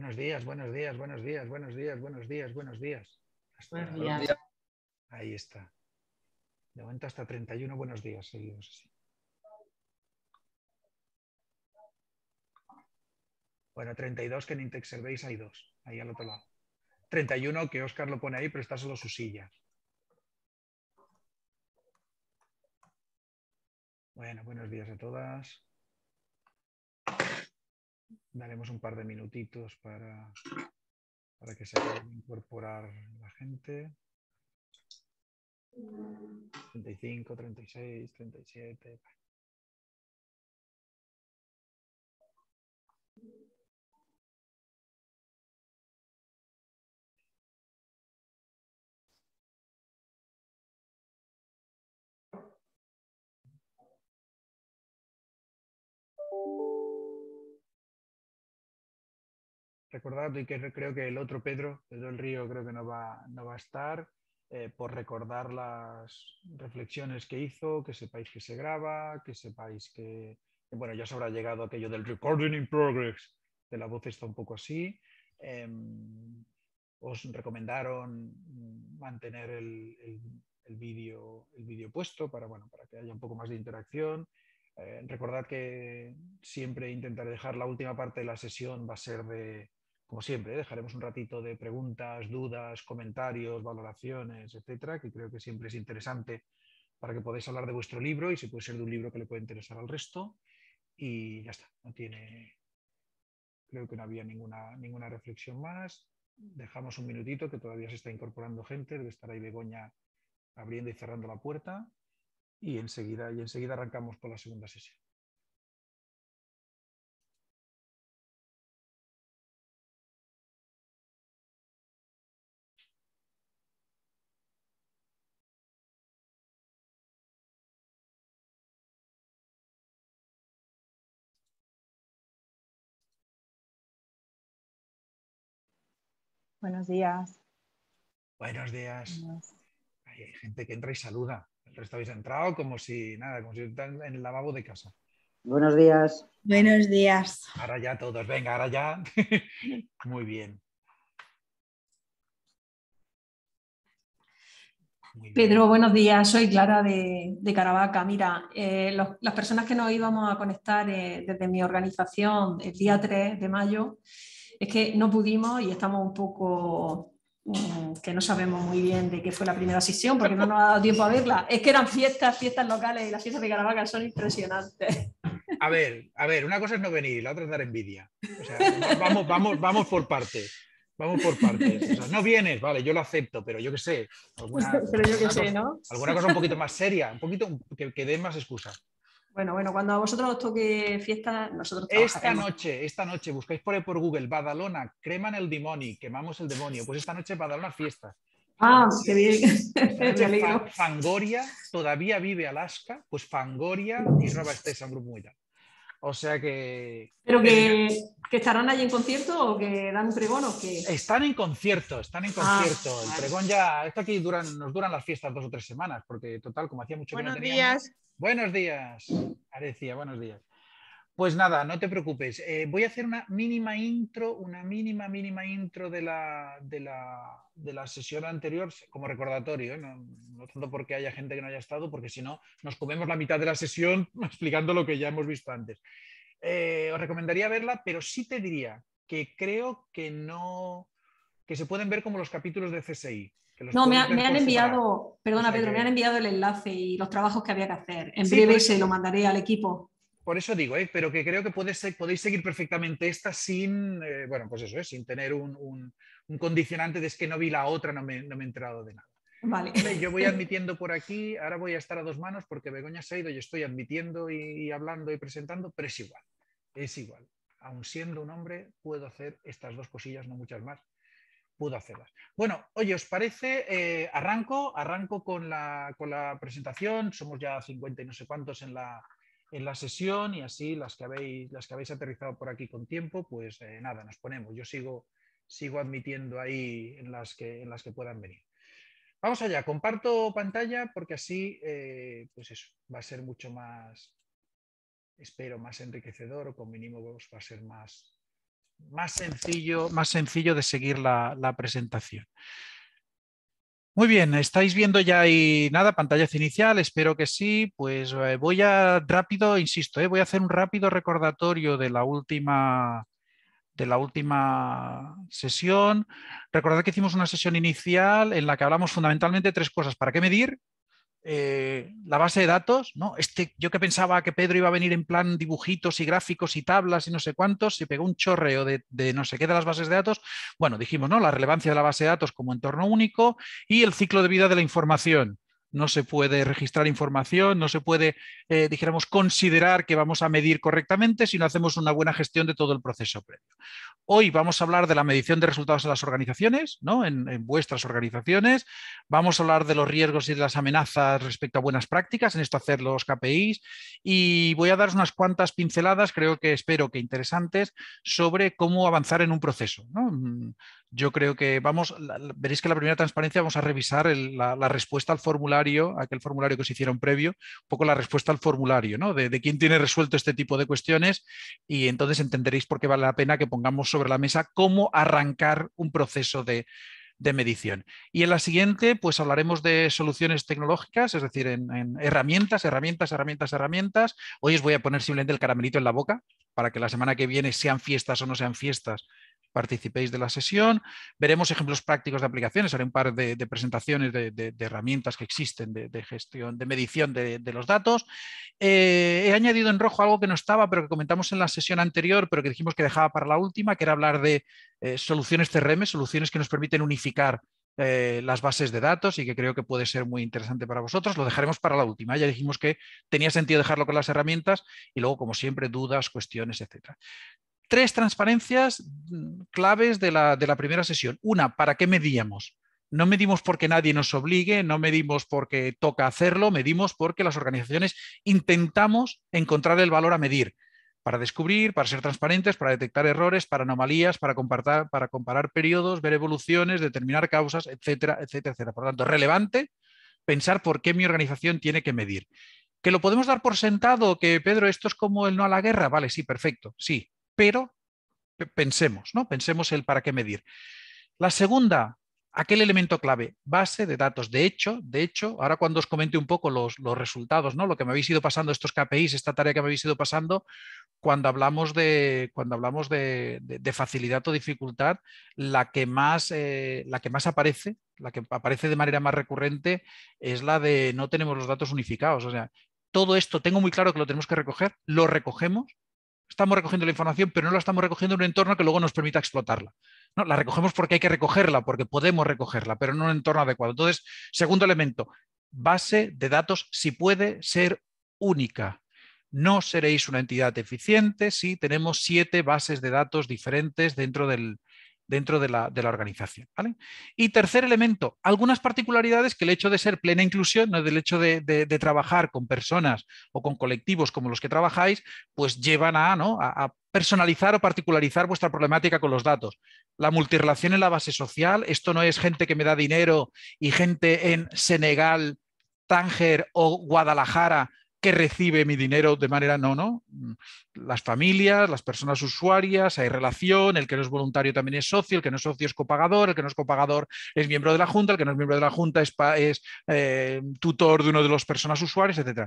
Buenos días, buenos días, buenos días, buenos días, buenos días, buenos días. Ahí está. De momento hasta 31 buenos días, seguimos así. Bueno, 32 que en Intex Service hay dos, ahí al otro lado. 31 que Oscar lo pone ahí, pero está solo su silla. Bueno, buenos días a todas daremos un par de minutitos para, que se pueda incorporar la gente. 35, 36, 37. Recordad y que creo que el otro Pedro, Pedro del Río, creo que no va, no va a estar, eh, por recordar las reflexiones que hizo, que sepáis que se graba, que sepáis que, bueno, ya os habrá llegado aquello del recording in progress, de la voz está un poco así. Em, os recomendaron mantener el, el, el vídeo puesto para, bueno, para que haya un poco más de interacción. Eh, recordad que siempre intentaré dejar la última parte de la sesión va a ser de, como siempre, ¿eh? dejaremos un ratito de preguntas, dudas, comentarios, valoraciones, etcétera, que creo que siempre es interesante para que podáis hablar de vuestro libro y si puede ser de un libro que le puede interesar al resto. Y ya está, no tiene. Creo que no había ninguna, ninguna reflexión más. Dejamos un minutito que todavía se está incorporando gente, debe estar ahí Begoña abriendo y cerrando la puerta. Y enseguida, y enseguida arrancamos con la segunda sesión. Buenos días. Buenos días. hay gente que entra y saluda. El resto habéis entrado como si nada, como si en el lavabo de casa. Buenos días. Buenos días. Ahora ya todos, venga, ahora ya. Muy bien. Pedro, buenos días. Soy Clara de, Caravaca. Mira, eh, las personas que nos íbamos a conectar eh, desde mi organización el día 3 de mayo es que no pudimos y estamos un poco mm, que no sabemos muy bien de qué fue la primera sesión porque no nos ha dado tiempo a verla. Es que eran fiestas, fiestas locales y las fiestas de Caravaca son impresionantes. A ver, a ver, una cosa es no venir, la otra es dar envidia. vamos, vamos, vamos por partes. Vamos por partes. no vienes, vale, yo lo acepto, pero yo qué sé. Alguna, pero yo qué sé, ¿no? Alguna cosa un poquito más seria, un poquito que, dé más excusa. Bueno, bueno, cuando a vosotros os toque fiesta, nosotros Esta noche, esta noche, buscáis por, por Google, Badalona, creman el demonio, quemamos el demonio. Pues esta noche Badalona fiesta. Ah, qué bien. Fangoria todavía vive Alaska, pues Fangoria y Nueva Estesa, un grupo muy O sea que. ¿Pero que, estarán allí en concierto o que dan pregón o qué? Están en concierto, están en ah, concierto. el pregón ya. Esto aquí duran, nos duran las fiestas dos o tres semanas, porque total, como hacía mucho Buenos días. Buenos días, Arecia, buenos días. Pues nada, no te preocupes. Eh, voy a hacer una mínima intro, una mínima, mínima intro de la, de la, sesión anterior como recordatorio, no, tanto porque haya gente que no haya estado, porque si no, nos comemos la mitad de la sesión explicando lo que ya hemos visto antes. Eh, os recomendaría verla, pero sí te diría que creo que no, que se pueden ver como los capítulos de CSI. No, me, han enviado, perdona Pedro, me han enviado el enlace y los trabajos que había que hacer. En breve pues, se lo mandaré al equipo. Por eso digo, eh, pero que creo que podéis seguir perfectamente esta sin, eh, bueno, pues eso, es, eh, sin tener un, condicionante de es que no vi la otra, no me, he enterado de nada. Vale. Yo voy admitiendo por aquí, ahora voy a estar a dos manos porque Begoña se ha ido y estoy admitiendo y, y hablando y presentando, pero es igual, es igual. Aun siendo un hombre, puedo hacer estas dos cosillas, no muchas más, pudo hacerlas. Bueno, oye, ¿os parece? Eh, arranco, arranco con la, con la, presentación. Somos ya 50 y no sé cuántos en la, en la sesión y así las que, habéis, las que habéis aterrizado por aquí con tiempo, pues eh, nada, nos ponemos. Yo sigo, sigo admitiendo ahí en las, que, en las que puedan venir. Vamos allá, comparto pantalla porque así eh, pues eso, va a ser mucho más, espero, más enriquecedor o con mínimo va a ser más, más sencillo, más sencillo de seguir la, presentación. Muy bien, estáis viendo ya y nada, pantalla inicial, espero que sí. Pues eh, voy a rápido, insisto, eh, voy a hacer un rápido recordatorio de la última de la última sesión. Recordad que hicimos una sesión inicial en la que hablamos fundamentalmente tres cosas. ¿Para qué medir? Eh, la base de datos, ¿no? Este, yo que pensaba que Pedro iba a venir en plan dibujitos y gráficos y tablas y no sé cuántos, se pegó un chorreo de, de, no sé qué de las bases de datos. Bueno, dijimos, ¿no? La relevancia de la base de datos como entorno único y el ciclo de vida de la información no se puede registrar información, no se puede, eh, dijéramos, considerar que vamos a medir correctamente si no hacemos una buena gestión de todo el proceso previo. Hoy vamos a hablar de la medición de resultados en las organizaciones, ¿no? en, vuestras organizaciones. Vamos a hablar de los riesgos y de las amenazas respecto a buenas prácticas, en esto hacer los KPIs. Y voy a daros unas cuantas pinceladas, creo que espero que interesantes, sobre cómo avanzar en un proceso. Mm, yo creo que vamos, veréis que la primera transparencia vamos a revisar la respuesta al formulario aquel formulario que se hicieron previo, un poco la respuesta al formulario, ¿no? De, quién tiene resuelto este tipo de cuestiones y entonces entenderéis por qué vale la pena que pongamos sobre la mesa cómo arrancar un proceso de, de medición. Y en la siguiente, pues hablaremos de soluciones tecnológicas, es decir, en, en, herramientas, herramientas, herramientas, herramientas. Hoy os voy a poner simplemente el caramelito en la boca para que la semana que viene, sean fiestas o no sean fiestas, participéis de la sesión. Veremos ejemplos prácticos de aplicaciones, haré un par de, presentaciones de, herramientas que existen de, gestión, de medición de, los datos. Eh, he añadido en rojo algo que no estaba, pero que comentamos en la sesión anterior, pero que dijimos que dejaba para la última, que era hablar de eh, soluciones CRM, soluciones que nos permiten unificar eh, las bases de datos y que creo que puede ser muy interesante para vosotros. Lo dejaremos para la última. Ya dijimos que tenía sentido dejarlo con las herramientas y luego, como siempre, dudas, cuestiones, etc tres transparencias mm, claves de la, primera sesión. Una, ¿para qué medíamos? No medimos porque nadie nos obligue, no medimos porque toca hacerlo, medimos porque las organizaciones intentamos encontrar el valor a medir para descubrir, para ser transparentes, para detectar errores, para anomalías, para comparar, para comparar periodos, ver evoluciones, determinar causas, etcétera, etcétera, etcétera. Por lo tanto, relevante pensar por qué mi organización tiene que medir. ¿Que lo podemos dar por sentado? ¿Que, Pedro, esto es como el no a la guerra? Vale, sí, perfecto, sí pero pensemos, ¿no? Pensemos el para qué medir. La segunda, aquel elemento clave, base de datos. De hecho, de hecho, ahora cuando os comente un poco los, resultados, ¿no? Lo que me habéis ido pasando, estos KPIs, esta tarea que me habéis ido pasando, cuando hablamos de, cuando hablamos de, facilidad o dificultad, la que más, eh, la que más aparece, la que aparece de manera más recurrente, es la de no tenemos los datos unificados. O sea, todo esto tengo muy claro que lo tenemos que recoger, lo recogemos, estamos recogiendo la información, pero no la estamos recogiendo en un entorno que luego nos permita explotarla. ¿no? La recogemos porque hay que recogerla, porque podemos recogerla, pero no en un entorno adecuado. Entonces, segundo elemento, base de datos, si puede ser única. No seréis una entidad eficiente si tenemos siete bases de datos diferentes dentro del, dentro de la, de la organización. Y tercer elemento, algunas particularidades que el hecho de ser plena inclusión, del hecho de, trabajar con personas o con colectivos como los que trabajáis, pues llevan a, ¿no? a personalizar o particularizar vuestra problemática con los datos. La multirrelación en la base social, esto no es gente que me da dinero y gente en Senegal Tánger o Guadalajara que recibe mi dinero de manera no, no. Las familias, las personas usuarias, hay relación, el que no es voluntario también es socio, el que no es socio es copagador, el que no es copagador es miembro de la Junta, el que no es miembro de la Junta es, eh, tutor de uno de los personas usuarias, etc.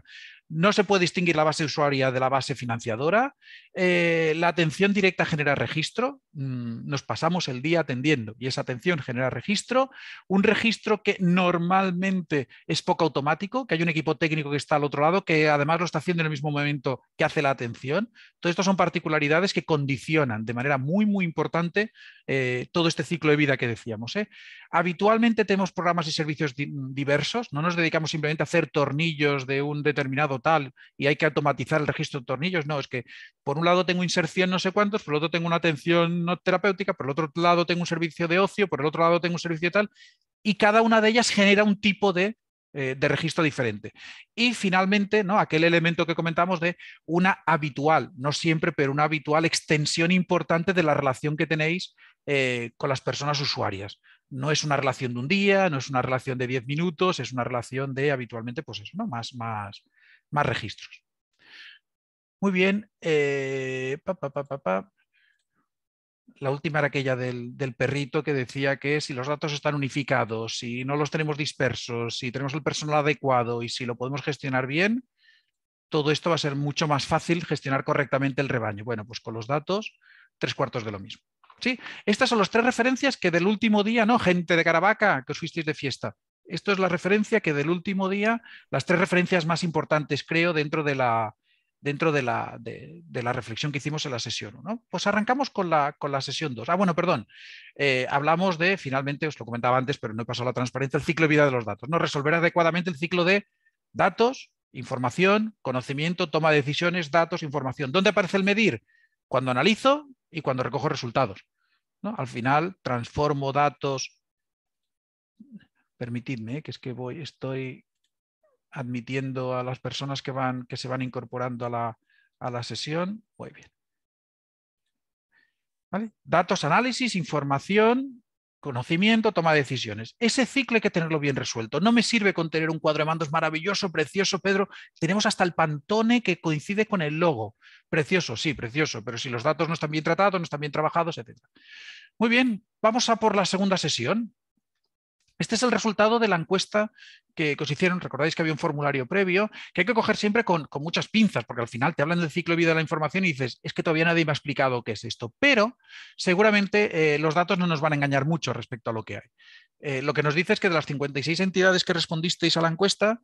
No se puede distinguir la base usuaria de la base financiadora. Eh, la atención directa genera registro. Mm, nos pasamos el día atendiendo y esa atención genera registro. Un registro que normalmente es poco automático, que hay un equipo técnico que está al otro lado que además lo está haciendo en el mismo momento que hace la atención. Todo esto son particularidades que condicionan de manera muy, muy importante eh, todo este ciclo de vida que decíamos. ¿eh? Habitualmente tenemos programas y servicios diversos, no nos dedicamos simplemente a hacer tornillos de un determinado tal y hay que automatizar el registro de tornillos, no, es que por un lado tengo inserción no sé cuántos, por el otro tengo una atención no terapéutica, por el otro lado tengo un servicio de ocio, por el otro lado tengo un servicio tal, y cada una de ellas genera un tipo de eh, de registro diferente. Y finalmente, ¿no? aquel elemento que comentamos de una habitual, no siempre, pero una habitual extensión importante de la relación que tenéis eh, con las personas usuarias. No es una relación de un día, no es una relación de 10 minutos, es una relación de habitualmente, pues eso, ¿no? más, más, más registros. Muy bien. Eh, la última era aquella del, perrito que decía que si los datos están unificados, si no los tenemos dispersos, si tenemos el personal adecuado y si lo podemos gestionar bien, todo esto va a ser mucho más fácil gestionar correctamente el rebaño. Bueno, pues con los datos, tres cuartos de lo mismo. ¿Sí? Estas son las tres referencias que del último día, ¿no? Gente de Caravaca, que os fuisteis de fiesta. Esto es la referencia que del último día, las tres referencias más importantes, creo, dentro de la, dentro de la, reflexión que hicimos en la sesión 1. Pues arrancamos con la, con la sesión 2. Ah, bueno, perdón. Eh, hablamos de, finalmente, os lo comentaba antes, pero no he pasado la transparencia, el ciclo de vida de los datos. ¿no? Resolver adecuadamente el ciclo de datos, información, conocimiento, toma de decisiones, datos, información. ¿Dónde aparece el medir? Cuando analizo y cuando recojo resultados. Al final, transformo datos. Permitidme, ¿eh? que es que voy, estoy admitiendo a las personas que, van, que se van incorporando a la, a la sesión. Muy bien. Datos, análisis, información, conocimiento, toma de decisiones. Ese ciclo hay que tenerlo bien resuelto. No me sirve con tener un cuadro de mandos maravilloso, precioso, Pedro. Tenemos hasta el pantone que coincide con el logo. Precioso, sí, precioso, pero si los datos no están bien tratados, no están bien trabajados, etc. Muy bien, vamos a por la segunda sesión. Este es el resultado de la encuesta que, os hicieron. Recordáis que había un formulario previo que hay que coger siempre con, muchas pinzas, porque al final te hablan del ciclo de vida de la información y dices, es que todavía nadie me ha explicado qué es esto. Pero seguramente eh, los datos no nos van a engañar mucho respecto a lo que hay. Eh, lo que nos dice es que de las 56 entidades que respondisteis a la encuesta,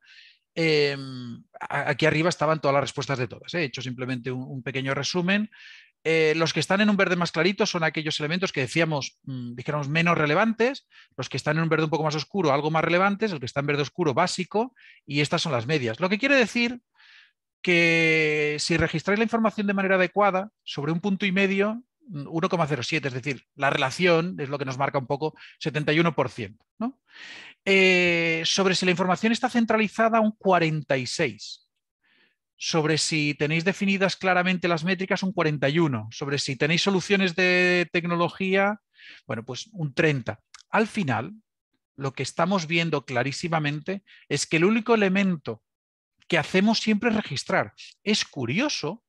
em, aquí arriba estaban todas las respuestas de todas. ¿eh? He hecho simplemente un pequeño resumen. Eh, los que están en un verde más clarito son aquellos elementos que decíamos, mm, dijéramos, menos relevantes, los que están en un verde un poco más oscuro, algo más relevantes, el que está en verde oscuro, básico, y estas son las medias. Lo que quiere decir que si registráis la información de manera adecuada, sobre un punto y medio, 1,07, mm, es decir, la relación es lo que nos marca un poco 71%. Eh, sobre si la información está centralizada, un 46% sobre si tenéis definidas claramente las métricas un 41, sobre si tenéis soluciones de tecnología, bueno, pues un 30. Al final, lo que estamos viendo clarísimamente es que el único elemento que hacemos siempre es registrar. Es curioso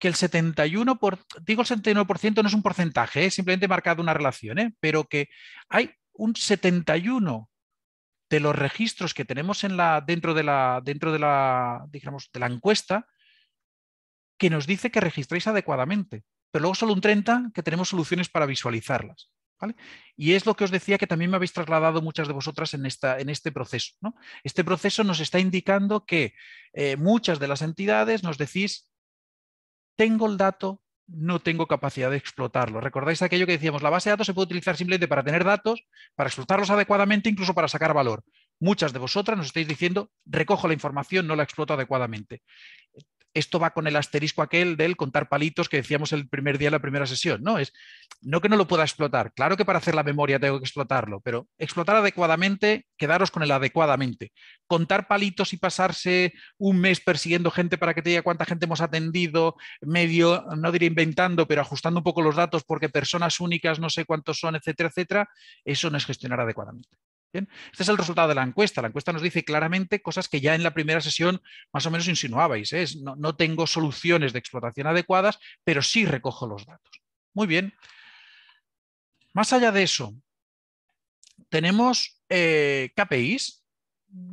que el 71%, por, digo el 71% no es un porcentaje, es ¿eh? simplemente marcado una relación, ¿eh? pero que hay un 71 de los registros que tenemos en la, dentro, de la, dentro de, la, digamos, de la encuesta que nos dice que registréis adecuadamente, pero luego solo un 30 que tenemos soluciones para visualizarlas. ¿Vale? Y es lo que os decía que también me habéis trasladado muchas de vosotras en, esta, en este proceso. ¿no? Este proceso nos está indicando que eh, muchas de las entidades nos decís, tengo el dato, no tengo capacidad de explotarlo. ¿Recordáis aquello que decíamos? La base de datos se puede utilizar simplemente para tener datos, para explotarlos adecuadamente, incluso para sacar valor. Muchas de vosotras nos estáis diciendo, recojo la información, no la exploto adecuadamente esto va con el asterisco aquel del contar palitos que decíamos el primer día de la primera sesión, ¿no? Es no que no lo pueda explotar, claro que para hacer la memoria tengo que explotarlo, pero explotar adecuadamente, quedaros con el adecuadamente. Contar palitos y pasarse un mes persiguiendo gente para que te diga cuánta gente hemos atendido, medio, no diré inventando, pero ajustando un poco los datos porque personas únicas no sé cuántos son, etcétera, etcétera, eso no es gestionar adecuadamente. Este es el resultado de la encuesta. La encuesta nos dice claramente cosas que ya en la primera sesión más o menos insinuabais. ¿eh? No, tengo soluciones de explotación adecuadas, pero sí recojo los datos. Muy bien. Más allá de eso, tenemos eh, KPIs,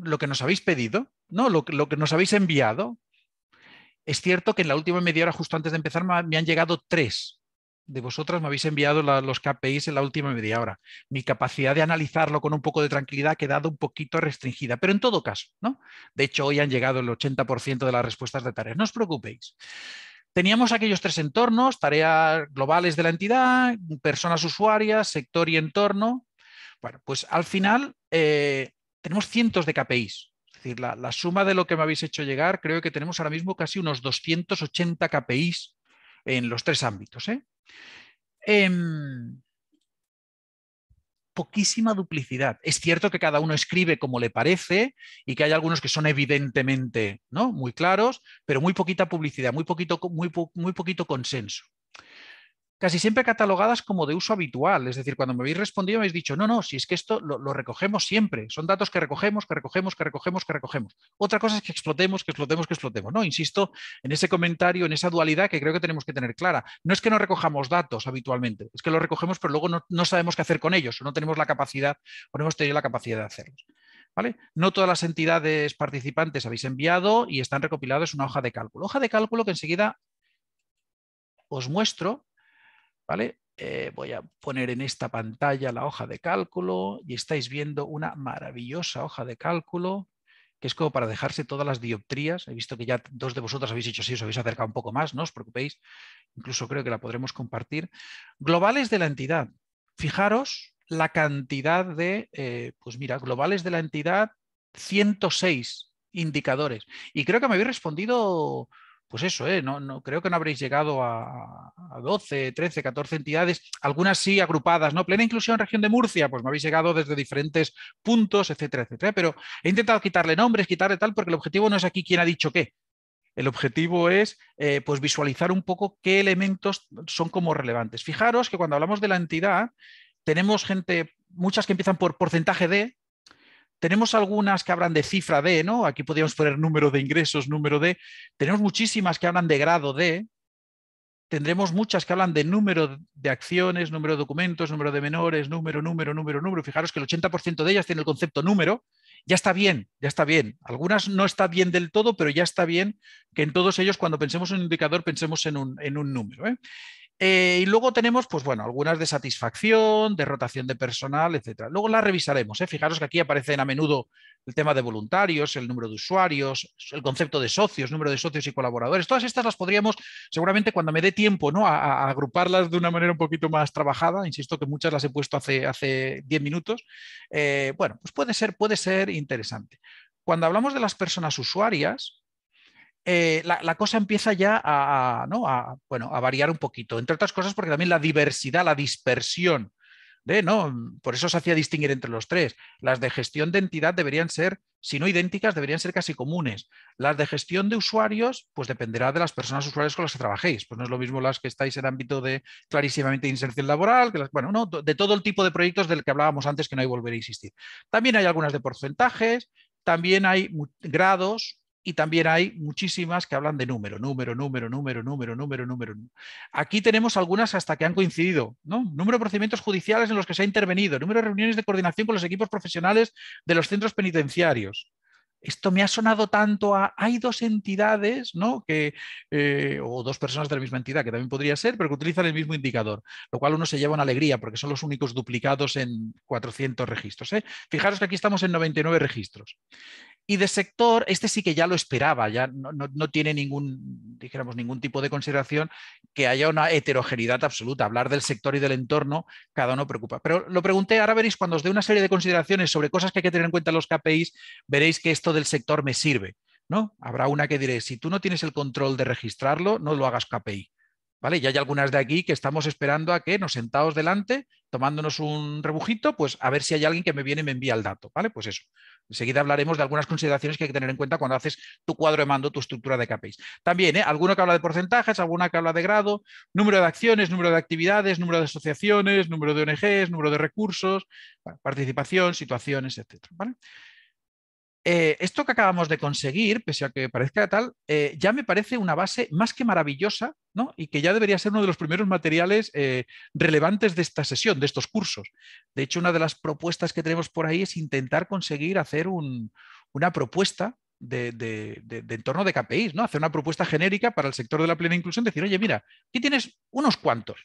lo que nos habéis pedido, ¿no? lo, lo que nos habéis enviado. Es cierto que en la última media hora, justo antes de empezar, me han llegado tres de vosotras me habéis enviado los KPIs en la última media hora. Mi capacidad de analizarlo con un poco de tranquilidad ha quedado un poquito restringida, pero en todo caso, ¿no? De hecho, hoy han llegado el 80% de las respuestas de tareas. No os preocupéis. Teníamos aquellos tres entornos, tareas globales de la entidad, personas usuarias, sector y entorno. Bueno, pues al final eh, tenemos cientos de KPIs. Es decir, la, suma de lo que me habéis hecho llegar, creo que tenemos ahora mismo casi unos 280 KPIs en los tres ámbitos. ¿eh? Em, poquísima duplicidad. Es cierto que cada uno escribe como le parece y que hay algunos que son evidentemente ¿no? muy claros, pero muy poquita publicidad, muy, poquito, muy poquito consenso casi siempre catalogadas como de uso habitual. Es decir, cuando me habéis respondido, me habéis dicho, no, no, si es que esto lo, recogemos siempre. Son datos que recogemos, que recogemos, que recogemos, que recogemos. Otra cosa es que explotemos, que explotemos, que explotemos. No, insisto en ese comentario, en esa dualidad que creo que tenemos que tener clara. No es que no recojamos datos habitualmente, es que los recogemos, pero luego no, sabemos qué hacer con ellos, o no tenemos la capacidad, o no hemos tenido la capacidad de hacerlos. ¿Vale? No todas las entidades participantes habéis enviado y están recopilados en una hoja de cálculo. Hoja de cálculo que enseguida os muestro eh, voy a poner en esta pantalla la hoja de cálculo y estáis viendo una maravillosa hoja de cálculo que es como para dejarse todas las dioptrías. He visto que ya dos de vosotros habéis hecho así, os habéis acercado un poco más, no os preocupéis. Incluso creo que la podremos compartir. Globales de la entidad. Fijaros la cantidad de, eh, pues mira, globales de la entidad, 106 indicadores. Y creo que me habéis respondido pues eso, ¿eh? no, no, creo que no habréis llegado a, 12, 13, 14 entidades, algunas sí agrupadas, ¿no? Plena inclusión región de Murcia, pues me habéis llegado desde diferentes puntos, etcétera, etcétera. ¿eh? Pero he intentado quitarle nombres, quitarle tal, porque el objetivo no es aquí quién ha dicho qué. El objetivo es eh, pues visualizar un poco qué elementos son como relevantes. Fijaros que cuando hablamos de la entidad, tenemos gente, muchas que empiezan por porcentaje de, tenemos algunas que hablan de cifra D, ¿no? Aquí podríamos poner número de ingresos, número de. Tenemos muchísimas que hablan de grado D. Tendremos muchas que hablan de número de acciones, número de documentos, número de menores, número, número, número, número. Fijaros que el 80% de ellas tiene el concepto número. Ya está bien, ya está bien. Algunas no está bien del todo, pero ya está bien que en todos ellos, cuando pensemos en un indicador, pensemos en un, número. ¿eh? Eh, y luego tenemos, pues bueno, algunas de satisfacción, de rotación de personal, etcétera. Luego las revisaremos. ¿eh? Fijaros que aquí aparecen a menudo el tema de voluntarios, el número de usuarios, el concepto de socios, número de socios y colaboradores. Todas estas las podríamos, seguramente cuando me dé tiempo, ¿no? a, agruparlas de una manera un poquito más trabajada. Insisto que muchas las he puesto hace, hace 10 minutos. Eh, bueno, pues puede ser, puede ser interesante. Cuando hablamos de las personas usuarias, eh, la, cosa empieza ya a, variar un poquito, entre otras cosas porque también la diversidad, la dispersión Por eso se hacía distinguir entre los tres. Las de gestión de entidad deberían ser, si no idénticas, deberían ser casi comunes. Las de gestión de usuarios, pues dependerá de las personas usuarias con las que trabajéis. Pues no es lo mismo las que estáis en ámbito de clarísimamente inserción laboral, bueno, no, de todo el tipo de proyectos del que hablábamos antes que no hay volver a insistir. También hay algunas de porcentajes, también hay grados, y también hay muchísimas que hablan de número, número, número, número, número, número, número. Aquí tenemos algunas hasta que han coincidido, ¿no? Número de procedimientos judiciales en los que se ha intervenido, número de reuniones de coordinación con los equipos profesionales de los centros penitenciarios. Esto me ha sonado tanto a hay dos entidades, ¿no? Que, eh, o dos personas de la misma entidad, que también podría ser, pero que utilizan el mismo indicador, lo cual uno se lleva una alegría porque son los únicos duplicados en 400 registros. ¿eh? Fijaros que aquí estamos en 99 registros. Y de sector, este sí que ya lo esperaba, ya no, tiene ningún, dijéramos, ningún tipo de consideración que haya una heterogeneidad absoluta. Hablar del sector y del entorno, cada uno preocupa. Pero lo pregunté, ahora veréis, cuando os dé una serie de consideraciones sobre cosas que hay que tener en cuenta en los KPIs, veréis que esto del sector me sirve. ¿no? Habrá una que diré, si tú no tienes el control de registrarlo, no lo hagas KPI. ¿Vale? Y hay algunas de aquí que estamos esperando a que nos sentados delante, tomándonos un rebujito, pues a ver si hay alguien que me viene y me envía el dato, ¿vale? Pues eso. Enseguida hablaremos de algunas consideraciones que hay que tener en cuenta cuando haces tu cuadro de mando, tu estructura de KPIs. También, ¿eh? Alguno que habla de porcentajes, alguna que habla de grado, número de acciones, número de actividades, número de asociaciones, número de ONGs, número de recursos, participación, situaciones, etcétera, eh, esto que acabamos de conseguir, pese a que parezca tal, eh, ya me parece una base más que maravillosa, Y que ya debería ser uno de los primeros materiales eh, relevantes de esta sesión, de estos cursos. De hecho, una de las propuestas que tenemos por ahí es intentar conseguir hacer una propuesta de, entorno de KPIs, ¿no? Hacer una propuesta genérica para el sector de la plena inclusión, decir, oye, mira, aquí tienes unos cuantos.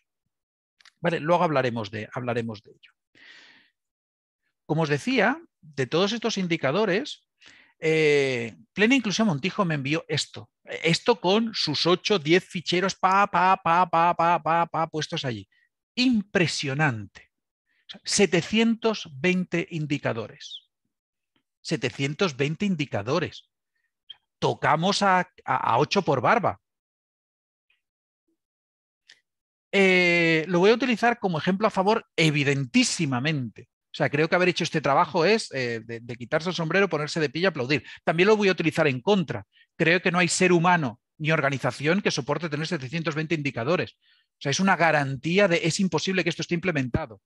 luego hablaremos de, hablaremos de ello. Como os decía, de todos estos indicadores, eh, Plena Inclusión Montijo me envió esto, esto con sus 8, 10 ficheros, pa, pa, pa, pa, pa, pa, pa, puestos allí. Impresionante. 720 indicadores. 720 indicadores. Tocamos a, 8 por barba. Eh, lo voy a utilizar como ejemplo a favor, evidentísimamente. O sea, creo que haber hecho este trabajo es eh, de, quitarse el sombrero, ponerse de pilla, y aplaudir. También lo voy a utilizar en contra. Creo que no hay ser humano ni organización que soporte tener 720 indicadores. O sea, es una garantía de es imposible que esto esté implementado.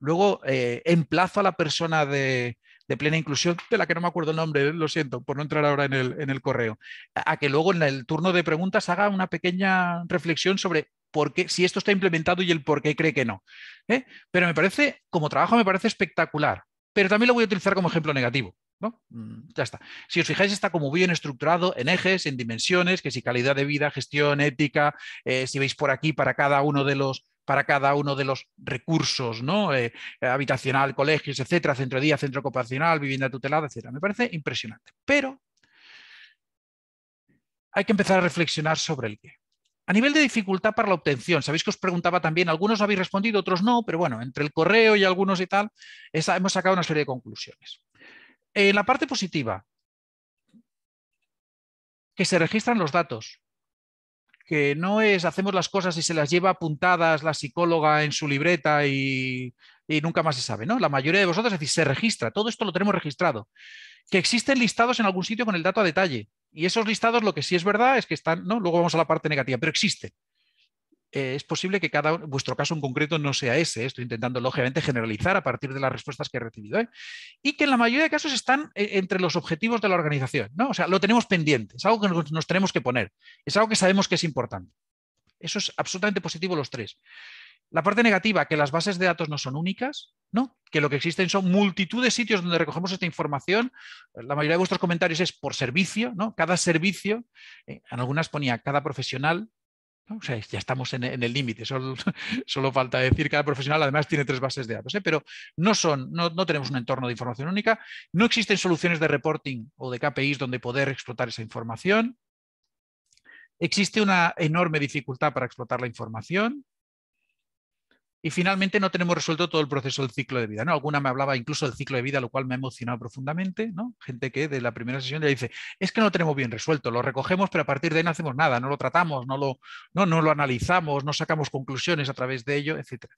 Luego eh, emplazo a la persona de, de plena inclusión, de la que no me acuerdo el nombre, lo siento, por no entrar ahora en el, correo, a, que luego en el turno de preguntas haga una pequeña reflexión sobre por qué, si esto está implementado y el por qué cree que no. ¿eh? Pero me parece, como trabajo, me parece espectacular, pero también lo voy a utilizar como ejemplo negativo. ¿No? Mm, ya está. Si os fijáis, está como bien estructurado en ejes, en dimensiones, que si calidad de vida, gestión, ética, eh, si veis por aquí para cada uno de los, para cada uno de los recursos, eh, habitacional, colegios, etcétera, centro de día, centro ocupacional, vivienda tutelada, etcétera. Me parece impresionante. Pero hay que empezar a reflexionar sobre el qué. A nivel de dificultad para la obtención, sabéis que os preguntaba también, algunos habéis respondido, otros no, pero bueno, entre el correo y algunos y tal, hemos sacado una serie de conclusiones. En la parte positiva, que se registran los datos, que no es hacemos las cosas y se las lleva apuntadas la psicóloga en su libreta y, y nunca más se sabe, ¿no? La mayoría de vosotros decís, se registra, todo esto lo tenemos registrado. Que existen listados en algún sitio con el dato a detalle. Y esos listados lo que sí es verdad es que están, ¿no? Luego vamos a la parte negativa, pero existen. Eh, es posible que cada vuestro caso en concreto no sea ese. Estoy intentando, lógicamente, generalizar a partir de las respuestas que he recibido. ¿eh? Y que en la mayoría de casos están eh, entre los objetivos de la organización. ¿no? O sea, lo tenemos pendiente, es algo que nos, tenemos que poner, es algo que sabemos que es importante. Eso es absolutamente positivo los tres. La parte negativa, que las bases de datos no son únicas, ¿no? que lo que existen son multitud de sitios donde recogemos esta información. La mayoría de vuestros comentarios es por servicio, ¿no? cada servicio, en algunas ponía cada profesional, o sea, ya estamos en, el límite, solo, falta decir que cada profesional además tiene tres bases de datos, ¿eh? pero no, son, no, no, tenemos un entorno de información única, no existen soluciones de reporting o de KPIs donde poder explotar esa información, existe una enorme dificultad para explotar la información, y finalmente no tenemos resuelto todo el proceso del ciclo de vida. ¿no? Alguna me hablaba incluso del ciclo de vida, lo cual me ha emocionado profundamente. ¿no? Gente que de la primera sesión ya dice, es que no lo tenemos bien resuelto, lo recogemos, pero a partir de ahí no hacemos nada, no lo tratamos, no lo, no, lo analizamos, no sacamos conclusiones a través de ello, etcétera.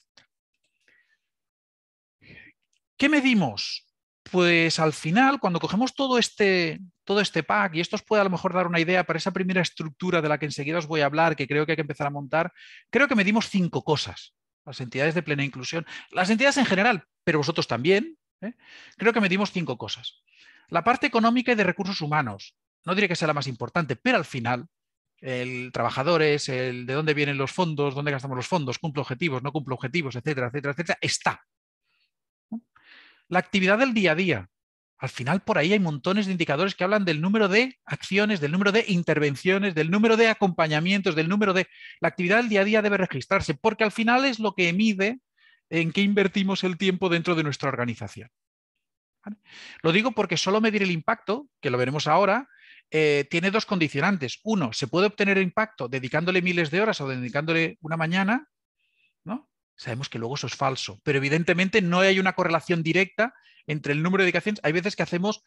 ¿Qué medimos? Pues al final, cuando cogemos todo este, todo este pack, y esto os puede a lo mejor dar una idea para esa primera estructura de la que enseguida os voy a hablar, que creo que hay que empezar a montar, creo que medimos cinco cosas las entidades de plena inclusión, las entidades en general, pero vosotros también, ¿eh? creo que medimos cinco cosas. La parte económica y de recursos humanos, no diré que sea la más importante, pero al final, el trabajadores, el de dónde vienen los fondos, dónde gastamos los fondos, cumple objetivos, no cumple objetivos, etcétera, etcétera, etcétera, está. La actividad del día a día, al final por ahí hay montones de indicadores que hablan del número de acciones, del número de intervenciones, del número de acompañamientos, del número de... La actividad del día a día debe registrarse porque al final es lo que mide en qué invertimos el tiempo dentro de nuestra organización. Lo digo porque solo medir el impacto, que lo veremos ahora, eh, tiene dos condicionantes. Uno, se puede obtener impacto dedicándole miles de horas o dedicándole una mañana, sabemos que luego eso es falso. Pero evidentemente no hay una correlación directa entre el número de dedicaciones. Hay veces que hacemos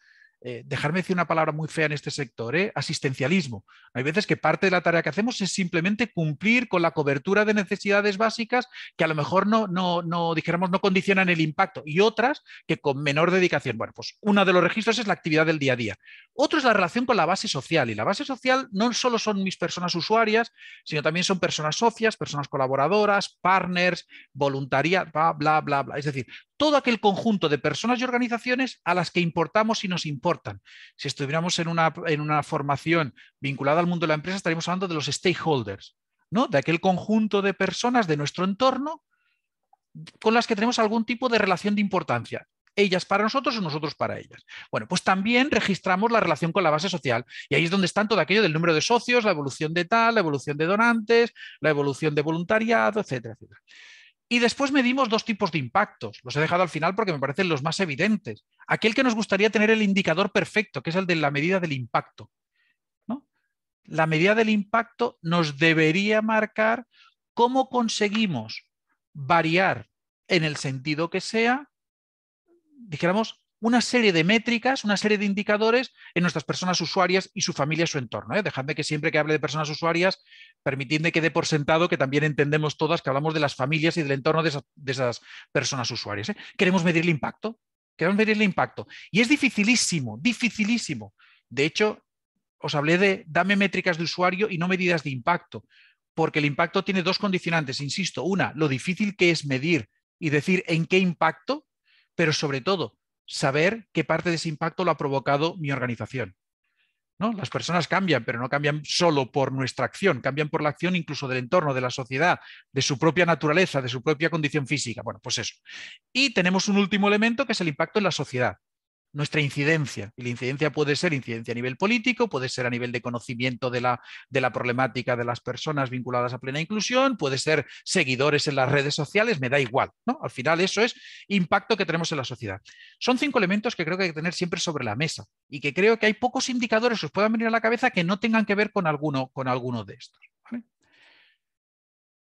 eh, dejarme decir una palabra muy fea en este sector, ¿eh? asistencialismo. Hay veces que parte de la tarea que hacemos es simplemente cumplir con la cobertura de necesidades básicas que a lo mejor no, no, dijéramos, no condicionan el impacto y otras que con menor dedicación. Bueno, pues uno de los registros es la actividad del día a día. Otro es la relación con la base social y la base social no solo son mis personas usuarias, sino también son personas socias, personas colaboradoras, partners, voluntaria, bla, bla, bla, bla. Es decir, todo aquel conjunto de personas y organizaciones a las que importamos y nos importan. Si estuviéramos en una, formación vinculada al mundo de la empresa, estaríamos hablando de los stakeholders, ¿no? de aquel conjunto de personas de nuestro entorno con las que tenemos algún tipo de relación de importancia ellas para nosotros o nosotros para ellas. Bueno, pues también registramos la relación con la base social y ahí es donde están todo aquello del número de socios, la evolución de tal, la evolución de donantes, la evolución de voluntariado, etcétera, etcétera. Y después medimos dos tipos de impactos. Los he dejado al final porque me parecen los más evidentes. Aquel que nos gustaría tener el indicador perfecto, que es el de la medida del impacto. La medida del impacto nos debería marcar cómo conseguimos variar en el sentido que sea, dijéramos, una serie de métricas, una serie de indicadores en nuestras personas usuarias y su familia, su entorno. ¿eh? Dejadme que siempre que hable de personas usuarias, permitidme que dé por sentado que también entendemos todas que hablamos de las familias y del entorno de esas, personas usuarias. ¿eh? Queremos medir el impacto, queremos medir el impacto. Y es dificilísimo, dificilísimo. De hecho, os hablé de dame métricas de usuario y no medidas de impacto, porque el impacto tiene dos condicionantes, insisto. Una, lo difícil que es medir y decir en qué impacto, pero sobre todo, saber qué parte de ese impacto lo ha provocado mi organización. ¿No? Las personas cambian, pero no cambian solo por nuestra acción, cambian por la acción incluso del entorno, de la sociedad, de su propia naturaleza, de su propia condición física. Bueno, pues eso. Y tenemos un último elemento que es el impacto en la sociedad nuestra incidencia. Y la incidencia puede ser incidencia a nivel político, puede ser a nivel de conocimiento de la, de la problemática de las personas vinculadas a plena inclusión, puede ser seguidores en las redes sociales, me da igual. ¿no? Al final eso es impacto que tenemos en la sociedad. Son cinco elementos que creo que hay que tener siempre sobre la mesa y que creo que hay pocos indicadores que os puedan venir a la cabeza que no tengan que ver con alguno, con alguno de estos.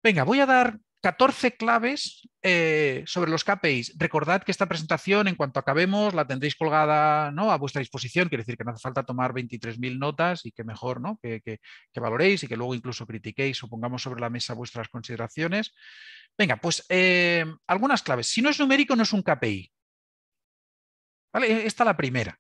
Venga, voy a dar 14 claves eh, sobre los KPIs. Recordad que esta presentación, en cuanto acabemos, la tendréis colgada ¿no? a vuestra disposición. Quiere decir que no hace falta tomar 23.000 notas y que mejor ¿no? que, valoréis y que luego incluso critiquéis o pongamos sobre la mesa vuestras consideraciones. Venga, pues eh, algunas claves. Si no es numérico, no es un KPI. ¿Vale? E-, esta la primera.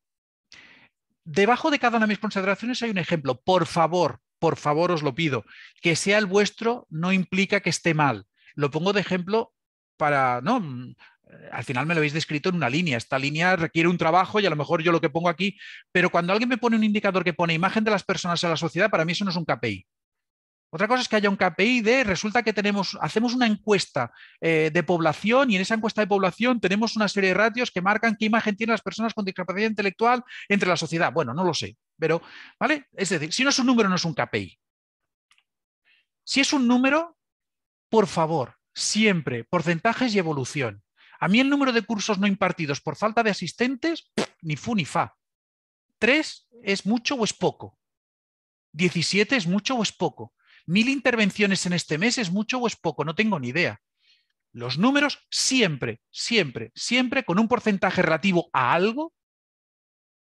Debajo de cada una de mis consideraciones hay un ejemplo. Por favor, por favor os lo pido, que sea el vuestro no implica que esté mal lo pongo de ejemplo para, ¿no? Mm, eh, al final me lo habéis descrito en una línea. Esta línea requiere un trabajo y a lo mejor yo lo que pongo aquí, pero cuando alguien me pone un indicador que pone imagen de las personas en la sociedad, para mí eso no es un KPI. Otra cosa es que haya un KPI de resulta que tenemos, hacemos una encuesta eh, de población y en esa encuesta de población tenemos una serie de ratios que marcan qué imagen tienen las personas con discapacidad intelectual entre la sociedad. Bueno, no lo sé, pero, ¿vale? Es decir, si no es un número, no es un KPI. Si es un número, por favor, siempre, porcentajes y evolución. A mí el número de cursos no impartidos por falta de asistentes, ni fu ni fa. Tres es mucho o es poco. 17 es mucho o es poco. Mil intervenciones en este mes es mucho o es poco, no tengo ni idea. Los números siempre, siempre, siempre con un porcentaje relativo a algo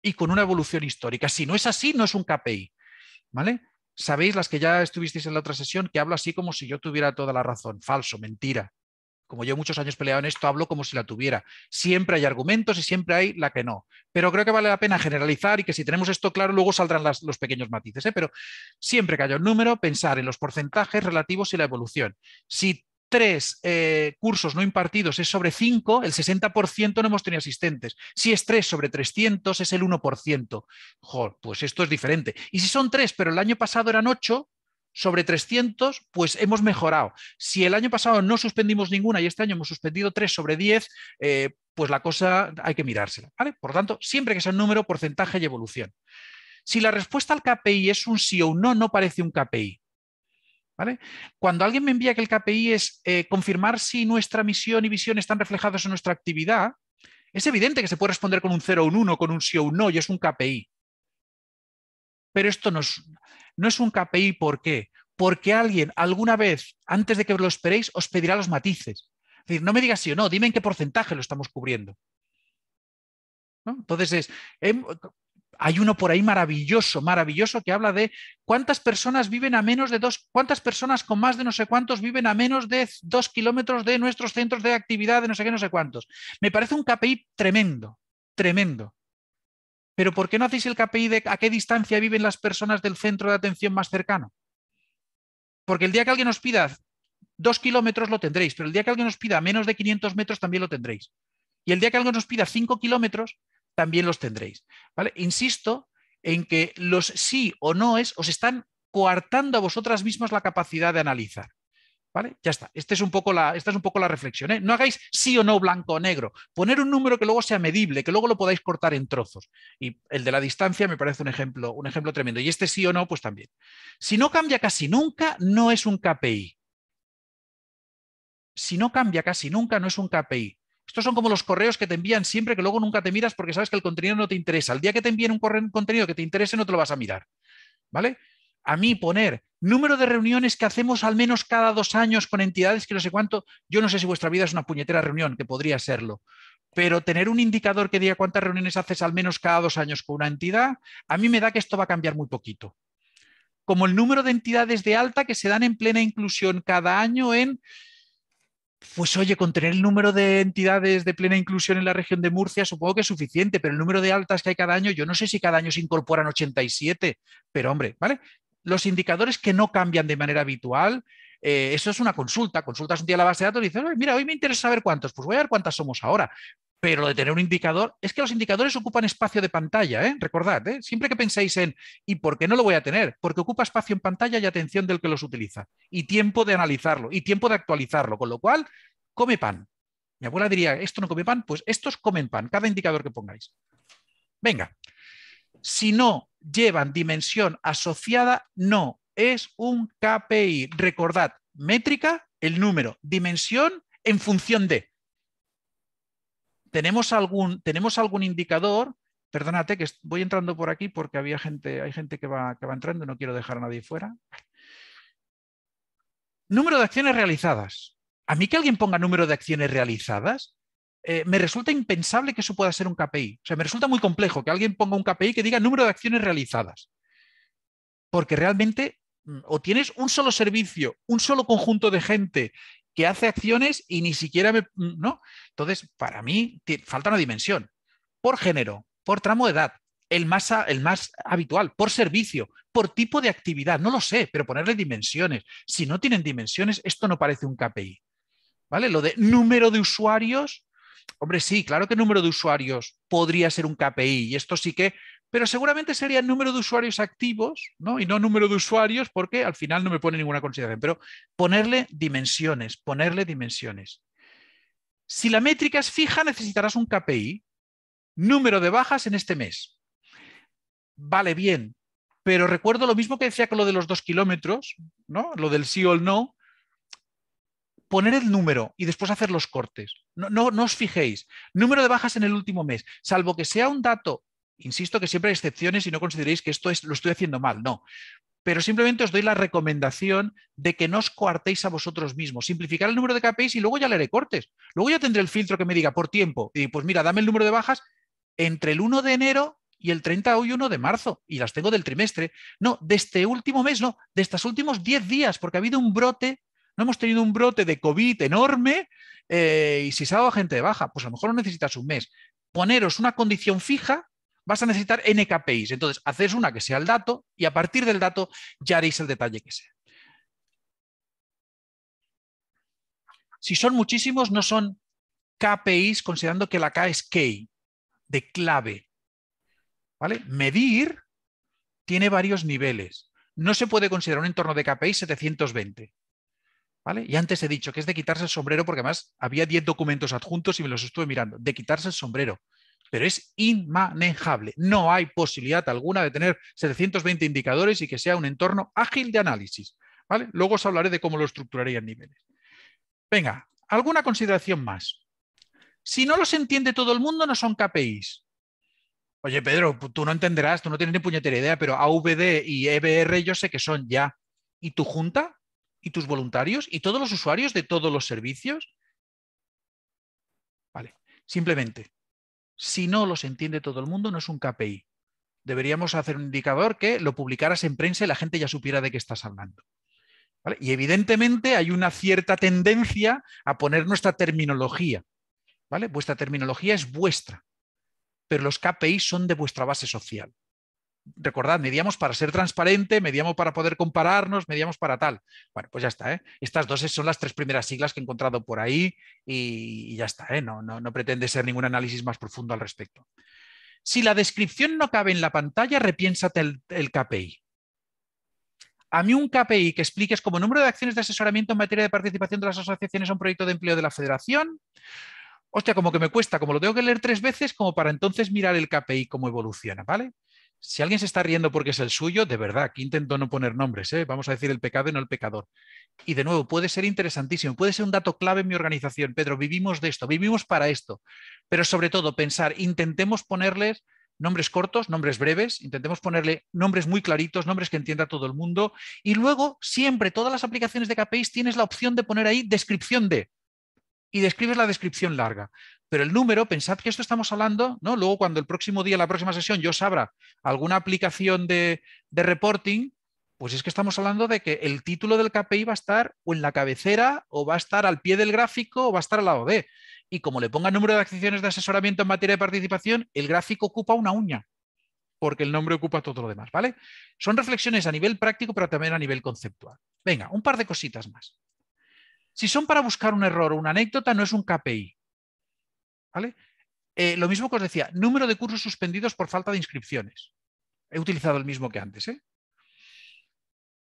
y con una evolución histórica. Si no es así, no es un KPI. ¿Vale? Sabéis, las que ya estuvisteis en la otra sesión, que hablo así como si yo tuviera toda la razón. Falso, mentira. Como yo muchos años peleado en esto, hablo como si la tuviera. Siempre hay argumentos y siempre hay la que no. Pero creo que vale la pena generalizar y que si tenemos esto claro, luego saldrán los pequeños matices. ¿eh? Pero siempre que haya un número, pensar en los porcentajes relativos y la evolución. Si tres eh, cursos no impartidos es sobre cinco, el 60% no hemos tenido asistentes. Si es tres sobre 300, es el 1%. pues esto es diferente. Y si son tres, pero el año pasado eran ocho, sobre 300, pues hemos mejorado. Si el año pasado no suspendimos ninguna y este año hemos suspendido 3 sobre 10, eh, pues la cosa hay que mirársela. Por lo tanto, siempre que sea un número, porcentaje y evolución. Si la respuesta al KPI es un sí o un no, no parece un KPI. Cuando alguien me envía que el KPI es eh, confirmar si nuestra misión y visión están reflejados en nuestra actividad, es evidente que se puede responder con un 0 o un 1, con un sí o un no, y es un KPI. Pero esto no es, no es un KPI, ¿por qué? Porque alguien alguna vez, antes de que lo esperéis, os pedirá los matices. Es decir, no me digas sí o no, dime en qué porcentaje lo estamos cubriendo. Entonces, es, em, hay uno por ahí maravilloso, maravilloso, que habla de cuántas personas viven a menos de dos, cuántas personas con más de no sé cuántos viven a menos de dos kilómetros de nuestros centros de actividad, de no sé qué, no sé cuántos. Me parece un KPI tremendo, tremendo. Pero ¿por qué no hacéis el KPI de a qué distancia viven las personas del centro de atención más cercano? Porque el día que alguien os pida dos kilómetros lo tendréis, pero el día que alguien os pida menos de 500 metros también lo tendréis. Y el día que alguien os pida cinco kilómetros, también los tendréis. ¿vale? Insisto en que los sí o no es os están coartando a vosotras mismas la capacidad de analizar. ¿Vale? Ya está. Este es un poco la, esta es un poco la reflexión. ¿eh? No hagáis sí o no blanco o negro. Poner un número que luego sea medible, que luego lo podáis cortar en trozos. Y el de la distancia me parece un ejemplo, un ejemplo tremendo. Y este sí o no, pues también. Si no cambia casi nunca, no es un KPI. Si no cambia casi nunca, no es un KPI. Estos son como los correos que te envían siempre que luego nunca te miras porque sabes que el contenido no te interesa. El día que te envíen un, contenido que te interese no te lo vas a mirar. ¿Vale? A mí poner número de reuniones que hacemos al menos cada dos años con entidades que no sé cuánto, yo no sé si vuestra vida es una puñetera reunión, que podría serlo, pero tener un indicador que diga cuántas reuniones haces al menos cada dos años con una entidad, a mí me da que esto va a cambiar muy poquito. Como el número de entidades de alta que se dan en plena inclusión cada año en pues oye, con tener el número de entidades de plena inclusión en la región de Murcia, supongo que es suficiente, pero el número de altas que hay cada año, yo no sé si cada año se incorporan 87, pero hombre, ¿vale? Los indicadores que no cambian de manera habitual, eh, eso es una consulta. Consultas un día a la base de datos y dices, mira, hoy me interesa saber cuántos, pues voy a ver cuántas somos ahora. Pero lo de tener un indicador, es que los indicadores ocupan espacio de pantalla, ¿eh? recordad, ¿eh? siempre que penséis en ¿y por qué no lo voy a tener? Porque ocupa espacio en pantalla y atención del que los utiliza, y tiempo de analizarlo, y tiempo de actualizarlo, con lo cual, come pan. Mi abuela diría, esto no come pan, pues estos comen pan, cada indicador que pongáis. Venga, si no llevan dimensión asociada, no, es un KPI. Recordad, métrica, el número, dimensión en función de. ¿tenemos algún, ¿tenemos algún indicador? Perdónate que voy entrando por aquí porque había gente, hay gente que va, que va entrando no quiero dejar a nadie fuera. Número de acciones realizadas. A mí que alguien ponga número de acciones realizadas, eh, me resulta impensable que eso pueda ser un KPI. O sea, me resulta muy complejo que alguien ponga un KPI que diga número de acciones realizadas. Porque realmente mm, o tienes un solo servicio, un solo conjunto de gente que hace acciones y ni siquiera me... ¿no? Entonces, para mí falta una dimensión. Por género, por tramo de edad, el más, el más habitual, por servicio, por tipo de actividad, no lo sé, pero ponerle dimensiones. Si no tienen dimensiones, esto no parece un KPI. ¿Vale? Lo de número de usuarios Hombre, sí, claro que el número de usuarios podría ser un KPI, y esto sí que, pero seguramente sería el número de usuarios activos, ¿no? Y no número de usuarios, porque al final no me pone ninguna consideración. Pero ponerle dimensiones, ponerle dimensiones. Si la métrica es fija, necesitarás un KPI, número de bajas en este mes. Vale, bien, pero recuerdo lo mismo que decía con lo de los dos kilómetros, ¿no? Lo del sí o el no poner el número y después hacer los cortes. No, no, os fijéis. Número de bajas en el último mes, salvo que sea un dato, insisto que siempre hay excepciones y no consideréis que esto es, lo estoy haciendo mal, no. Pero simplemente os doy la recomendación de que no os coartéis a vosotros mismos. Simplificar el número de KPIs y luego ya le haré cortes. Luego ya tendré el filtro que me diga por tiempo. Y pues mira, dame el número de bajas entre el 1 de enero y el 31 de marzo, y las tengo del trimestre. No, de este último mes, no, de estos últimos 10 días, porque ha habido un brote no hemos tenido un brote de COVID enorme eh, y si se ha dado gente de baja, pues a lo mejor no necesitas un mes. Poneros una condición fija, vas a necesitar NKPIs. Entonces, haces una que sea el dato y a partir del dato ya haréis el detalle que sea. Si son muchísimos, no son KPIs, considerando que la K es key, de clave. ¿Vale? Medir tiene varios niveles. No se puede considerar un entorno de KPI 720. Y antes he dicho que es de quitarse el sombrero, porque además había 10 documentos adjuntos y me los estuve mirando, de quitarse el sombrero. Pero es inmanejable. No hay posibilidad alguna de tener 720 indicadores y que sea un entorno ágil de análisis. ¿Vale? Luego os hablaré de cómo lo estructuraría en niveles. Venga, alguna consideración más. Si no los entiende todo el mundo, no son KPIs. Oye, Pedro, pues tú no entenderás, tú no tienes ni puñetera idea, pero AVD y EBR yo sé que son ya. ¿Y tu junta? ¿Y tus voluntarios? ¿Y todos los usuarios de todos los servicios? Vale, simplemente, si no los entiende todo el mundo, no es un KPI. Deberíamos hacer un indicador que lo publicaras en prensa y la gente ya supiera de qué estás hablando. Y evidentemente hay una cierta tendencia a poner nuestra terminología. ¿vale? Vuestra terminología es vuestra, pero los KPI son de vuestra base social recordad, mediamos para ser transparente, mediamos para poder compararnos, mediamos para tal. Bueno, pues ya está. ¿eh? Estas dos son las tres primeras siglas que he encontrado por ahí y, ya está. ¿eh? No, pretende ser ningún análisis más profundo al respecto. Si la descripción no cabe en la pantalla, repiénsate el, el KPI. A mí un KPI que expliques como número de acciones de asesoramiento en materia de participación de las asociaciones a un proyecto de empleo de la federación, hostia, como que me cuesta, como lo tengo que leer tres veces, como para entonces mirar el KPI cómo evoluciona, ¿vale? Si alguien se está riendo porque es el suyo, de verdad, aquí intento no poner nombres, ¿eh? vamos a decir el pecado y no el pecador. Y de nuevo, puede ser interesantísimo, puede ser un dato clave en mi organización. Pedro, vivimos de esto, vivimos para esto. Pero sobre todo, pensar, intentemos ponerles nombres cortos, nombres breves, intentemos ponerle nombres muy claritos, nombres que entienda todo el mundo. Y luego, siempre, todas las aplicaciones de KPIs tienes la opción de poner ahí descripción de y describes la descripción larga. Pero el número, pensad que esto estamos hablando, ¿no? Luego, cuando el próximo día, la próxima sesión, yo os abra alguna aplicación de, reporting, pues es que estamos hablando de que el título del KPI va a estar o en la cabecera, o va a estar al pie del gráfico, o va a estar al lado de. Y como le ponga número de acciones de asesoramiento en materia de participación, el gráfico ocupa una uña, porque el nombre ocupa todo lo demás, ¿vale? Son reflexiones a nivel práctico, pero también a nivel conceptual. Venga, un par de cositas más. Si son para buscar un error o una anécdota, no es un KPI. ¿Vale? Eh, lo mismo que os decía, número de cursos suspendidos por falta de inscripciones. He utilizado el mismo que antes. ¿eh?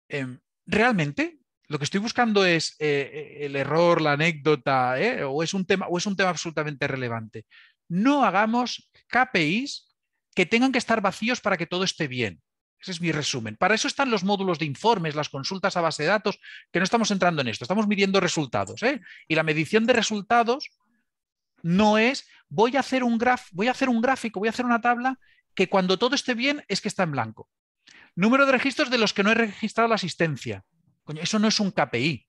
Eh, realmente, lo que estoy buscando es el error, la anécdota, o, es un tema, o es un tema absolutamente relevante. No hagamos KPIs que tengan que estar vacíos para que todo esté bien. Ese es mi resumen. Para eso están los módulos de informes, las consultas a base de datos, que no estamos entrando en esto, estamos midiendo resultados. ¿eh? Y la medición de resultados no es voy a hacer un graf, voy a hacer un gráfico, voy a hacer una tabla que cuando todo esté bien es que está en blanco. Número de registros de los que no he registrado la asistencia. Coño, eso no es un KPI.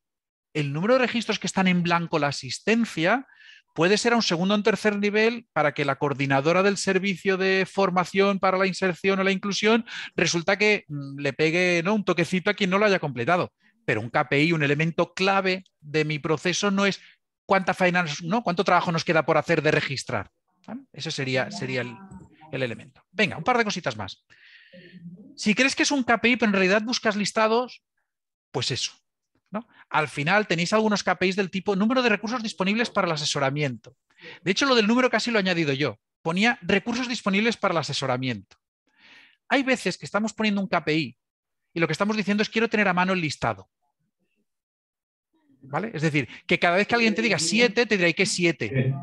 El número de registros que están en blanco la asistencia puede ser a un segundo o un tercer nivel para que la coordinadora del servicio de formación para la inserción o la inclusión resulta que mm, le pegue ¿no? un toquecito a quien no lo haya completado. Pero un KPI, un elemento clave de mi proceso no es cuánta ¿no? cuánto trabajo nos queda por hacer de registrar. Ese sería, sería el, el elemento. Venga, un par de cositas más. Si crees que es un KPI, pero en realidad buscas listados, pues eso, al final tenéis algunos KPIs del tipo número de recursos disponibles para el asesoramiento. De hecho, lo del número casi lo he añadido yo. Ponía recursos disponibles para el asesoramiento. Hay veces que estamos poniendo un KPI y lo que estamos diciendo es quiero tener a mano el listado. ¿Vale? Es decir, que cada vez que alguien te diga siete, te diré que siete.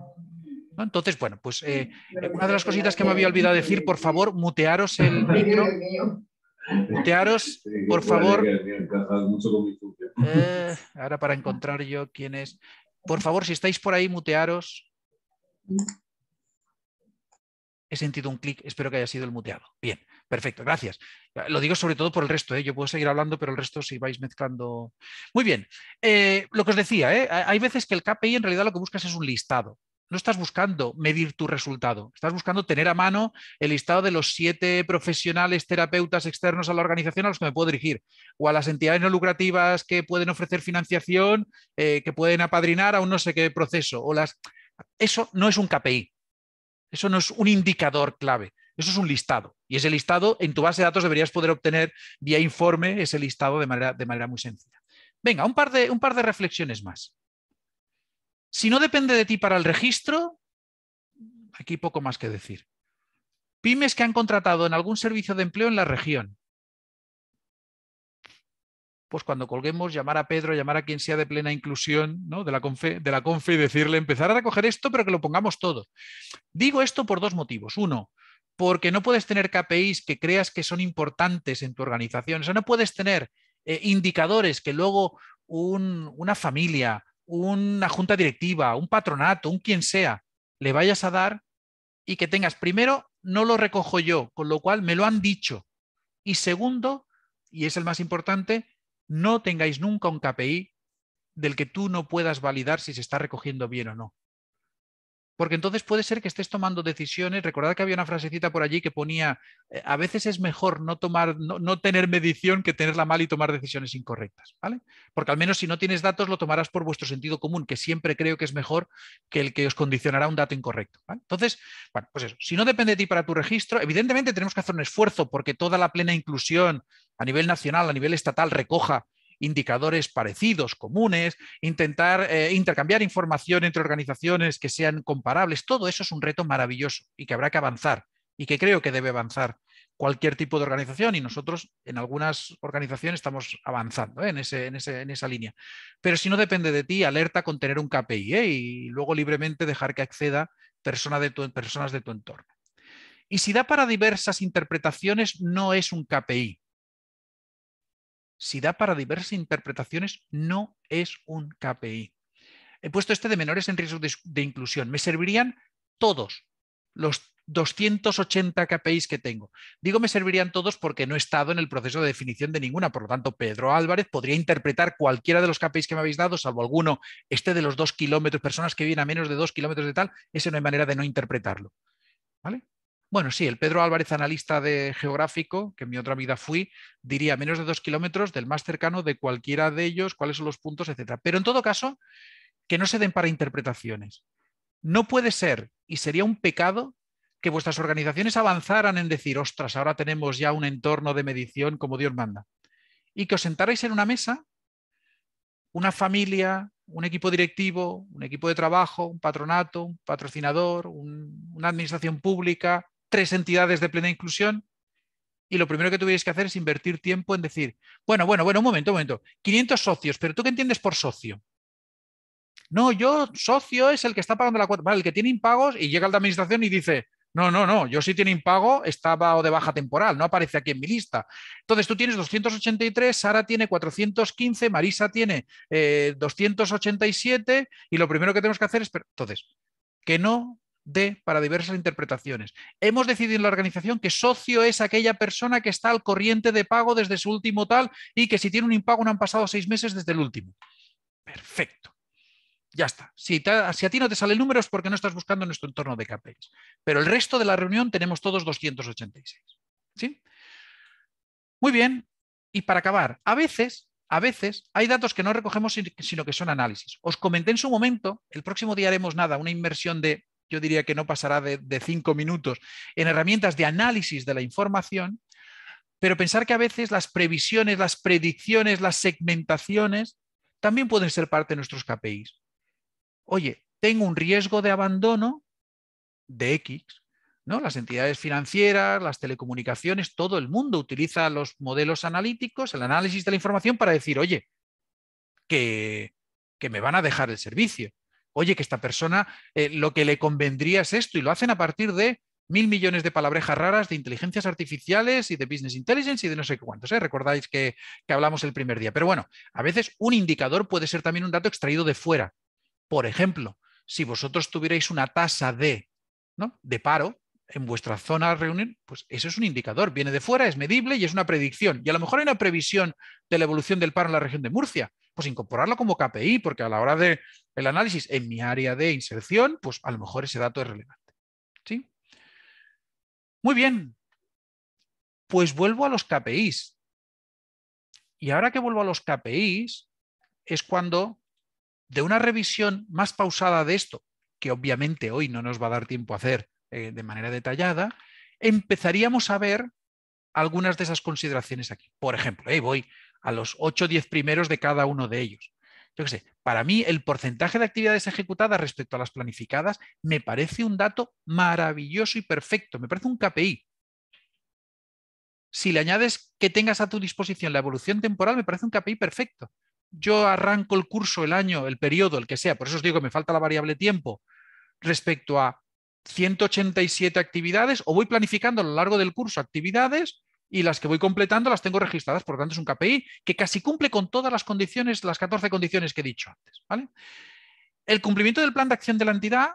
Entonces, bueno, pues eh, una de las cositas que me había olvidado decir, por favor, mutearos el micro Mutearos, por favor. Eh, ahora para encontrar yo quién es. Por favor, si estáis por ahí, mutearos. He sentido un clic, espero que haya sido el muteado. Bien, perfecto, gracias. Lo digo sobre todo por el resto, ¿eh? yo puedo seguir hablando, pero el resto si vais mezclando. Muy bien, eh, lo que os decía, hay veces que el KPI en realidad lo que buscas es un listado no estás buscando medir tu resultado, estás buscando tener a mano el listado de los siete profesionales terapeutas externos a la organización a los que me puedo dirigir, o a las entidades no lucrativas que pueden ofrecer financiación, eh, que pueden apadrinar a un no sé qué proceso, o las... Eso no es un KPI, eso no es un indicador clave, eso es un listado. Y ese listado en tu base de datos deberías poder obtener vía informe ese listado de manera, de manera muy sencilla. Venga, un par de, un par de reflexiones más. Si no depende de ti para el registro, aquí poco más que decir. Pymes que han contratado en algún servicio de empleo en la región. Pues cuando colguemos, llamar a Pedro, llamar a quien sea de plena inclusión ¿no? de, la confe, de la y decirle, empezar a recoger esto, pero que lo pongamos todo. Digo esto por dos motivos. Uno, porque no puedes tener KPIs que creas que son importantes en tu organización. O sea, no puedes tener eh, indicadores que luego una familia, una junta directiva, un patronato, un quien sea, le vayas a dar y que tengas, primero, no lo recojo yo, con lo cual me lo han dicho. Y segundo, y es el más importante, no tengáis nunca un KPI del que tú no puedas validar si se está recogiendo bien o no porque entonces puede ser que estés tomando decisiones. Recordad que había una frasecita por allí que ponía, eh, a veces es mejor no, tomar, no, tener medición que tenerla mal y tomar decisiones incorrectas, ¿vale? Porque al menos si no tienes datos lo tomarás por vuestro sentido común, que siempre creo que es mejor que el que os condicionará un dato incorrecto. Entonces, bueno, pues eso, si no depende de ti para tu registro, evidentemente tenemos que hacer un esfuerzo porque toda la plena inclusión a nivel nacional, a nivel estatal, recoja indicadores parecidos, comunes, intentar eh, intercambiar información entre organizaciones que sean comparables. Todo eso es un reto maravilloso y que habrá que avanzar y que creo que debe avanzar cualquier tipo de organización y nosotros en algunas organizaciones estamos avanzando eh, en, en, esa línea. Pero si no depende de ti, alerta con tener un KPI eh, y luego libremente dejar que acceda de personas de tu entorno. Y si da para diversas interpretaciones, no es un KPI si da para diversas interpretaciones, no es un KPI. He puesto este de menores en riesgo de, inclusión. Me servirían todos los 280 KPIs que tengo. Digo me servirían todos porque no he estado en el proceso de definición de ninguna. Por lo tanto, Pedro Álvarez podría interpretar cualquiera de los KPIs que me habéis dado, salvo alguno, este de los dos kilómetros, personas que vienen a menos de dos kilómetros de tal, ese no hay manera de no interpretarlo. ¿Vale? bueno, sí, el Pedro Álvarez, analista de geográfico, que en mi otra vida fui, diría menos de dos kilómetros del más cercano de cualquiera de ellos, cuáles son los puntos, etcétera. Pero en todo caso, que no se den para interpretaciones. No puede ser, y sería un pecado, que vuestras organizaciones avanzaran en decir, ostras, ahora tenemos ya un entorno de medición como Dios manda. Y que os sentarais en una mesa, una familia, un equipo directivo, un equipo de trabajo, un patronato, un patrocinador, una administración pública, tres entidades de plena inclusión y lo primero que tuvierais que hacer es invertir tiempo en decir, bueno, bueno, bueno, un momento, un momento, 500 socios, pero ¿tú qué entiendes por socio? No, yo, socio es el que está pagando la cuota, el que tiene impagos y llega a la administración y dice, no, no, no, yo sí tengo tiene impago, estaba o de baja temporal, no aparece aquí en mi lista. Entonces tú tienes 283, Sara tiene 415, Marisa tiene 287 eh, y lo primero que tenemos que hacer es, entonces, que no de para diversas interpretaciones. Hemos decidido en la organización que socio es aquella persona que está al corriente de pago desde su último tal y que si tiene un impago no han pasado seis meses desde el último. Perfecto. Ya está. Si, a ti no te sale números es porque no estás buscando nuestro entorno de KPIs. Pero el resto de la reunión tenemos todos 286. ¿Sí? Muy bien. Y para acabar, a veces a veces hay datos que no recogemos, sino que son análisis. Os comenté en su momento, el próximo día haremos nada, una inversión de yo diría que no pasará de, cinco minutos, en herramientas de análisis de la información, pero pensar que a veces las previsiones, las predicciones, las segmentaciones también pueden ser parte de nuestros KPIs. Oye, tengo un riesgo de abandono de X. ¿no? Las entidades financieras, las telecomunicaciones, todo el mundo utiliza los modelos analíticos, el análisis de la información para decir, oye, que, que me van a dejar el servicio oye, que esta persona eh, lo que le convendría es esto, y lo hacen a partir de mil millones de palabrejas raras de inteligencias artificiales y de business intelligence y de no sé cuántos. ¿eh? Recordáis que, hablamos el primer día. Pero bueno, a veces un indicador puede ser también un dato extraído de fuera. Por ejemplo, si vosotros tuvierais una tasa de, de paro en vuestra zona reunión, pues eso es un indicador. Viene de fuera, es medible y es una predicción. Y a lo mejor hay una previsión de la evolución del paro en la región de Murcia, pues incorporarlo como KPI, porque a la hora del el análisis en mi área de inserción, pues a lo mejor ese dato es relevante. ¿sí? Muy bien, pues vuelvo a los KPIs. Y ahora que vuelvo a los KPIs, es cuando de una revisión más pausada de esto, que obviamente hoy no nos va a dar tiempo a hacer eh, de manera detallada, empezaríamos a ver algunas de esas consideraciones aquí. Por ejemplo, ahí voy, a los 8 o 10 primeros de cada uno de ellos. Yo qué sé, para mí el porcentaje de actividades ejecutadas respecto a las planificadas me parece un dato maravilloso y perfecto, me parece un KPI. Si le añades que tengas a tu disposición la evolución temporal, me parece un KPI perfecto. Yo arranco el curso, el año, el periodo, el que sea, por eso os digo que me falta la variable tiempo respecto a 187 actividades o voy planificando a lo largo del curso actividades y las que voy completando las tengo registradas, por lo tanto es un KPI que casi cumple con todas las condiciones, las 14 condiciones que he dicho antes. ¿vale? El cumplimiento del plan de acción de la entidad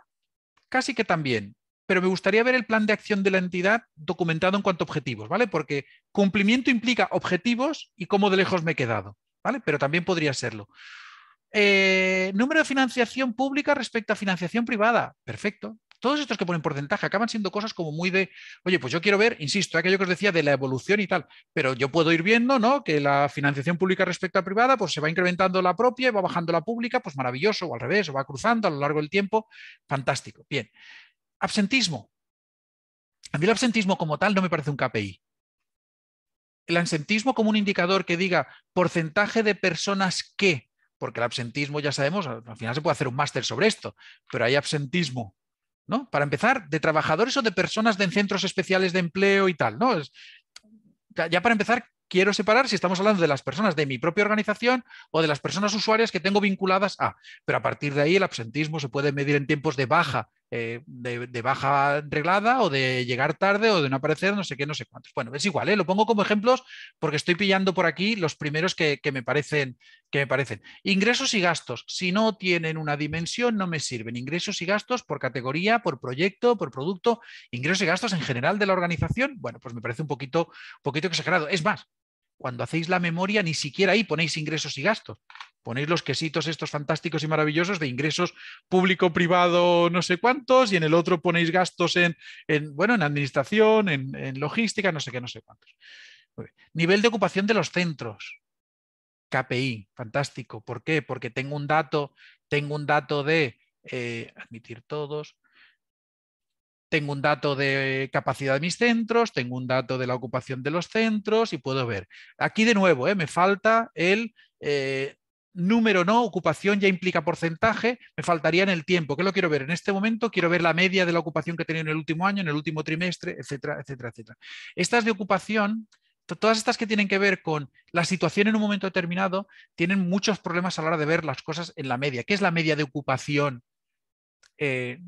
casi que también, pero me gustaría ver el plan de acción de la entidad documentado en cuanto a objetivos, ¿vale? Porque cumplimiento implica objetivos y cómo de lejos me he quedado, ¿vale? Pero también podría serlo. Eh, número de financiación pública respecto a financiación privada, perfecto todos estos que ponen porcentaje acaban siendo cosas como muy de, oye, pues yo quiero ver, insisto, aquello que os decía de la evolución y tal, pero yo puedo ir viendo, ¿no? Que la financiación pública respecto a privada, pues se va incrementando la propia y va bajando la pública, pues maravilloso, o al revés, o va cruzando a lo largo del tiempo, fantástico. Bien. Absentismo. A mí el absentismo como tal no me parece un KPI el absentismo como un indicador que diga porcentaje de personas que, porque el absentismo ya sabemos, al final se puede hacer un máster sobre esto, pero hay absentismo para empezar, de trabajadores o de personas de, en centros especiales de empleo y tal, ¿no? Es, ya para empezar, quiero separar si estamos hablando de las personas de mi propia organización o de las personas usuarias que tengo vinculadas a. Pero a partir de ahí el absentismo se puede medir en tiempos de baja, eh, de, baja reglada o de llegar tarde o de no aparecer no sé qué, no sé cuántos. Bueno, es igual, ¿eh? lo pongo como ejemplos porque estoy pillando por aquí los primeros que me parecen que me parecen. Ingresos y gastos. Si no tienen una dimensión, no me sirven. Ingresos y gastos por categoría, por proyecto, por producto, ingresos y gastos en general de la organización. Bueno, pues me parece un poquito, exagerado. Es más, cuando hacéis la memoria, ni siquiera ahí ponéis ingresos y gastos. Ponéis los quesitos estos fantásticos y maravillosos de ingresos público, privado, no sé cuántos, y en el otro ponéis gastos en, bueno, en administración, en, en logística, no sé qué, no sé cuántos. Nivel de ocupación de los centros. KPI, fantástico. ¿Por qué? Porque tengo un dato, tengo un dato de eh, admitir todos, tengo un dato de capacidad de mis centros, tengo un dato de la ocupación de los centros y puedo ver. Aquí de nuevo, ¿eh? me falta el eh, número no, ocupación ya implica porcentaje, me faltaría en el tiempo. ¿Qué lo quiero ver? En este momento quiero ver la media de la ocupación que he tenido en el último año, en el último trimestre, etcétera, etcétera, etcétera. Estas de ocupación todas estas que tienen que ver con la situación en un momento determinado tienen muchos problemas a la hora de ver las cosas en la media. ¿Qué es la media de ocupación? Eh,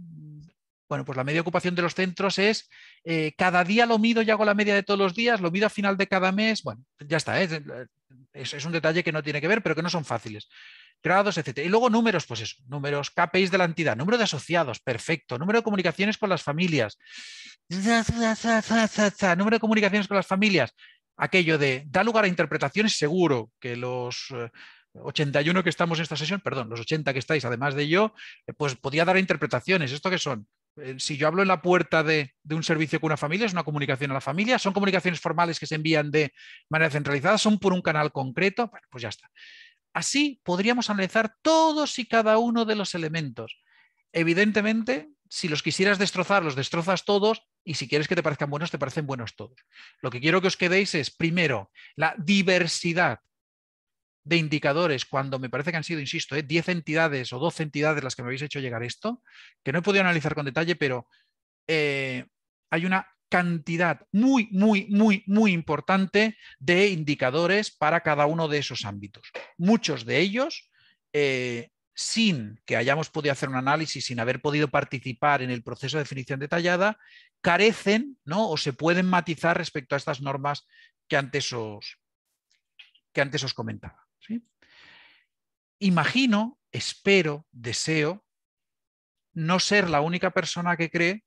bueno, pues la media de ocupación de los centros es eh, cada día lo mido y hago la media de todos los días, lo mido a final de cada mes. Bueno, ya está, ¿eh? es, un detalle que no tiene que ver, pero que no son fáciles grados, etcétera. Y luego números, pues eso, números, KPIs de la entidad, número de asociados, perfecto, número de comunicaciones con las familias, número de comunicaciones con las familias, aquello de da lugar a interpretaciones seguro que los... 81 eh, que estamos en esta sesión, perdón, los 80 que estáis, además de yo, eh, pues podía dar interpretaciones. ¿Esto qué son? Eh, si yo hablo en la puerta de, de, un servicio con una familia, es una comunicación a la familia, son comunicaciones formales que se envían de manera centralizada, son por un canal concreto, pues ya está. Así podríamos analizar todos y cada uno de los elementos. Evidentemente, si los quisieras destrozar, los destrozas todos, y si quieres que te parezcan buenos, te parecen buenos todos. Lo que quiero que os quedéis es, primero, la diversidad de indicadores, cuando me parece que han sido, insisto, 10 eh, entidades o 12 entidades las que me habéis hecho llegar esto, que no he podido analizar con detalle, pero eh, hay una cantidad muy, muy, muy, muy importante de indicadores para cada uno de esos ámbitos. Muchos de ellos, eh, sin que hayamos podido hacer un análisis, sin haber podido participar en el proceso de definición detallada, carecen ¿no? o se pueden matizar respecto a estas normas que antes os, que antes os comentaba. Imagino, espero, deseo no ser la única persona que cree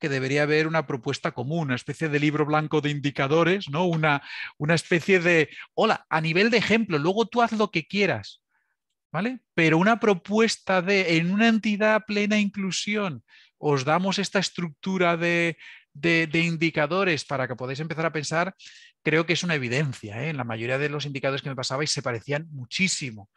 que debería haber una propuesta común, una especie de libro blanco de indicadores, ¿no? Una, una, especie de, hola, a nivel de ejemplo, luego tú haz lo que quieras, ¿vale? Pero una propuesta de, en una entidad plena inclusión, os damos esta estructura de, indicadores para que podáis empezar a pensar, creo que es una evidencia. ¿eh? En la mayoría de los indicadores que me pasabais se parecían muchísimo.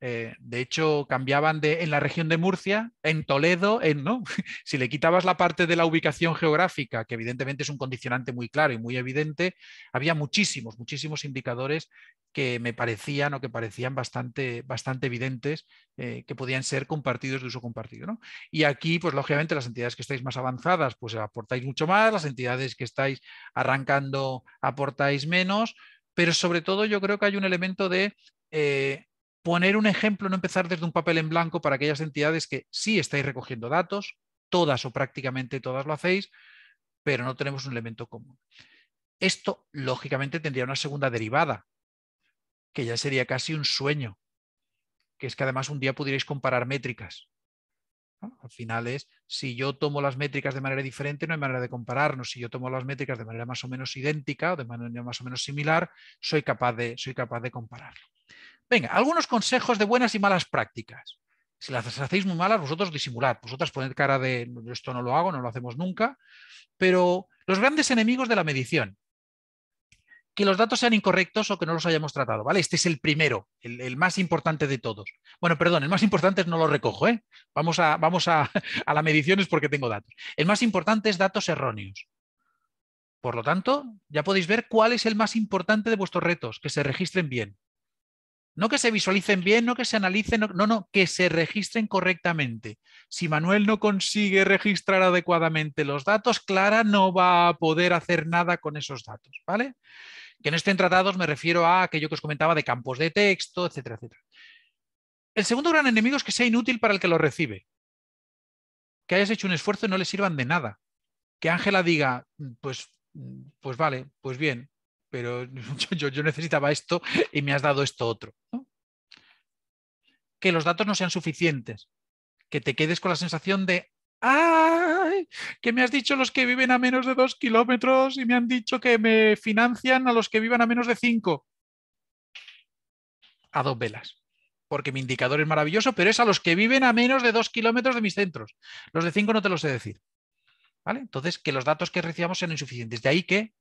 Eh, de hecho, cambiaban de, en la región de Murcia, en Toledo, en no. si le quitabas la parte de la ubicación geográfica, que evidentemente es un condicionante muy claro y muy evidente, había muchísimos, muchísimos indicadores que me parecían o que parecían bastante, bastante evidentes eh, que podían ser compartidos de uso compartido. ¿no? Y aquí, pues lógicamente, las entidades que estáis más avanzadas, pues aportáis mucho más, las entidades que estáis arrancando aportáis menos, pero sobre todo yo creo que hay un elemento de eh, poner un ejemplo, no empezar desde un papel en blanco para aquellas entidades que sí estáis recogiendo datos, todas o prácticamente todas lo hacéis, pero no tenemos un elemento común. Esto, lógicamente, tendría una segunda derivada, que ya sería casi un sueño, que es que además un día pudierais comparar métricas. Al final es, si yo tomo las métricas de manera diferente, no hay manera de compararnos. Si yo tomo las métricas de manera más o menos idéntica o de manera más o menos similar, soy capaz de, soy capaz de compararlo. Venga, algunos consejos de buenas y malas prácticas. Si las hacéis muy malas, vosotros disimulad, vosotras poned cara de esto no lo hago, no lo hacemos nunca, pero los grandes enemigos de la medición, que los datos sean incorrectos o que no los hayamos tratado, ¿vale? Este es el primero, el, más importante de todos. Bueno, perdón, el más importante no lo recojo, ¿eh? Vamos, a, vamos a, a la medición es porque tengo datos. El más importante es datos erróneos. Por lo tanto, ya podéis ver cuál es el más importante de vuestros retos, que se registren bien. No que se visualicen bien, no que se analicen, no, no, que se registren correctamente. Si Manuel no consigue registrar adecuadamente los datos, Clara no va a poder hacer nada con esos datos, ¿vale? Que no estén tratados me refiero a aquello que os comentaba de campos de texto, etcétera, etcétera. El segundo gran enemigo es que sea inútil para el que lo recibe. Que hayas hecho un esfuerzo y no le sirvan de nada. Que Ángela diga, mm, pues, mm, pues vale, pues bien, pero yo, necesitaba esto y me has dado esto otro. Que los datos no sean suficientes, que te quedes con la sensación de, ¡ay! Que me has dicho los que viven a menos de dos kilómetros y me han dicho que me financian a los que vivan a menos de cinco. A dos velas. Porque mi indicador es maravilloso, pero es a los que viven a menos de dos kilómetros de mis centros. Los de cinco no te los sé decir. ¿Vale? Entonces, que los datos que recibamos sean insuficientes. De ahí que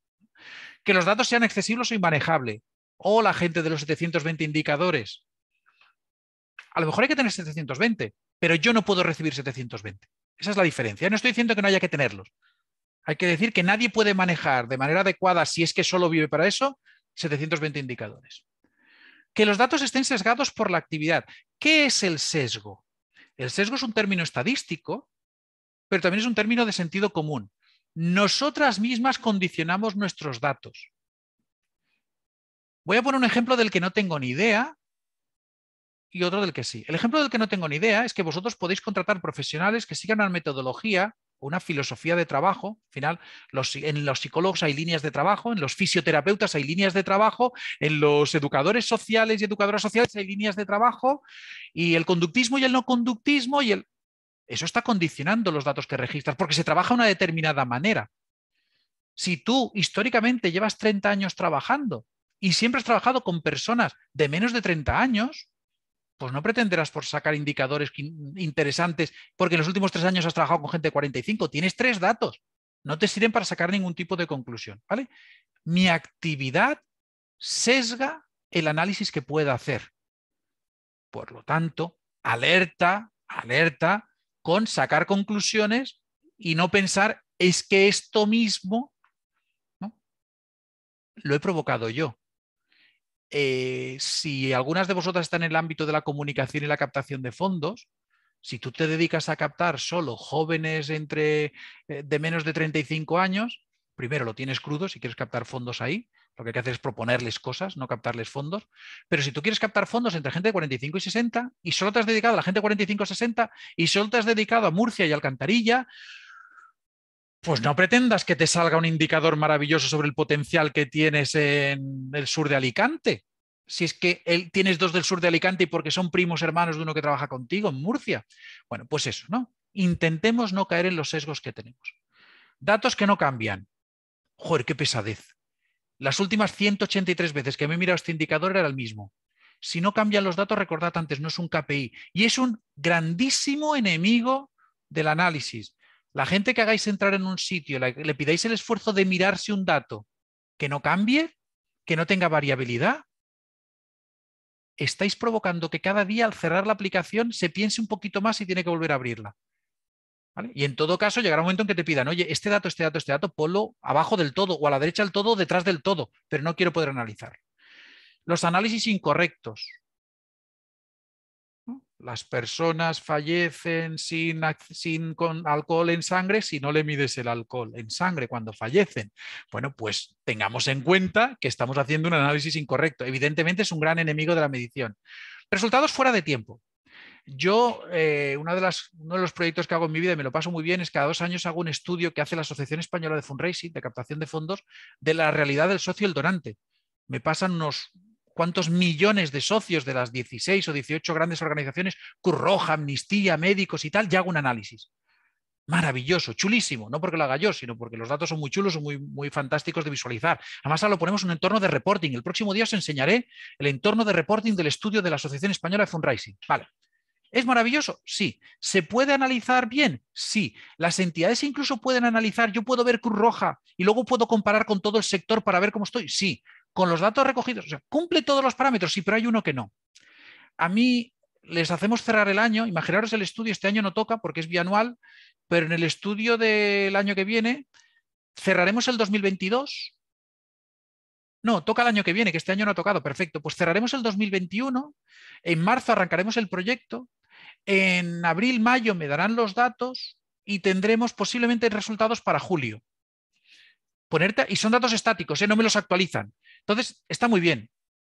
que los datos sean accesibles o inmanejables. O la gente de los 720 indicadores. A lo mejor hay que tener 720, pero yo no puedo recibir 720. Esa es la diferencia. No estoy diciendo que no haya que tenerlos. Hay que decir que nadie puede manejar de manera adecuada, si es que solo vive para eso, 720 indicadores. Que los datos estén sesgados por la actividad. ¿Qué es el sesgo? El sesgo es un término estadístico, pero también es un término de sentido común nosotras mismas condicionamos nuestros datos. Voy a poner un ejemplo del que no tengo ni idea y otro del que sí. El ejemplo del que no tengo ni idea es que vosotros podéis contratar profesionales que sigan una metodología una filosofía de trabajo. Al final, en los psicólogos hay líneas de trabajo, en los fisioterapeutas hay líneas de trabajo, en los educadores sociales y educadoras sociales hay líneas de trabajo, y el conductismo y el no conductismo, y el. Eso está condicionando los datos que registras porque se trabaja de una determinada manera. Si tú históricamente llevas 30 años trabajando y siempre has trabajado con personas de menos de 30 años, pues no pretenderás por sacar indicadores interesantes porque en los últimos tres años has trabajado con gente de 45. Tienes tres datos. No te sirven para sacar ningún tipo de conclusión. ¿vale? Mi actividad sesga el análisis que pueda hacer. Por lo tanto, alerta, alerta con sacar conclusiones y no pensar, es que esto mismo lo he provocado yo. Eh, si algunas de vosotras están en el ámbito de la comunicación y la captación de fondos, si tú te dedicas a captar solo jóvenes entre, eh, de menos de 35 años, primero lo tienes crudo si quieres captar fondos ahí, lo que hay que hacer es proponerles cosas, no captarles fondos. Pero si tú quieres captar fondos entre gente de 45 y 60 y solo te has dedicado a la gente de 45 y 60 y solo te has dedicado a Murcia y Alcantarilla, pues no pretendas que te salga un indicador maravilloso sobre el potencial que tienes en el sur de Alicante. Si es que él, tienes dos del sur de Alicante y porque son primos hermanos de uno que trabaja contigo en Murcia. Bueno, pues eso, ¿no? Intentemos no caer en los sesgos que tenemos. Datos que no cambian. Joder, qué pesadez. Las últimas 183 veces que me he mirado este indicador era el mismo. Si no cambian los datos, recordad antes, no es un KPI. Y es un grandísimo enemigo del análisis. La gente que hagáis entrar en un sitio, le pidáis el esfuerzo de mirarse un dato que no cambie, que no tenga variabilidad, estáis provocando que cada día al cerrar la aplicación se piense un poquito más y tiene que volver a abrirla. Y en todo caso llegará un momento en que te pidan, oye, este dato, este dato, este dato, ponlo abajo del todo o a la derecha del todo, detrás del todo, pero no quiero poder analizar. Los análisis incorrectos. Las personas fallecen sin, con alcohol en sangre si no le mides el alcohol en sangre cuando fallecen. Bueno, pues tengamos en cuenta que estamos haciendo un análisis incorrecto. Evidentemente es un gran enemigo de la medición. Resultados fuera de tiempo. Yo, eh, una de las, uno de los proyectos que hago en mi vida y me lo paso muy bien es cada dos años hago un estudio que hace la Asociación Española de Fundraising, de captación de fondos, de la realidad del socio el donante. Me pasan unos cuantos millones de socios de las 16 o 18 grandes organizaciones, Cruz Roja, Amnistía, médicos y tal, y hago un análisis. Maravilloso, chulísimo, no porque lo haga yo, sino porque los datos son muy chulos, son muy, muy fantásticos de visualizar. Además, ahora lo ponemos un entorno de reporting. El próximo día os enseñaré el entorno de reporting del estudio de la Asociación Española de Fundraising. Vale. ¿Es maravilloso? Sí. ¿Se puede analizar bien? Sí. Las entidades incluso pueden analizar. Yo puedo ver Cruz Roja y luego puedo comparar con todo el sector para ver cómo estoy. Sí. Con los datos recogidos. O sea, cumple todos los parámetros, sí, pero hay uno que no. A mí les hacemos cerrar el año. Imaginaros el estudio, este año no toca porque es bianual, pero en el estudio del año que viene cerraremos el 2022. No, toca el año que viene, que este año no ha tocado. Perfecto. Pues cerraremos el 2021. En marzo arrancaremos el proyecto en abril, mayo me darán los datos y tendremos posiblemente resultados para julio. Ponerte, y son datos estáticos, ¿eh? no me los actualizan. Entonces, está muy bien.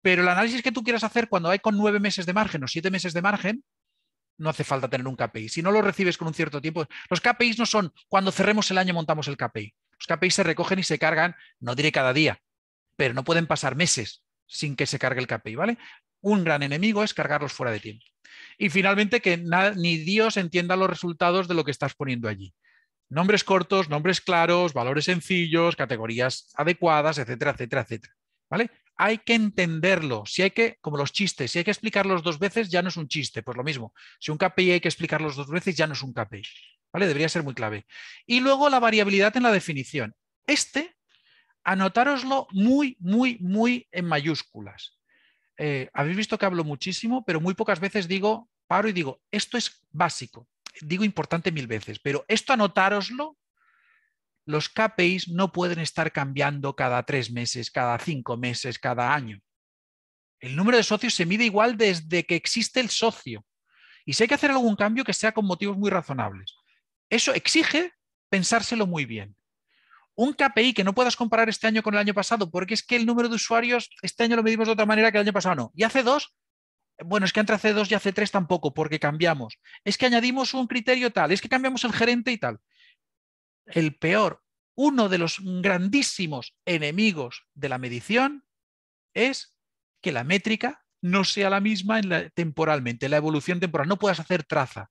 Pero el análisis que tú quieras hacer cuando hay con nueve meses de margen o siete meses de margen, no hace falta tener un KPI. Si no lo recibes con un cierto tiempo, los KPIs no son cuando cerremos el año montamos el KPI. Los KPIs se recogen y se cargan, no diré cada día, pero no pueden pasar meses sin que se cargue el KPI, ¿vale? un gran enemigo es cargarlos fuera de tiempo. Y finalmente, que ni Dios entienda los resultados de lo que estás poniendo allí. Nombres cortos, nombres claros, valores sencillos, categorías adecuadas, etcétera, etcétera, etcétera. ¿Vale? Hay que entenderlo. Si hay que, como los chistes, si hay que explicarlos dos veces, ya no es un chiste. Pues lo mismo. Si un KPI hay que explicarlos dos veces, ya no es un KPI. ¿Vale? Debería ser muy clave. Y luego la variabilidad en la definición. Este, anotároslo muy, muy, muy en mayúsculas. Eh, habéis visto que hablo muchísimo, pero muy pocas veces digo, paro y digo, esto es básico, digo importante mil veces, pero esto anotároslo, los KPIs no pueden estar cambiando cada tres meses, cada cinco meses, cada año. El número de socios se mide igual desde que existe el socio. Y si hay que hacer algún cambio, que sea con motivos muy razonables. Eso exige pensárselo muy bien un KPI que no puedas comparar este año con el año pasado, porque es que el número de usuarios este año lo medimos de otra manera que el año pasado no. Y hace dos, bueno, es que entre hace dos y hace tres tampoco, porque cambiamos. Es que añadimos un criterio tal, es que cambiamos el gerente y tal. El peor, uno de los grandísimos enemigos de la medición es que la métrica no sea la misma en la, temporalmente, la evolución temporal. No puedas hacer traza.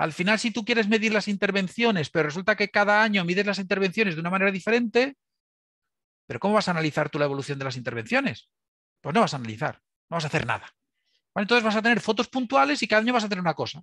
Al final, si tú quieres medir las intervenciones, pero resulta que cada año mides las intervenciones de una manera diferente, ¿pero cómo vas a analizar tú la evolución de las intervenciones? Pues no vas a analizar, no vas a hacer nada. Entonces vas a tener fotos puntuales y cada año vas a tener una cosa.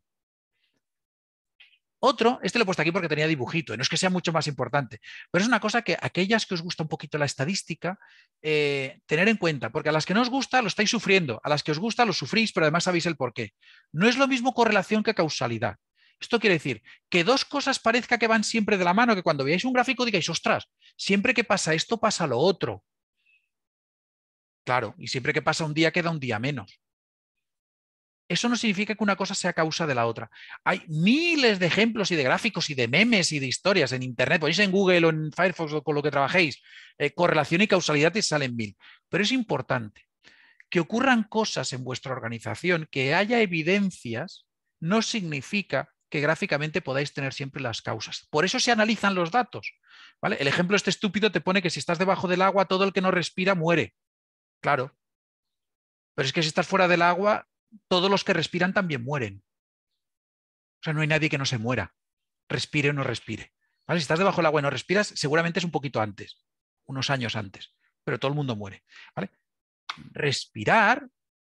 Otro, este lo he puesto aquí porque tenía dibujito, no es que sea mucho más importante, pero es una cosa que aquellas que os gusta un poquito la estadística, eh, tener en cuenta, porque a las que no os gusta lo estáis sufriendo, a las que os gusta lo sufrís, pero además sabéis el por qué. No es lo mismo correlación que causalidad. Esto quiere decir que dos cosas parezca que van siempre de la mano, que cuando veáis un gráfico digáis, ostras, siempre que pasa esto pasa lo otro. Claro, y siempre que pasa un día queda un día menos. Eso no significa que una cosa sea causa de la otra. Hay miles de ejemplos y de gráficos y de memes y de historias en Internet. podéis en Google o en Firefox o con lo que trabajéis. Eh, correlación y causalidad y salen mil. Pero es importante que ocurran cosas en vuestra organización, que haya evidencias, no significa que gráficamente podáis tener siempre las causas. Por eso se analizan los datos. ¿vale? El ejemplo este estúpido te pone que si estás debajo del agua, todo el que no respira muere. Claro. Pero es que si estás fuera del agua, todos los que respiran también mueren. O sea, no hay nadie que no se muera, respire o no respire. ¿Vale? Si estás debajo del agua y no respiras, seguramente es un poquito antes, unos años antes, pero todo el mundo muere. ¿vale? Respirar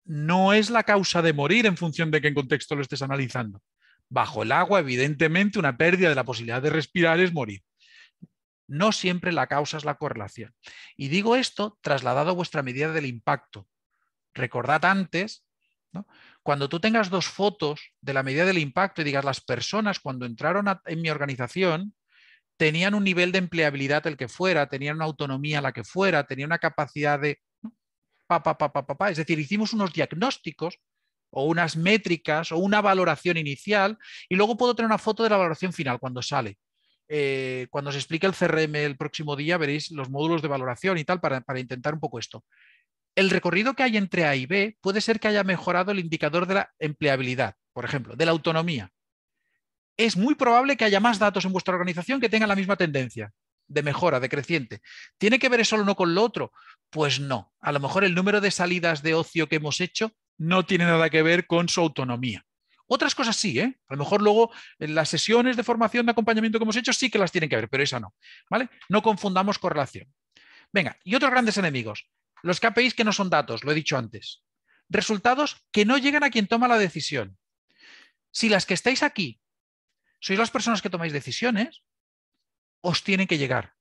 no es la causa de morir en función de qué contexto lo estés analizando. Bajo el agua, evidentemente, una pérdida de la posibilidad de respirar es morir. No siempre la causa es la correlación. Y digo esto trasladado a vuestra medida del impacto. Recordad antes, cuando tú tengas dos fotos de la medida del impacto y digas las personas cuando entraron en mi organización tenían un nivel de empleabilidad el que fuera, tenían una autonomía la que fuera, tenían una capacidad de... es decir, hicimos unos diagnósticos o unas métricas o una valoración inicial y luego puedo tener una foto de la valoración final cuando sale. Eh, cuando se explique el CRM el próximo día veréis los módulos de valoración y tal para, intentar un poco esto. El recorrido que hay entre A y B puede ser que haya mejorado el indicador de la empleabilidad, por ejemplo, de la autonomía. Es muy probable que haya más datos en vuestra organización que tengan la misma tendencia de mejora, de creciente. ¿Tiene que ver eso o uno con lo otro? Pues no. A lo mejor el número de salidas de ocio que hemos hecho no tiene nada que ver con su autonomía. Otras cosas sí, ¿eh? A lo mejor luego en eh, las sesiones de formación de acompañamiento que hemos hecho sí que las tienen que ver, pero esa no. ¿Vale? No confundamos correlación. Venga, y otros grandes enemigos. Los KPIs que no son datos, lo he dicho antes. Resultados que no llegan a quien toma la decisión. Si las que estáis aquí sois las personas que tomáis decisiones, os tienen que llegar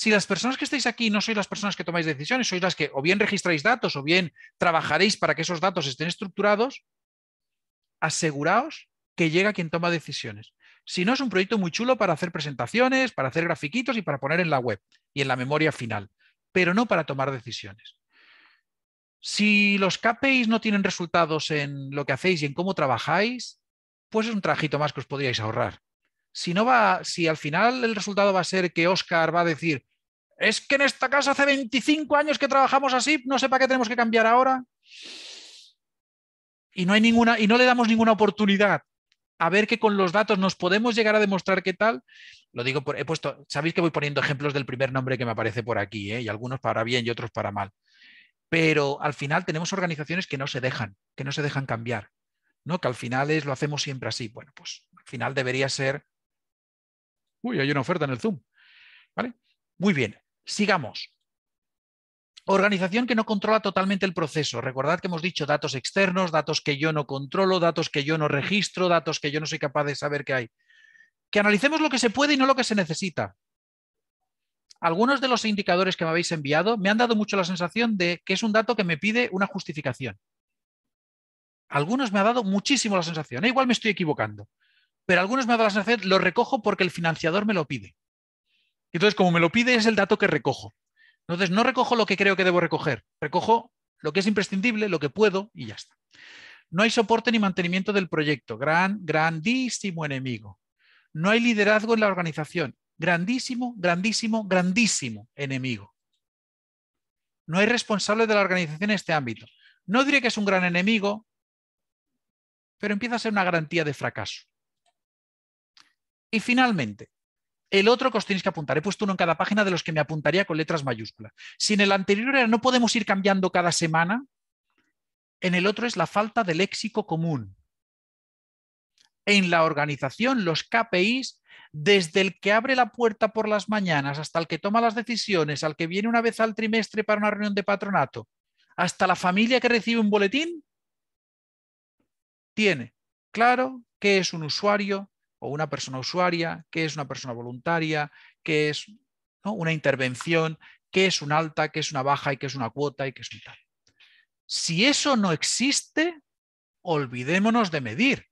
si las personas que estáis aquí no sois las personas que tomáis decisiones, sois las que o bien registráis datos o bien trabajaréis para que esos datos estén estructurados, aseguraos que llega quien toma decisiones. Si no, es un proyecto muy chulo para hacer presentaciones, para hacer grafiquitos y para poner en la web y en la memoria final, pero no para tomar decisiones. Si los KPIs no tienen resultados en lo que hacéis y en cómo trabajáis, pues es un trajito más que os podríais ahorrar. Si no va, si al final el resultado va a ser que Oscar va a decir, es que en esta casa hace 25 años que trabajamos así, no sé para qué tenemos que cambiar ahora. Y no, hay ninguna, y no le damos ninguna oportunidad a ver que con los datos nos podemos llegar a demostrar qué tal. Lo digo, por, he puesto, sabéis que voy poniendo ejemplos del primer nombre que me aparece por aquí, ¿eh? y algunos para bien y otros para mal. Pero al final tenemos organizaciones que no se dejan, que no se dejan cambiar, ¿no? que al final es lo hacemos siempre así. Bueno, pues al final debería ser... Uy, hay una oferta en el Zoom. ¿Vale? Muy bien. Sigamos. Organización que no controla totalmente el proceso. Recordad que hemos dicho datos externos, datos que yo no controlo, datos que yo no registro, datos que yo no soy capaz de saber que hay. Que analicemos lo que se puede y no lo que se necesita. Algunos de los indicadores que me habéis enviado me han dado mucho la sensación de que es un dato que me pide una justificación. Algunos me ha dado muchísimo la sensación. E igual me estoy equivocando, pero algunos me han dado la sensación, lo recojo porque el financiador me lo pide. Entonces, como me lo pide, es el dato que recojo. Entonces, no recojo lo que creo que debo recoger, recojo lo que es imprescindible, lo que puedo y ya está. No hay soporte ni mantenimiento del proyecto, gran, grandísimo enemigo. No hay liderazgo en la organización, grandísimo, grandísimo, grandísimo enemigo. No hay responsable de la organización en este ámbito. No diré que es un gran enemigo, pero empieza a ser una garantía de fracaso. Y finalmente, el otro que os tenéis que apuntar. He puesto uno en cada página de los que me apuntaría con letras mayúsculas. Si en el anterior era no podemos ir cambiando cada semana, en el otro es la falta de léxico común. En la organización, los KPIs, desde el que abre la puerta por las mañanas hasta el que toma las decisiones, al que viene una vez al trimestre para una reunión de patronato, hasta la familia que recibe un boletín, tiene claro que es un usuario o una persona usuaria, qué es una persona voluntaria, qué es una intervención, qué es un alta, qué es una baja y qué es una cuota y qué es un tal. Si eso no existe, olvidémonos de medir.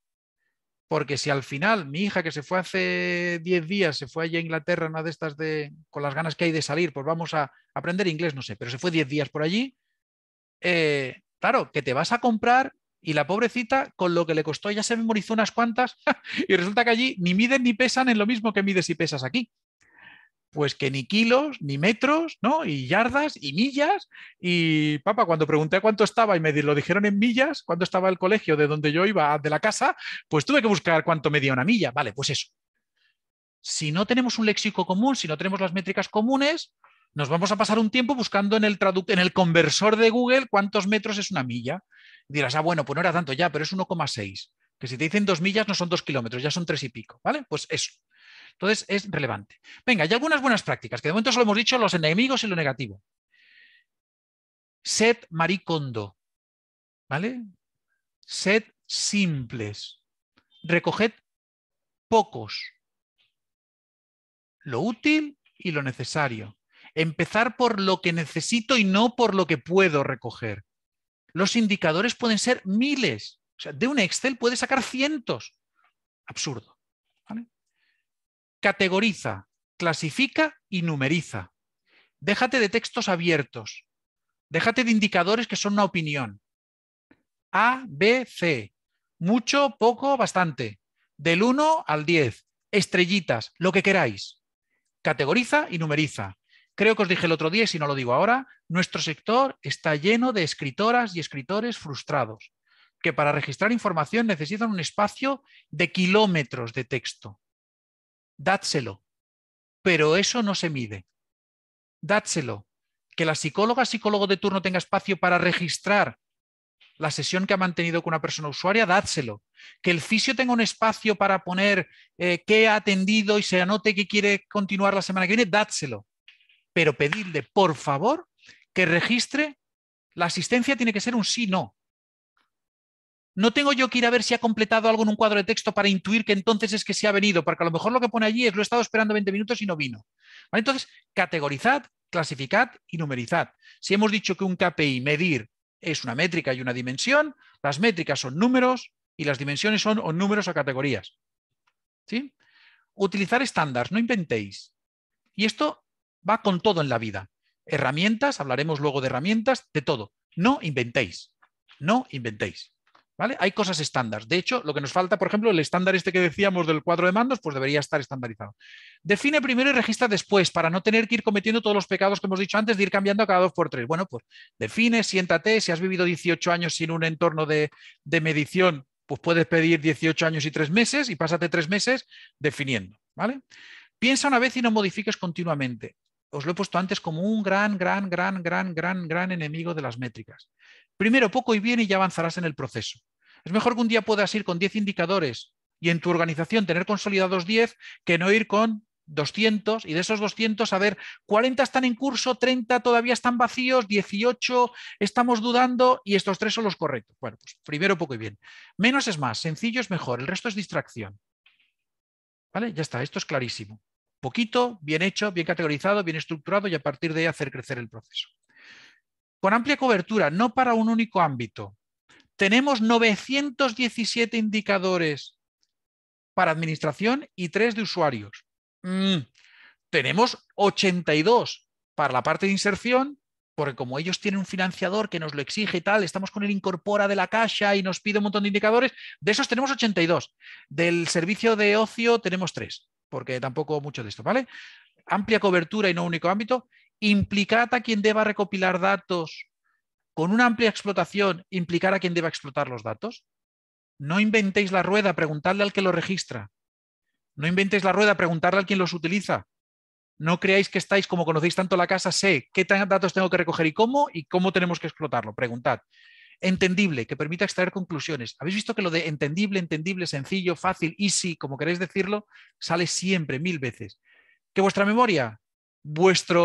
Porque si al final mi hija que se fue hace 10 días, se fue allá a Inglaterra, una de estas de, con las ganas que hay de salir, pues vamos a aprender inglés, no sé, pero se fue 10 días por allí, eh, claro, que te vas a comprar y la pobrecita, con lo que le costó, ya se memorizó unas cuantas y resulta que allí ni miden ni pesan en lo mismo que mides y pesas aquí. Pues que ni kilos, ni metros, ¿no? Y yardas, y millas. Y papá, cuando pregunté cuánto estaba y me lo dijeron en millas, cuando estaba el colegio de donde yo iba, de la casa, pues tuve que buscar cuánto medía una milla. Vale, pues eso. Si no tenemos un léxico común, si no tenemos las métricas comunes, nos vamos a pasar un tiempo buscando en el, en el conversor de Google cuántos metros es una milla. dirás, ah, bueno, pues no era tanto ya, pero es 1,6. Que si te dicen dos millas no son dos kilómetros, ya son tres y pico, ¿vale? Pues eso. Entonces es relevante. Venga, y algunas buenas prácticas, que de momento solo hemos dicho los enemigos y lo negativo. Sed maricondo, ¿vale? Sed simples. Recoged pocos. Lo útil y lo necesario. Empezar por lo que necesito y no por lo que puedo recoger. Los indicadores pueden ser miles. de un Excel puedes sacar cientos. Absurdo. Categoriza, clasifica y numeriza. Déjate de textos abiertos. Déjate de indicadores que son una opinión. A, B, C. Mucho, poco, bastante. Del 1 al 10. Estrellitas, lo que queráis. Categoriza y numeriza. Creo que os dije el otro día, y si no lo digo ahora, nuestro sector está lleno de escritoras y escritores frustrados, que para registrar información necesitan un espacio de kilómetros de texto. Dádselo. Pero eso no se mide. Dádselo. Que la psicóloga, psicólogo de turno tenga espacio para registrar la sesión que ha mantenido con una persona usuaria, dádselo. Que el fisio tenga un espacio para poner eh, qué ha atendido y se anote que quiere continuar la semana que viene, dádselo pero pedidle, por favor, que registre, la asistencia tiene que ser un sí-no. No tengo yo que ir a ver si ha completado algo en un cuadro de texto para intuir que entonces es que se ha venido, porque a lo mejor lo que pone allí es lo he estado esperando 20 minutos y no vino. Entonces, categorizad, clasificad y numerizad. Si hemos dicho que un KPI, medir, es una métrica y una dimensión, las métricas son números y las dimensiones son o números o categorías. ¿Sí? Utilizar estándares, no inventéis. Y esto va con todo en la vida. Herramientas, hablaremos luego de herramientas, de todo. No inventéis, no inventéis. ¿Vale? Hay cosas estándar. De hecho, lo que nos falta, por ejemplo, el estándar este que decíamos del cuadro de mandos, pues debería estar estandarizado. Define primero y registra después, para no tener que ir cometiendo todos los pecados que hemos dicho antes de ir cambiando cada dos por tres. Bueno, pues define, siéntate, si has vivido 18 años sin un entorno de, medición, pues puedes pedir 18 años y tres meses y pásate tres meses definiendo. ¿vale? Piensa una vez y no modifiques continuamente os lo he puesto antes como un gran, gran, gran, gran, gran, gran enemigo de las métricas. Primero, poco y bien y ya avanzarás en el proceso. Es mejor que un día puedas ir con 10 indicadores y en tu organización tener consolidados 10 que no ir con 200 y de esos 200, a ver, 40 están en curso, 30 todavía están vacíos, 18 estamos dudando y estos tres son los correctos. Bueno, pues primero poco y bien. Menos es más, sencillo es mejor, el resto es distracción. ¿Vale? Ya está, esto es clarísimo poquito, bien hecho, bien categorizado, bien estructurado y a partir de ahí hacer crecer el proceso. Con amplia cobertura, no para un único ámbito. Tenemos 917 indicadores para administración y 3 de usuarios. Mm, tenemos 82 para la parte de inserción, porque como ellos tienen un financiador que nos lo exige y tal, estamos con el incorpora de la caja y nos pide un montón de indicadores, de esos tenemos 82. Del servicio de ocio tenemos 3 porque tampoco mucho de esto, ¿vale? Amplia cobertura y no único ámbito. a quien deba recopilar datos con una amplia explotación, implicar a quien deba explotar los datos. No inventéis la rueda, preguntadle al que lo registra. No inventéis la rueda, preguntarle al quien los utiliza. No creáis que estáis, como conocéis tanto la casa, sé qué datos tengo que recoger y cómo y cómo tenemos que explotarlo. Preguntad entendible, que permita extraer conclusiones. Habéis visto que lo de entendible, entendible, sencillo, fácil, easy, como queréis decirlo, sale siempre, mil veces. Que vuestra memoria, vuestra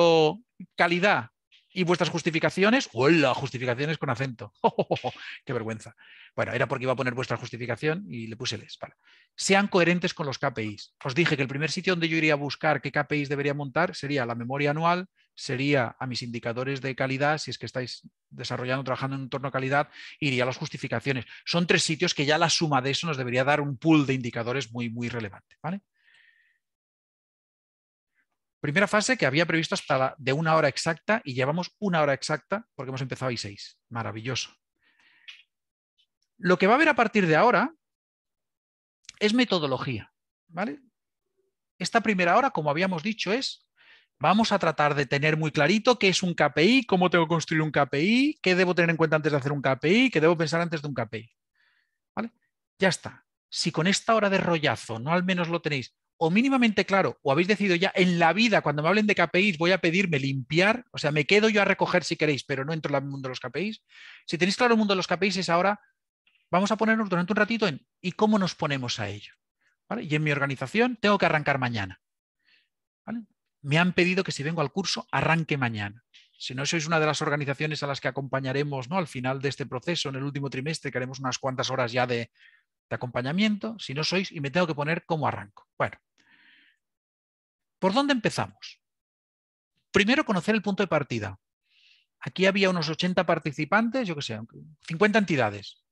calidad y vuestras justificaciones, hola, justificaciones con acento. ¡Qué vergüenza! Bueno, era porque iba a poner vuestra justificación y le puse les. para Sean coherentes con los KPIs. Os dije que el primer sitio donde yo iría a buscar qué KPIs debería montar sería la memoria anual, sería a mis indicadores de calidad, si es que estáis desarrollando, trabajando en un entorno de calidad, iría a las justificaciones. Son tres sitios que ya la suma de eso nos debería dar un pool de indicadores muy, muy relevante. ¿vale? Primera fase que había previsto hasta la de una hora exacta y llevamos una hora exacta porque hemos empezado ahí seis. Maravilloso. Lo que va a haber a partir de ahora es metodología. ¿vale? Esta primera hora, como habíamos dicho, es vamos a tratar de tener muy clarito qué es un KPI, cómo tengo que construir un KPI, qué debo tener en cuenta antes de hacer un KPI, qué debo pensar antes de un KPI. ¿Vale? Ya está. Si con esta hora de rollazo no al menos lo tenéis o mínimamente claro, o habéis decidido ya en la vida, cuando me hablen de KPIs, voy a pedirme limpiar, o sea, me quedo yo a recoger si queréis, pero no entro en el mundo de los KPIs. Si tenéis claro el mundo de los KPIs, es ahora, vamos a ponernos durante un ratito en y cómo nos ponemos a ello. Y en mi organización tengo que arrancar mañana. ¿Vale? me han pedido que si vengo al curso arranque mañana. Si no sois una de las organizaciones a las que acompañaremos ¿no? al final de este proceso, en el último trimestre, que haremos unas cuantas horas ya de, acompañamiento, si no sois, y me tengo que poner cómo arranco. Bueno, ¿por dónde empezamos? Primero, conocer el punto de partida. Aquí había unos 80 participantes, yo qué sé, 50 entidades.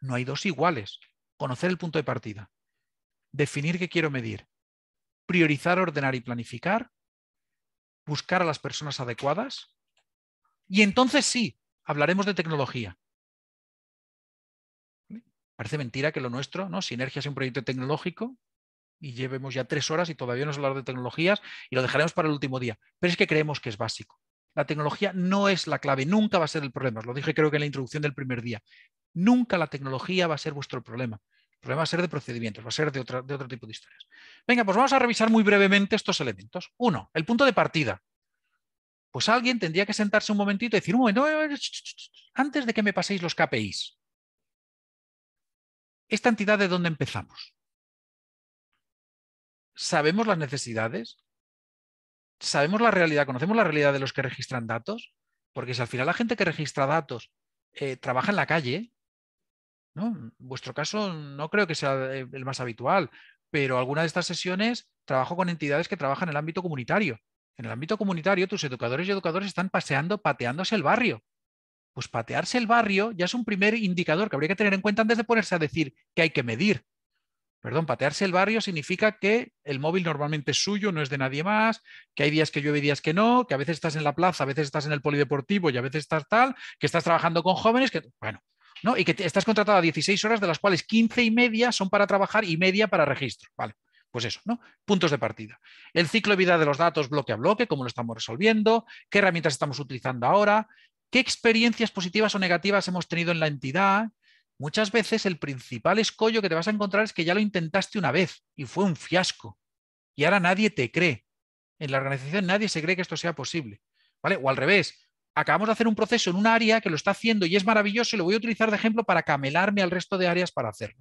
No hay dos iguales. Conocer el punto de partida. Definir qué quiero medir priorizar, ordenar y planificar, buscar a las personas adecuadas. Y entonces sí, hablaremos de tecnología. Parece mentira que lo nuestro, ¿no? Sinergia es un proyecto tecnológico y llevemos ya tres horas y todavía no hablar de tecnologías y lo dejaremos para el último día. Pero es que creemos que es básico. La tecnología no es la clave, nunca va a ser el problema. Os lo dije creo que en la introducción del primer día. Nunca la tecnología va a ser vuestro problema. El problema va a ser de procedimientos, va a ser de, otro tipo de historias. Venga, pues vamos a revisar muy brevemente estos elementos. Uno, el punto de partida. Pues alguien tendría que sentarse un momentito y decir, un momento, eh, eh, antes de que me paséis los KPIs, ¿esta entidad de dónde empezamos? ¿Sabemos las necesidades? ¿Sabemos la realidad? ¿Conocemos la realidad de los que registran datos? Porque si al final la gente que registra datos eh, trabaja en la calle, ¿no? Vuestro caso no creo que sea eh, el más habitual, pero alguna de estas sesiones trabajo con entidades que trabajan en el ámbito comunitario. En el ámbito comunitario, tus educadores y educadores están paseando, pateándose el barrio. Pues patearse el barrio ya es un primer indicador que habría que tener en cuenta antes de ponerse a decir que hay que medir. Perdón, patearse el barrio significa que el móvil normalmente es suyo, no es de nadie más, que hay días que llueve y días que no, que a veces estás en la plaza, a veces estás en el polideportivo y a veces estás tal, que estás trabajando con jóvenes, que bueno, y que estás contratado a 16 horas, de las cuales 15 y media son para trabajar y media para registro. Vale, pues eso, ¿no? Puntos de partida. El ciclo de vida de los datos bloque a bloque, cómo lo estamos resolviendo, qué herramientas estamos utilizando ahora, qué experiencias positivas o negativas hemos tenido en la entidad. Muchas veces el principal escollo que te vas a encontrar es que ya lo intentaste una vez y fue un fiasco. Y ahora nadie te cree. En la organización nadie se cree que esto sea posible. ¿Vale? O al revés, acabamos de hacer un proceso en un área que lo está haciendo y es maravilloso y lo voy a utilizar de ejemplo para camelarme al resto de áreas para hacerlo.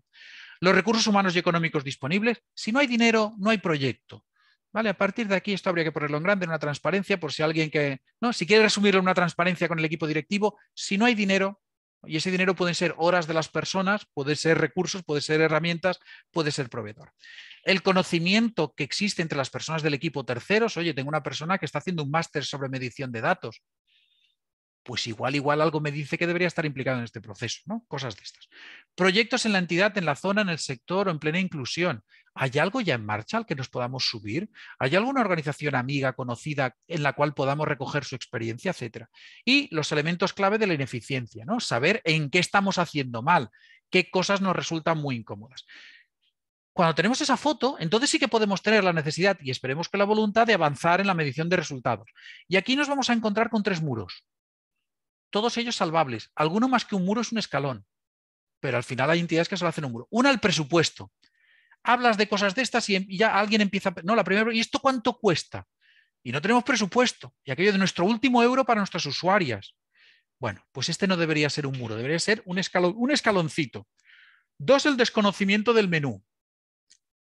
Los recursos humanos y económicos disponibles, si no hay dinero, no hay proyecto. ¿Vale? A partir de aquí, esto habría que ponerlo en grande, en una transparencia, por si alguien que. ¿no? Si quiere resumirlo en una transparencia con el equipo directivo, si no hay dinero, y ese dinero pueden ser horas de las personas, puede ser recursos, puede ser herramientas, puede ser proveedor. El conocimiento que existe entre las personas del equipo terceros, oye, tengo una persona que está haciendo un máster sobre medición de datos, pues igual, igual algo me dice que debería estar implicado en este proceso, ¿no? Cosas de estas. Proyectos en la entidad, en la zona, en el sector o en plena inclusión. ¿Hay algo ya en marcha al que nos podamos subir? ¿Hay alguna organización amiga, conocida, en la cual podamos recoger su experiencia, etcétera? Y los elementos clave de la ineficiencia, ¿no? Saber en qué estamos haciendo mal, qué cosas nos resultan muy incómodas. Cuando tenemos esa foto, entonces sí que podemos tener la necesidad y esperemos que la voluntad de avanzar en la medición de resultados. Y aquí nos vamos a encontrar con tres muros todos ellos salvables. Alguno más que un muro es un escalón, pero al final hay entidades que solo hacen un muro. Una, el presupuesto. Hablas de cosas de estas y em, ya alguien empieza, no, la primera, ¿y esto cuánto cuesta? Y no tenemos presupuesto, y aquello de nuestro último euro para nuestras usuarias. Bueno, pues este no debería ser un muro, debería ser un, un escaloncito. Dos, el desconocimiento del menú.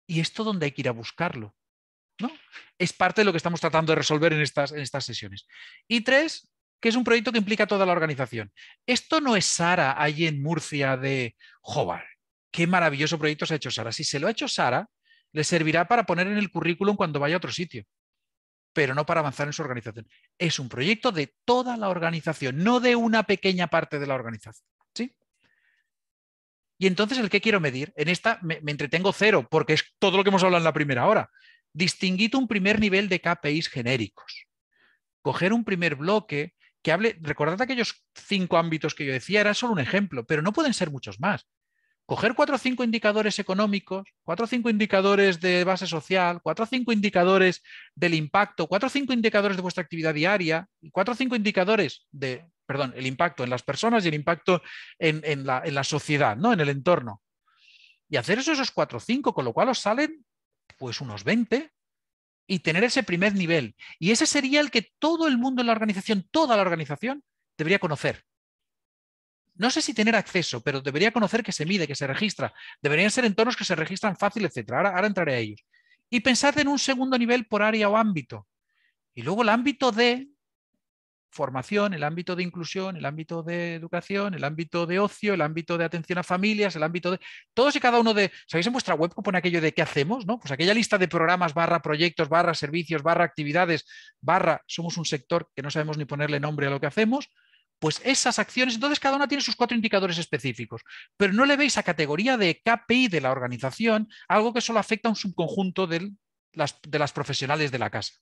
¿Y esto dónde hay que ir a buscarlo? ¿No? Es parte de lo que estamos tratando de resolver en estas, en estas sesiones. Y tres, que es un proyecto que implica toda la organización. Esto no es Sara ahí en Murcia de Jobar. Qué maravilloso proyecto se ha hecho Sara. Si se lo ha hecho Sara, le servirá para poner en el currículum cuando vaya a otro sitio, pero no para avanzar en su organización. Es un proyecto de toda la organización, no de una pequeña parte de la organización. ¿sí? Y entonces, ¿el qué quiero medir? En esta me, entretengo cero, porque es todo lo que hemos hablado en la primera hora. Distinguir un primer nivel de KPIs genéricos. Coger un primer bloque que hable, recordad aquellos cinco ámbitos que yo decía, era solo un ejemplo, pero no pueden ser muchos más. Coger cuatro o cinco indicadores económicos, cuatro o cinco indicadores de base social, cuatro o cinco indicadores del impacto, cuatro o cinco indicadores de vuestra actividad diaria, y cuatro o cinco indicadores de, perdón, el impacto en las personas y el impacto en, la, sociedad, ¿no? en el entorno. Y hacer eso, esos cuatro o cinco, con lo cual os salen pues unos 20 y tener ese primer nivel. Y ese sería el que todo el mundo en la organización, toda la organización, debería conocer. No sé si tener acceso, pero debería conocer que se mide, que se registra. Deberían ser entornos que se registran fácil, etc. Ahora, entraré a ellos. Y pensar en un segundo nivel por área o ámbito. Y luego el ámbito de formación, el ámbito de inclusión, el ámbito de educación, el ámbito de ocio, el ámbito de atención a familias, el ámbito de... Todos y cada uno de... ¿Sabéis en vuestra web que pone aquello de qué hacemos? ¿no? Pues aquella lista de programas, barra proyectos, barra servicios, barra actividades, barra somos un sector que no sabemos ni ponerle nombre a lo que hacemos. Pues esas acciones, entonces cada una tiene sus cuatro indicadores específicos, pero no le veis a categoría de KPI de la organización algo que solo afecta a un subconjunto de las profesionales de la casa.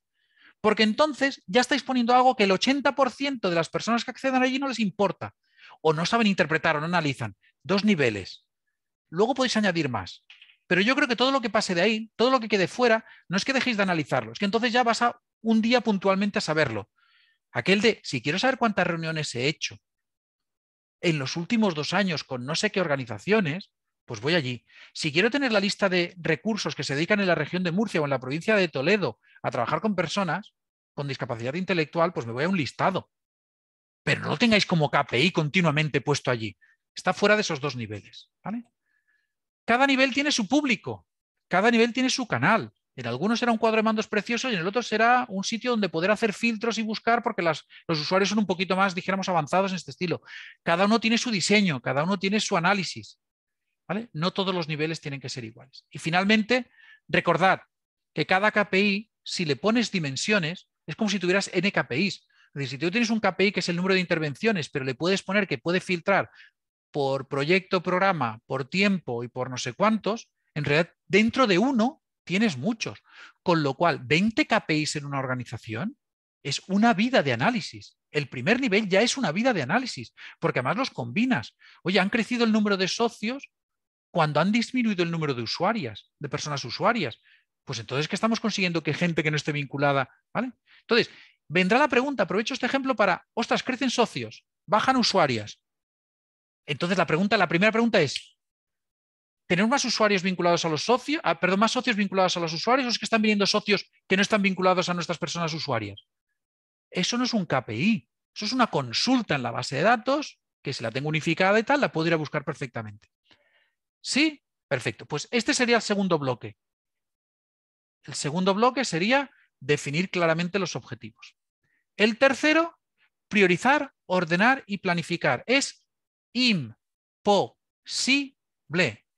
Porque entonces ya estáis poniendo algo que el 80% de las personas que accedan allí no les importa, o no saben interpretar, o no analizan. Dos niveles. Luego podéis añadir más. Pero yo creo que todo lo que pase de ahí, todo lo que quede fuera, no es que dejéis de analizarlo, es que entonces ya vas a un día puntualmente a saberlo. Aquel de, si quiero saber cuántas reuniones he hecho en los últimos dos años con no sé qué organizaciones, pues voy allí. Si quiero tener la lista de recursos que se dedican en la región de Murcia o en la provincia de Toledo a trabajar con personas con discapacidad intelectual, pues me voy a un listado. Pero no lo tengáis como KPI continuamente puesto allí. Está fuera de esos dos niveles. Cada nivel tiene su público, cada nivel tiene su canal. En algunos será un cuadro de mandos precioso y en el otro será un sitio donde poder hacer filtros y buscar porque los usuarios son un poquito más, dijéramos, avanzados en este estilo. Cada uno tiene su diseño, cada uno tiene su análisis. No todos los niveles tienen que ser iguales. Y finalmente, recordad que cada KPI, si le pones dimensiones, es como si tuvieras N KPIs. Es decir, si tú tienes un KPI que es el número de intervenciones, pero le puedes poner que puede filtrar por proyecto, programa, por tiempo y por no sé cuántos, en realidad dentro de uno tienes muchos. Con lo cual, 20 KPIs en una organización es una vida de análisis. El primer nivel ya es una vida de análisis, porque además los combinas. Oye, han crecido el número de socios cuando han disminuido el número de usuarias, de personas usuarias, pues entonces, ¿qué estamos consiguiendo que gente que no esté vinculada? ¿vale? Entonces, vendrá la pregunta, aprovecho este ejemplo para, ostras, crecen socios, bajan usuarias. Entonces, la pregunta, la primera pregunta es, ¿tenemos más usuarios vinculados a los socios, ah, perdón, más socios vinculados a los usuarios o es que están viniendo socios que no están vinculados a nuestras personas usuarias? Eso no es un KPI, eso es una consulta en la base de datos que si la tengo unificada y tal, la puedo ir a buscar perfectamente. ¿Sí? Perfecto. Pues este sería el segundo bloque. El segundo bloque sería definir claramente los objetivos. El tercero, priorizar, ordenar y planificar. Es imposible,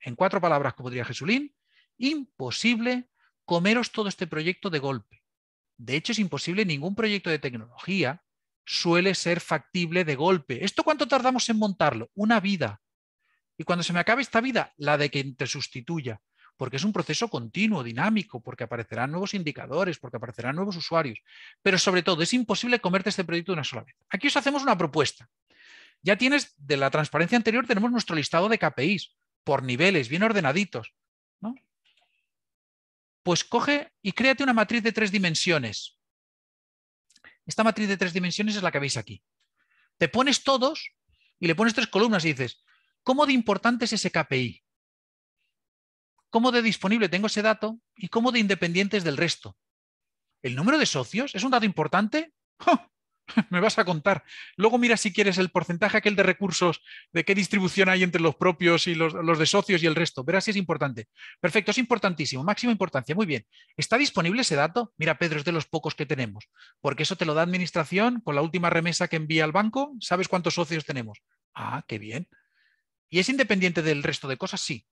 en cuatro palabras como diría Jesulín, imposible comeros todo este proyecto de golpe. De hecho, es imposible, ningún proyecto de tecnología suele ser factible de golpe. ¿Esto cuánto tardamos en montarlo? Una vida. Y cuando se me acabe esta vida, la de que te sustituya, porque es un proceso continuo, dinámico, porque aparecerán nuevos indicadores, porque aparecerán nuevos usuarios. Pero sobre todo, es imposible comerte este proyecto de una sola vez. Aquí os hacemos una propuesta. Ya tienes, de la transparencia anterior, tenemos nuestro listado de KPIs por niveles, bien ordenaditos. ¿no? Pues coge y créate una matriz de tres dimensiones. Esta matriz de tres dimensiones es la que veis aquí. Te pones todos y le pones tres columnas y dices, ¿Cómo de importante es ese KPI? ¿Cómo de disponible tengo ese dato? ¿Y cómo de independientes del resto? ¿El número de socios es un dato importante? Me vas a contar. Luego mira si quieres el porcentaje aquel de recursos, de qué distribución hay entre los propios y los, los de socios y el resto. Verás si es importante. Perfecto, es importantísimo, máxima importancia. Muy bien. ¿Está disponible ese dato? Mira, Pedro, es de los pocos que tenemos, porque eso te lo da administración con la última remesa que envía al banco. ¿Sabes cuántos socios tenemos? Ah, qué bien. ¿Y es independiente del resto de cosas? Sí,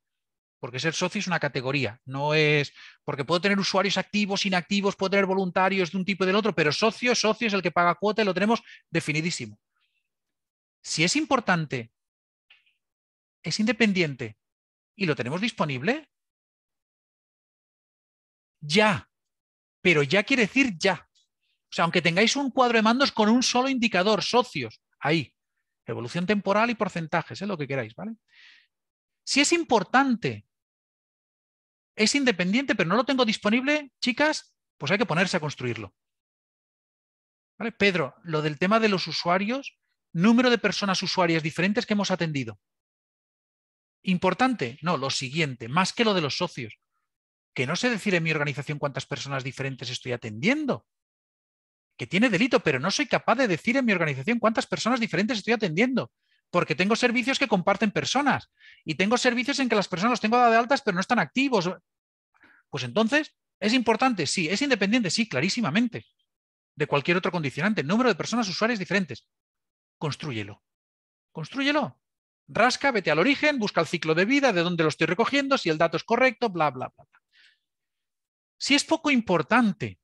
porque ser socio es una categoría, no es porque puedo tener usuarios activos, inactivos, puedo tener voluntarios de un tipo y del otro, pero socio, socio es el que paga cuota y lo tenemos definidísimo. Si es importante, es independiente y lo tenemos disponible, ya, pero ya quiere decir ya. O sea, aunque tengáis un cuadro de mandos con un solo indicador, socios, ahí, Evolución temporal y porcentajes, es ¿eh? lo que queráis, ¿vale? Si es importante, es independiente, pero no lo tengo disponible, chicas, pues hay que ponerse a construirlo. ¿Vale? Pedro, lo del tema de los usuarios, número de personas usuarias diferentes que hemos atendido. Importante, no, lo siguiente, más que lo de los socios. Que no sé decir en mi organización cuántas personas diferentes estoy atendiendo que tiene delito, pero no soy capaz de decir en mi organización cuántas personas diferentes estoy atendiendo, porque tengo servicios que comparten personas y tengo servicios en que las personas los tengo de altas, pero no están activos. Pues entonces, ¿es importante? Sí, es independiente, sí, clarísimamente, de cualquier otro condicionante. Número de personas usuarias diferentes. ...constrúyelo... ...constrúyelo... Rasca, vete al origen, busca el ciclo de vida, de dónde lo estoy recogiendo, si el dato es correcto, bla, bla, bla. Si es poco importante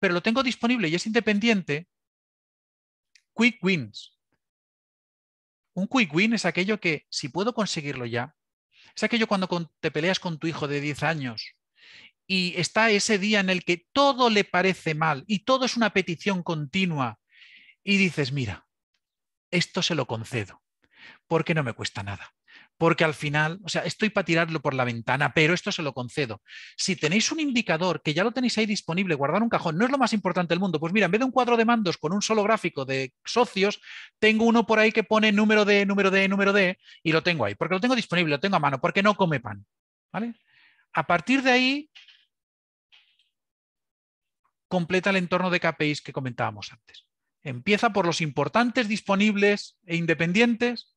pero lo tengo disponible y es independiente, quick wins. Un quick win es aquello que, si puedo conseguirlo ya, es aquello cuando te peleas con tu hijo de 10 años y está ese día en el que todo le parece mal y todo es una petición continua y dices, mira, esto se lo concedo porque no me cuesta nada porque al final, o sea, estoy para tirarlo por la ventana, pero esto se lo concedo. Si tenéis un indicador que ya lo tenéis ahí disponible, guardar un cajón, no es lo más importante del mundo, pues mira, en vez de un cuadro de mandos con un solo gráfico de socios, tengo uno por ahí que pone número de, número de, número de, y lo tengo ahí, porque lo tengo disponible, lo tengo a mano, porque no come pan. ¿vale? A partir de ahí, completa el entorno de KPIs que comentábamos antes. Empieza por los importantes, disponibles e independientes,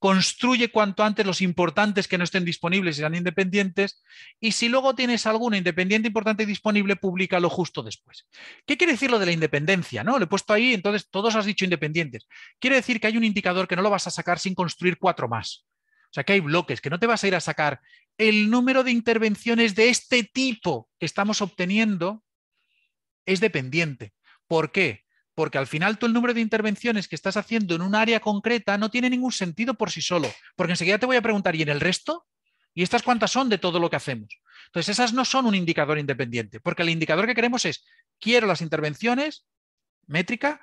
construye cuanto antes los importantes que no estén disponibles y sean independientes, y si luego tienes alguno independiente importante y disponible, públicalo justo después. ¿Qué quiere decir lo de la independencia? ¿no? Lo he puesto ahí, entonces todos has dicho independientes. Quiere decir que hay un indicador que no lo vas a sacar sin construir cuatro más. O sea, que hay bloques, que no te vas a ir a sacar el número de intervenciones de este tipo que estamos obteniendo es dependiente. ¿Por qué? porque al final tú el número de intervenciones que estás haciendo en un área concreta no tiene ningún sentido por sí solo, porque enseguida te voy a preguntar, ¿y en el resto? ¿Y estas cuántas son de todo lo que hacemos? Entonces, esas no son un indicador independiente, porque el indicador que queremos es, quiero las intervenciones, métrica,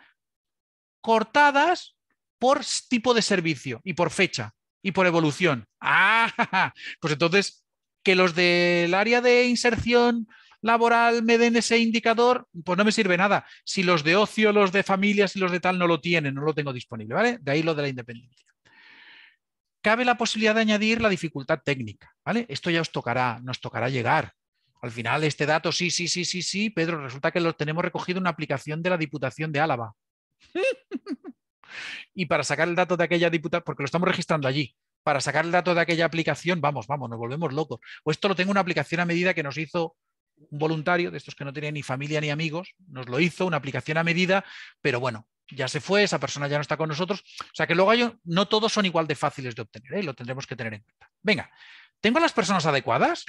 cortadas por tipo de servicio y por fecha y por evolución. Ah, pues entonces, que los del área de inserción laboral me den ese indicador, pues no me sirve nada. Si los de ocio, los de familias y los de tal no lo tienen, no lo tengo disponible, ¿vale? De ahí lo de la independencia. Cabe la posibilidad de añadir la dificultad técnica, ¿vale? Esto ya os tocará, nos tocará llegar. Al final, este dato, sí, sí, sí, sí, sí, Pedro, resulta que lo tenemos recogido en una aplicación de la Diputación de Álava. y para sacar el dato de aquella diputación, porque lo estamos registrando allí, para sacar el dato de aquella aplicación, vamos, vamos, nos volvemos locos. O esto lo tengo una aplicación a medida que nos hizo un voluntario de estos que no tenía ni familia ni amigos, nos lo hizo, una aplicación a medida, pero bueno, ya se fue, esa persona ya no está con nosotros. O sea que luego no todos son igual de fáciles de obtener, ¿eh? y lo tendremos que tener en cuenta. Venga, ¿tengo las personas adecuadas?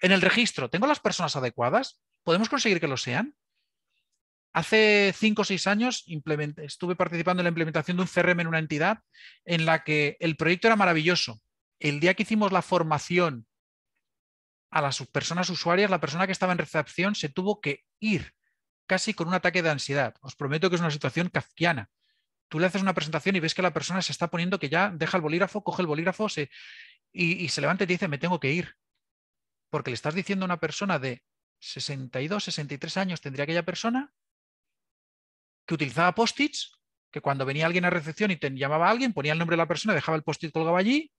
En el registro, ¿tengo las personas adecuadas? ¿Podemos conseguir que lo sean? Hace cinco o seis años estuve participando en la implementación de un CRM en una entidad en la que el proyecto era maravilloso. El día que hicimos la formación a las personas usuarias, la persona que estaba en recepción se tuvo que ir casi con un ataque de ansiedad. Os prometo que es una situación kafkiana. Tú le haces una presentación y ves que la persona se está poniendo que ya deja el bolígrafo, coge el bolígrafo se, y, se levanta y te dice, me tengo que ir. Porque le estás diciendo a una persona de 62, 63 años tendría aquella persona que utilizaba post-its, que cuando venía alguien a recepción y te llamaba a alguien, ponía el nombre de la persona, dejaba el post-it colgaba allí,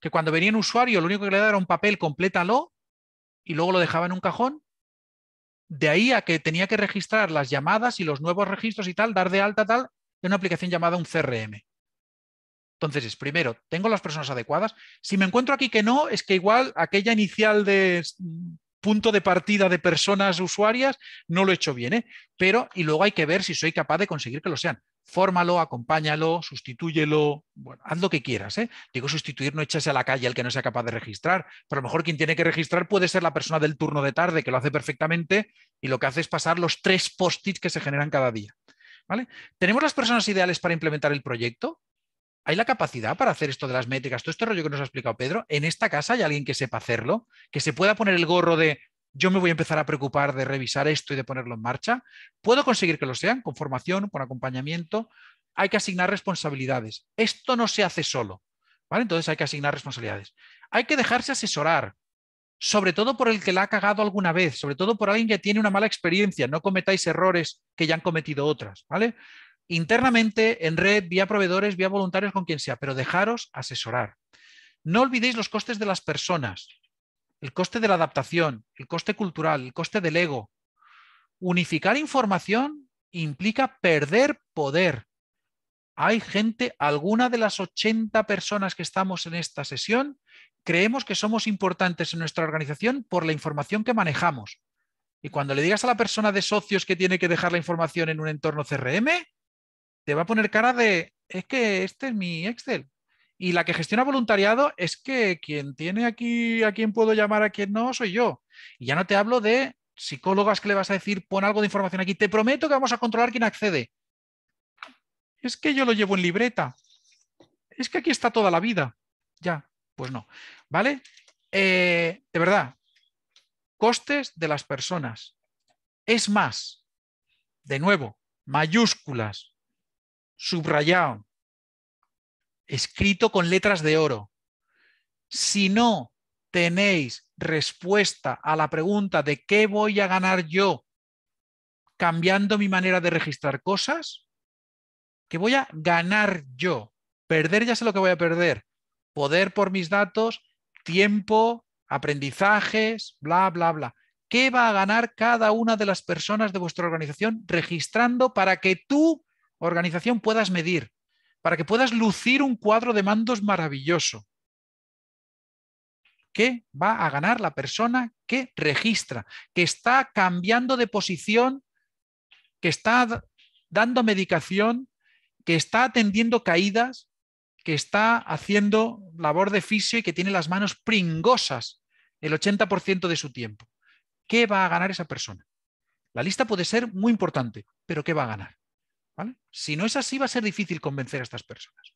que cuando venía un usuario lo único que le daba era un papel, complétalo, y luego lo dejaba en un cajón. De ahí a que tenía que registrar las llamadas y los nuevos registros y tal, dar de alta tal, en una aplicación llamada un CRM. Entonces, primero, ¿tengo las personas adecuadas? Si me encuentro aquí que no, es que igual aquella inicial de mm, punto de partida de personas usuarias no lo he hecho bien, ¿eh? pero y luego hay que ver si soy capaz de conseguir que lo sean fórmalo, acompáñalo, sustitúyelo, haz lo que quieras. ¿eh? Digo, sustituir no echase a la calle al que no sea capaz de registrar, pero a lo mejor quien tiene que registrar puede ser la persona del turno de tarde que lo hace perfectamente y lo que hace es pasar los tres post-its que se generan cada día. ¿vale? ¿Tenemos las personas ideales para implementar el proyecto? ¿Hay la capacidad para hacer esto de las métricas? Todo este rollo que nos ha explicado Pedro, en esta casa hay alguien que sepa hacerlo, que se pueda poner el gorro de yo me voy a empezar a preocupar de revisar esto y de ponerlo en marcha. Puedo conseguir que lo sean con formación, con acompañamiento. Hay que asignar responsabilidades. Esto no se hace solo. ¿vale? Entonces hay que asignar responsabilidades. Hay que dejarse asesorar, sobre todo por el que la ha cagado alguna vez, sobre todo por alguien que tiene una mala experiencia. No cometáis errores que ya han cometido otras. ¿vale? Internamente, en red, vía proveedores, vía voluntarios, con quien sea, pero dejaros asesorar. No olvidéis los costes de las personas el coste de la adaptación, el coste cultural, el coste del ego. Unificar información implica perder poder. Hay gente, alguna de las 80 personas que estamos en esta sesión, creemos que somos importantes en nuestra organización por la información que manejamos. Y cuando le digas a la persona de socios que tiene que dejar la información en un entorno CRM, te va a poner cara de, es que este es mi Excel, y la que gestiona voluntariado es que quien tiene aquí a quien puedo llamar, a quien no, soy yo. Y ya no te hablo de psicólogas que le vas a decir, pon algo de información aquí, te prometo que vamos a controlar quién accede. Es que yo lo llevo en libreta. Es que aquí está toda la vida. Ya, pues no. ¿Vale? Eh, de verdad, costes de las personas. Es más, de nuevo, mayúsculas, subrayado, escrito con letras de oro. Si no tenéis respuesta a la pregunta de qué voy a ganar yo cambiando mi manera de registrar cosas, ¿qué voy a ganar yo. Perder ya sé lo que voy a perder. Poder por mis datos, tiempo, aprendizajes, bla, bla, bla. ¿Qué va a ganar cada una de las personas de vuestra organización registrando para que tu organización puedas medir? para que puedas lucir un cuadro de mandos maravilloso ¿Qué va a ganar la persona que registra, que está cambiando de posición, que está dando medicación, que está atendiendo caídas, que está haciendo labor de fisio y que tiene las manos pringosas el 80% de su tiempo. ¿Qué va a ganar esa persona? La lista puede ser muy importante, pero ¿qué va a ganar? Si no es así, va a ser difícil convencer a estas personas.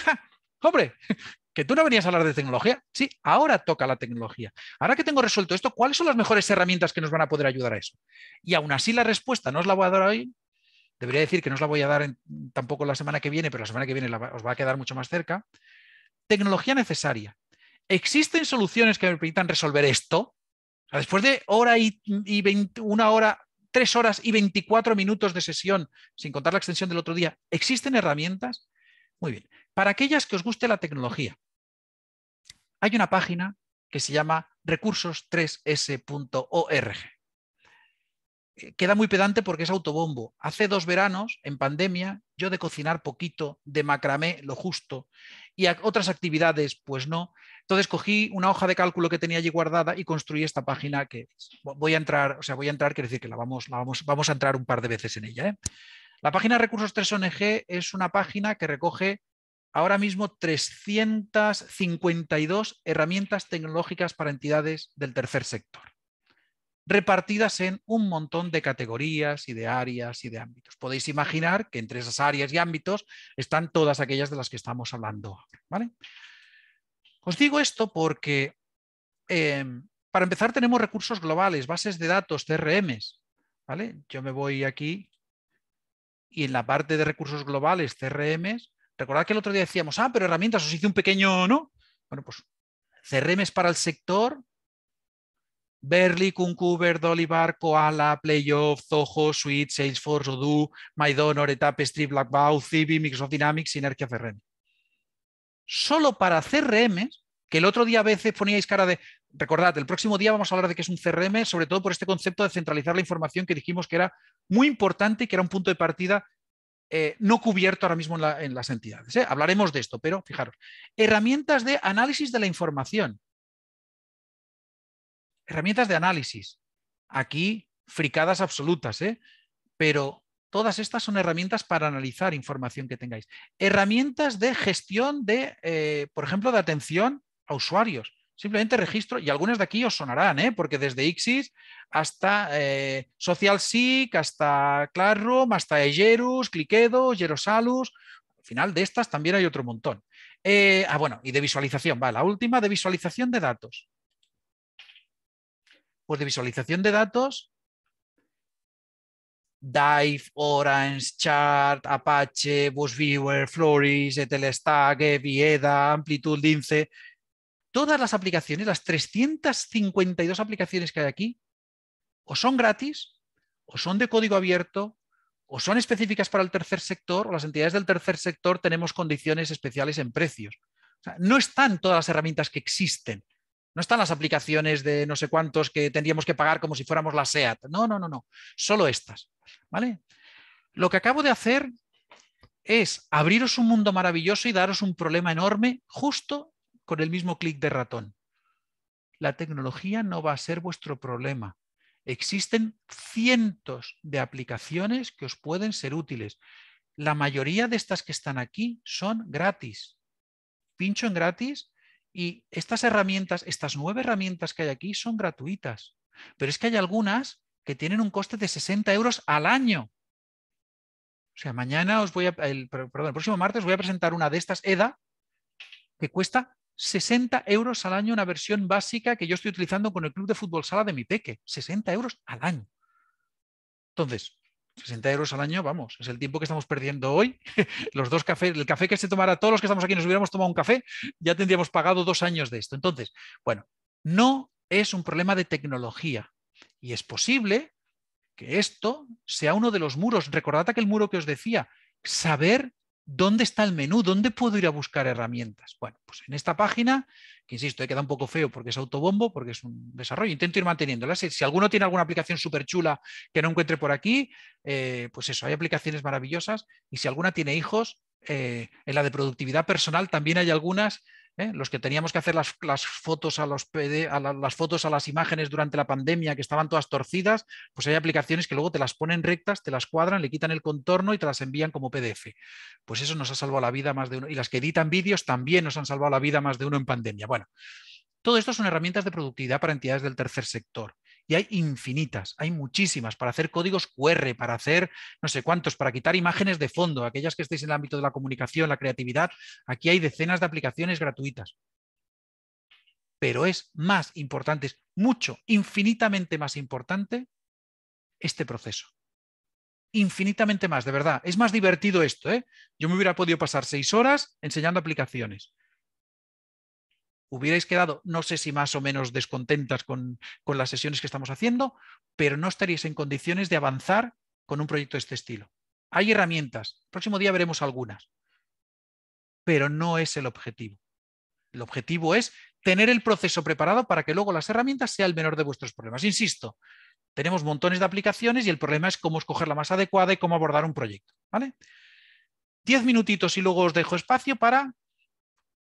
¡Ja! Hombre, que tú no venías a hablar de tecnología. Sí, ahora toca la tecnología. Ahora que tengo resuelto esto, ¿cuáles son las mejores herramientas que nos van a poder ayudar a eso? Y aún así la respuesta no os la voy a dar hoy. Debería decir que no os la voy a dar tampoco la semana que viene, pero la semana que viene os va a quedar mucho más cerca. Tecnología necesaria. ¿Existen soluciones que me permitan resolver esto? después de hora y, una hora Tres horas y 24 minutos de sesión, sin contar la extensión del otro día. ¿Existen herramientas? Muy bien. Para aquellas que os guste la tecnología, hay una página que se llama recursos3s.org. Eh, queda muy pedante porque es autobombo. Hace dos veranos, en pandemia, yo de cocinar poquito, de macramé lo justo, y otras actividades, pues no. Entonces cogí una hoja de cálculo que tenía allí guardada y construí esta página que voy a entrar, o sea, voy a entrar, quiero decir que la vamos, la vamos, vamos a entrar un par de veces en ella. ¿eh? La página Recursos 3 ONG es una página que recoge ahora mismo 352 herramientas tecnológicas para entidades del tercer sector repartidas en un montón de categorías y de áreas y de ámbitos. Podéis imaginar que entre esas áreas y ámbitos están todas aquellas de las que estamos hablando ¿vale? Os digo esto porque, em, para empezar, tenemos recursos globales, bases de datos, CRMs. ¿vale? Yo me voy aquí y en la parte de recursos globales, CRMs, recordad que el otro día decíamos, ah, pero herramientas, os hice un pequeño, ¿no? Bueno, pues CRMs para el sector, Berli, Kunkuber, Dolibar, Koala, Playoff, Zoho, Suite, Salesforce, Odoo, MyDonor, Street, BlackBow, Civi, Microsoft Dynamics, Sinergia CRM. Solo para CRM, que el otro día a veces poníais cara de, recordad, el próximo día vamos a hablar de qué es un CRM, sobre todo por este concepto de centralizar la información que dijimos que era muy importante y que era un punto de partida eh, no cubierto ahora mismo en, las entidades. ¿eh? Hablaremos de esto, pero fijaros, herramientas de análisis de la información herramientas de análisis. Aquí, fricadas absolutas, ¿eh? pero todas estas son herramientas para analizar información que tengáis. Herramientas de gestión de, eh, por ejemplo, de atención a usuarios. Simplemente registro, y algunas de aquí os sonarán, ¿eh? porque desde Ixis hasta Social hasta Classroom, hasta Egerus, Cliquedo, Jerusalus, al final de estas también hay otro montón. ah, bueno, y de visualización, va, la última de visualización de datos pues de visualización de datos, Dive, Orange, Chart, Apache, Viewer, Floris, Etelstack, Vieda, Amplitude, Lince. Todas las aplicaciones, las 352 aplicaciones que hay aquí, o son gratis, o son de código abierto, o son específicas para el tercer sector, o las entidades del tercer sector tenemos condiciones especiales en precios. no están todas las herramientas que existen. No están las aplicaciones de no sé cuántos que tendríamos que pagar como si fuéramos la SEAT. No, no, no, no. Solo estas. ¿Vale? Lo que acabo de hacer es abriros un mundo maravilloso y daros un problema enorme justo con el mismo clic de ratón. La tecnología no va a ser vuestro problema. Existen cientos de aplicaciones que os pueden ser útiles. La mayoría de estas que están aquí son gratis. Pincho en gratis y estas herramientas, estas nueve herramientas que hay aquí son gratuitas, pero es que hay algunas que tienen un coste de 60 euros al año. O sea, mañana os voy a, el, perdón, el próximo martes voy a presentar una de estas EDA que cuesta 60 euros al año, una versión básica que yo estoy utilizando con el club de fútbol sala de mi peque. 60 euros al año. Entonces, 60 euros al año, vamos, es el tiempo que estamos perdiendo hoy. Los dos cafés, el café que se tomara, todos los que estamos aquí nos hubiéramos tomado un café, ya tendríamos pagado dos años de esto. Entonces, bueno, no es un problema de tecnología y es posible que esto sea uno de los muros. Recordad aquel muro que os decía, saber ¿Dónde está el menú? ¿Dónde puedo ir a buscar herramientas? Bueno, pues en esta página, que insisto, quedado un poco feo porque es autobombo, porque es un desarrollo, intento ir manteniéndola. Si, si alguno tiene alguna aplicación súper chula que no encuentre por aquí, eh, pues eso, hay aplicaciones maravillosas. Y si alguna tiene hijos, eh, en la de productividad personal también hay algunas ¿eh? los que teníamos que hacer las, fotos a, las fotos a las imágenes durante la pandemia que estaban todas torcidas, pues hay aplicaciones que luego te las ponen rectas, te las cuadran, le quitan el contorno y te las envían como PDF. Pues eso nos ha salvado la vida más de uno. Y las que editan vídeos también nos han salvado la vida más de uno en pandemia. Bueno, todo esto son herramientas de productividad para entidades del tercer sector y hay infinitas, hay muchísimas para hacer códigos QR, para hacer no sé cuántos, para quitar imágenes de fondo, aquellas que estéis en el ámbito de la comunicación, la creatividad, aquí hay decenas de aplicaciones gratuitas. Pero es más importante, es mucho, infinitamente más importante este proceso. Infinitamente más, de verdad. Es más divertido esto. ¿eh? Yo me hubiera podido pasar seis horas enseñando aplicaciones hubierais quedado, no sé si más o menos descontentas con, las sesiones que estamos haciendo, pero no estaríais en condiciones de avanzar con un proyecto de este estilo. Hay herramientas, el próximo día veremos algunas, pero no es el objetivo. El objetivo es tener el proceso preparado para que luego las herramientas sean el menor de vuestros problemas. Insisto, tenemos montones de aplicaciones y el problema es cómo escoger la más adecuada y cómo abordar un proyecto. ¿vale? Diez minutitos y luego os dejo espacio para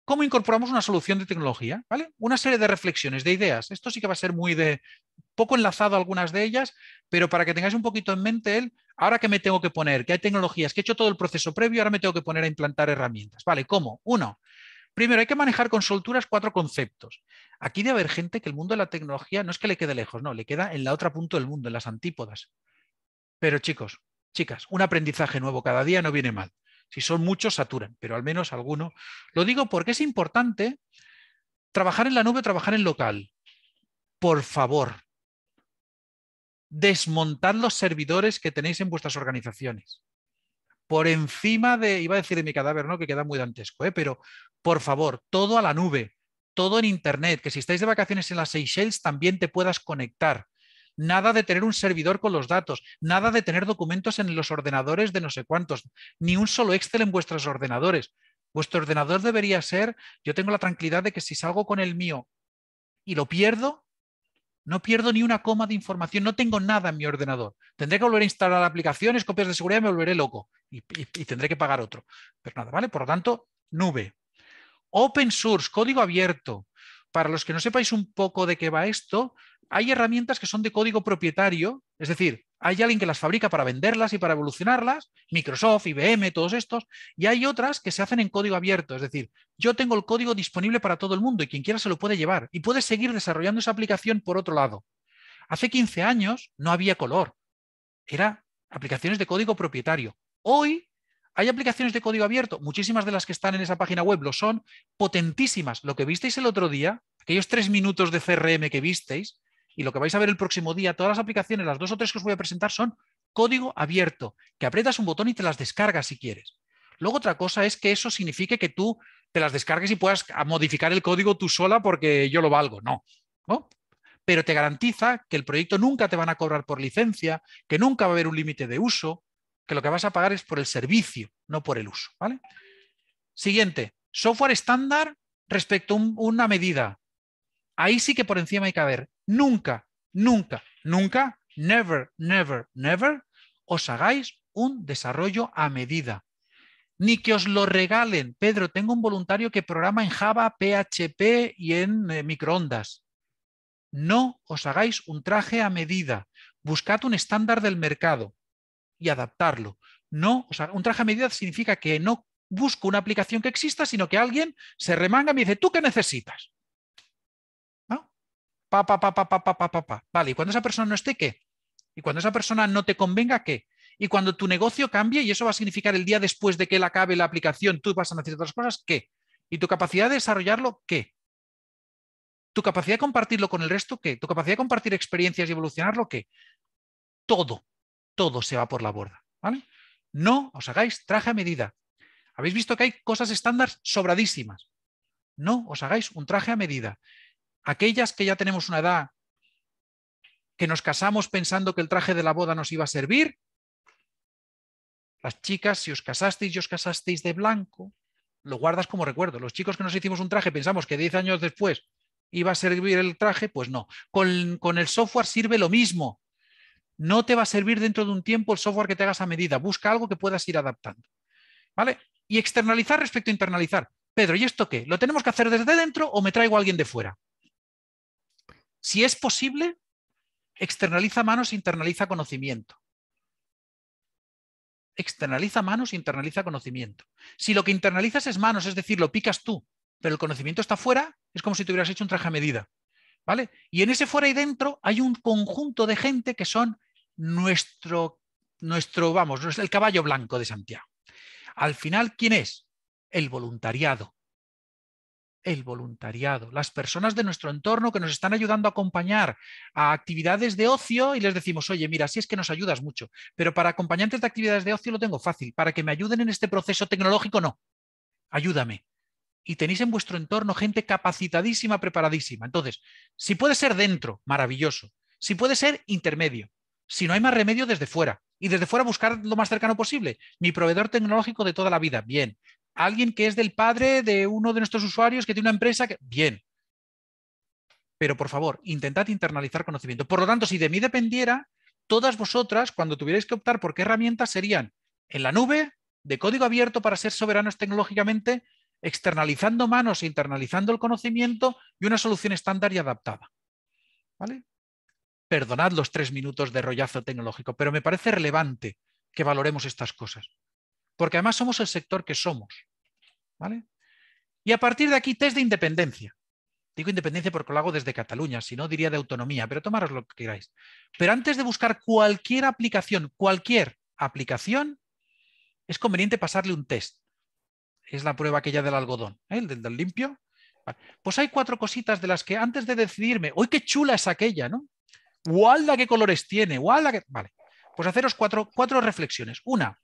cómo incorporamos una solución de tecnología, ¿vale? Una serie de reflexiones, de ideas. Esto sí que va a ser muy de poco enlazado algunas de ellas, pero para que tengáis un poquito en mente el ahora que me tengo que poner, que hay tecnologías, que he hecho todo el proceso previo, ahora me tengo que poner a implantar herramientas. ¿Vale? ¿Cómo? Uno, primero hay que manejar con solturas cuatro conceptos. Aquí debe haber gente que el mundo de la tecnología no es que le quede lejos, no, le queda en la otra punto del mundo, en las antípodas. Pero chicos, chicas, un aprendizaje nuevo cada día no viene mal. Si son muchos, saturan, pero al menos alguno. Lo digo porque es importante trabajar en la nube o trabajar en local. Por favor, desmontad los servidores que tenéis en vuestras organizaciones. Por encima de, iba a decir de mi cadáver, ¿no? Que queda muy dantesco, ¿eh? pero por favor, todo a la nube, todo en Internet, que si estáis de vacaciones en las Seychelles también te puedas conectar nada de tener un servidor con los datos, nada de tener documentos en los ordenadores de no sé cuántos, ni un solo Excel en vuestros ordenadores. Vuestro ordenador debería ser, yo tengo la tranquilidad de que si salgo con el mío y lo pierdo, no pierdo ni una coma de información, no tengo nada en mi ordenador. Tendré que volver a instalar aplicaciones, copias de seguridad, me volveré loco y, y tendré que pagar otro. Pero nada, ¿vale? Por lo tanto, nube. Open source, código abierto. Para los que no sepáis un poco de qué va esto, hay herramientas que son de código propietario, es decir, hay alguien que las fabrica para venderlas y para evolucionarlas, Microsoft, IBM, todos estos, y hay otras que se hacen en código abierto, es decir, yo tengo el código disponible para todo el mundo y quien quiera se lo puede llevar y puede seguir desarrollando esa aplicación por otro lado. Hace 15 años no había color, era aplicaciones de código propietario. Hoy hay aplicaciones de código abierto, muchísimas de las que están en esa página web lo son, potentísimas. Lo que visteis el otro día, aquellos tres minutos de CRM que visteis, y lo que vais a ver el próximo día, todas las aplicaciones, las dos o tres que os voy a presentar son código abierto, que aprietas un botón y te las descargas si quieres. Luego otra cosa es que eso signifique que tú te las descargues y puedas modificar el código tú sola porque yo lo valgo, no. ¿no? Pero te garantiza que el proyecto nunca te van a cobrar por licencia, que nunca va a haber un límite de uso, que lo que vas a pagar es por el servicio, no por el uso. ¿vale? Siguiente, software estándar respecto a una medida. Ahí sí que por encima hay que haber nunca, nunca, nunca, never, never, never, os hagáis un desarrollo a medida. Ni que os lo regalen. Pedro, tengo un voluntario que programa en Java, PHP y en eh, microondas. No os hagáis un traje a medida. Buscad un estándar del mercado y adaptarlo. No, un traje a medida significa que no busco una aplicación que exista, sino que alguien se remanga y me dice, ¿tú qué necesitas? Pa, pa, pa, pa, pa, pa, pa, pa, Vale, y cuando esa persona no esté, ¿qué? Y cuando esa persona no te convenga, ¿qué? Y cuando tu negocio cambie, y eso va a significar el día después de que la acabe la aplicación, tú vas a hacer otras cosas, ¿qué? ¿Y tu capacidad de desarrollarlo, qué? ¿Tu capacidad de compartirlo con el resto, qué? ¿Tu capacidad de compartir experiencias y evolucionarlo, qué? Todo, todo se va por la borda, ¿vale? No os hagáis traje a medida. Habéis visto que hay cosas estándar sobradísimas. No os hagáis un traje a medida aquellas que ya tenemos una edad, que nos casamos pensando que el traje de la boda nos iba a servir, las chicas, si os casasteis y os casasteis de blanco, lo guardas como recuerdo. Los chicos que nos hicimos un traje pensamos que 10 años después iba a servir el traje, pues no. Con, el software sirve lo mismo. No te va a servir dentro de un tiempo el software que te hagas a medida. Busca algo que puedas ir adaptando. ¿Vale? Y externalizar respecto a internalizar. Pedro, ¿y esto qué? ¿Lo tenemos que hacer desde dentro o me traigo a alguien de fuera? Si es posible, externaliza manos, internaliza conocimiento. Externaliza manos, internaliza conocimiento. Si lo que internalizas es manos, es decir, lo picas tú, pero el conocimiento está fuera, es como si te hubieras hecho un traje a medida. ¿Vale? Y en ese fuera y dentro hay un conjunto de gente que son nuestro, nuestro, vamos, el caballo blanco de Santiago. Al final, ¿quién es? El voluntariado, el voluntariado, las personas de nuestro entorno que nos están ayudando a acompañar a actividades de ocio y les decimos, oye, mira, si es que nos ayudas mucho, pero para acompañantes de actividades de ocio lo tengo fácil, para que me ayuden en este proceso tecnológico no, ayúdame. Y tenéis en vuestro entorno gente capacitadísima, preparadísima. Entonces, si puede ser dentro, maravilloso. Si puede ser intermedio. Si no hay más remedio, desde fuera. Y desde fuera buscar lo más cercano posible. Mi proveedor tecnológico de toda la vida, bien alguien que es del padre de uno de nuestros usuarios que tiene una empresa Bien. Pero por favor, intentad internalizar conocimiento. Por lo tanto, si de mí dependiera, todas vosotras, cuando tuvierais que optar por qué herramientas, serían en la nube, de código abierto para ser soberanos tecnológicamente, externalizando manos e internalizando el conocimiento y una solución estándar y adaptada. ¿Vale? Perdonad los tres minutos de rollazo tecnológico, pero me parece relevante que valoremos estas cosas porque además somos el sector que somos. ¿vale? Y a partir de aquí, test de independencia. Digo independencia porque lo hago desde Cataluña, si no diría de autonomía, pero tomaros lo que queráis. Pero antes de buscar cualquier aplicación, cualquier aplicación, es conveniente pasarle un test. Es la prueba aquella del algodón, ¿eh? el del, limpio. Pues hay cuatro cositas de las que antes de decidirme, hoy qué chula es aquella, ¿no? ¡Gualda qué colores tiene! qué! Vale, pues haceros cuatro, cuatro reflexiones. Una,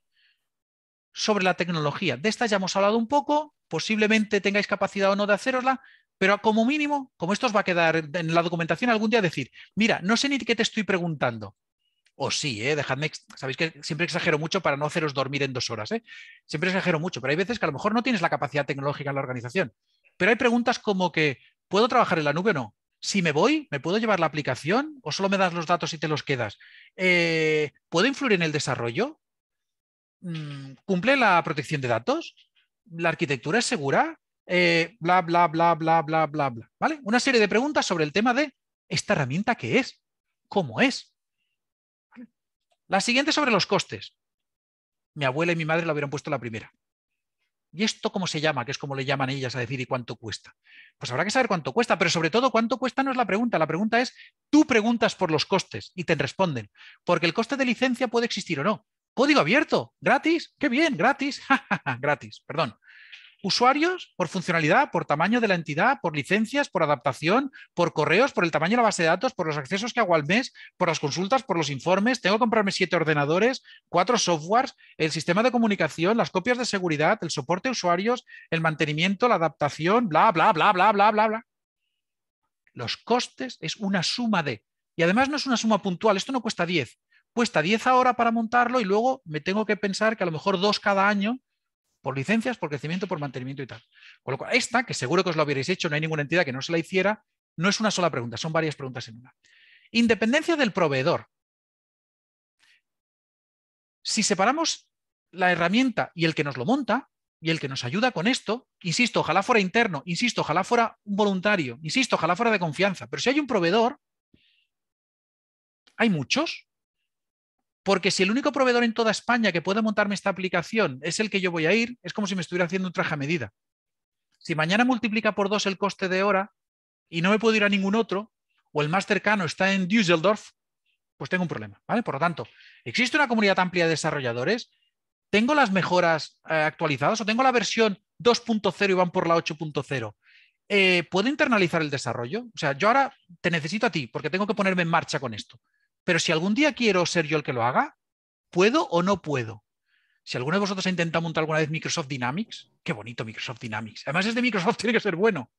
sobre la tecnología. De esta ya hemos hablado un poco, posiblemente tengáis capacidad o no de hacerosla, pero como mínimo, como esto os va a quedar en la documentación algún día, decir, mira, no sé ni qué te estoy preguntando. O sí, ¿eh? dejadme, sabéis que siempre exagero mucho para no haceros dormir en dos horas. ¿eh? Siempre exagero mucho, pero hay veces que a lo mejor no tienes la capacidad tecnológica en la organización. Pero hay preguntas como que, ¿puedo trabajar en la nube o no? Si me voy, ¿me puedo llevar la aplicación o solo me das los datos y te los quedas? Eh, ¿Puedo influir en el desarrollo? Mm, cumple la protección de datos, la arquitectura es segura, eh, bla, bla, bla, bla, bla, bla, bla. ¿Vale? Una serie de preguntas sobre el tema de esta herramienta que es, cómo es. La siguiente sobre los costes. Mi abuela y mi madre la hubieran puesto la primera. ¿Y esto cómo se llama? Que es como le llaman ellas a decir y cuánto cuesta. Pues habrá que saber cuánto cuesta, pero sobre todo cuánto cuesta no es la pregunta. La pregunta es, tú preguntas por los costes y te responden, porque el coste de licencia puede existir o no. Código abierto, gratis, qué bien, gratis, gratis, perdón. Usuarios por funcionalidad, por tamaño de la entidad, por licencias, por adaptación, por correos, por el tamaño de la base de datos, por los accesos que hago al mes, por las consultas, por los informes. Tengo que comprarme siete ordenadores, cuatro softwares, el sistema de comunicación, las copias de seguridad, el soporte de usuarios, el mantenimiento, la adaptación, bla, bla, bla, bla, bla, bla, bla. Los costes es una suma de. Y además no es una suma puntual, esto no cuesta 10, cuesta 10 horas para montarlo y luego me tengo que pensar que a lo mejor dos cada año por licencias, por crecimiento, por mantenimiento y tal. Con lo cual, esta, que seguro que os lo habréis hecho, no hay ninguna entidad que no se la hiciera, no es una sola pregunta, son varias preguntas en una. Independencia del proveedor. Si separamos la herramienta y el que nos lo monta y el que nos ayuda con esto, insisto, ojalá fuera interno, insisto, ojalá fuera un voluntario, insisto, ojalá fuera de confianza, pero si hay un proveedor, hay muchos, porque si el único proveedor en toda España que puede montarme esta aplicación es el que yo voy a ir, es como si me estuviera haciendo un traje a medida. Si mañana multiplica por dos el coste de hora y no me puedo ir a ningún otro, o el más cercano está en Düsseldorf, pues tengo un problema. Por lo tanto, existe una comunidad amplia de desarrolladores. ¿Tengo las mejoras eh, actualizadas o tengo la versión 2.0 y van por la 8.0? Eh, ¿Puedo internalizar el desarrollo? O sea, yo ahora te necesito a ti porque tengo que ponerme en marcha con esto. Pero si algún día quiero ser yo el que lo haga, ¿puedo o no puedo? Si alguno de vosotros ha intentado montar alguna vez Microsoft Dynamics, qué bonito Microsoft Dynamics. Además es de Microsoft, tiene que ser bueno.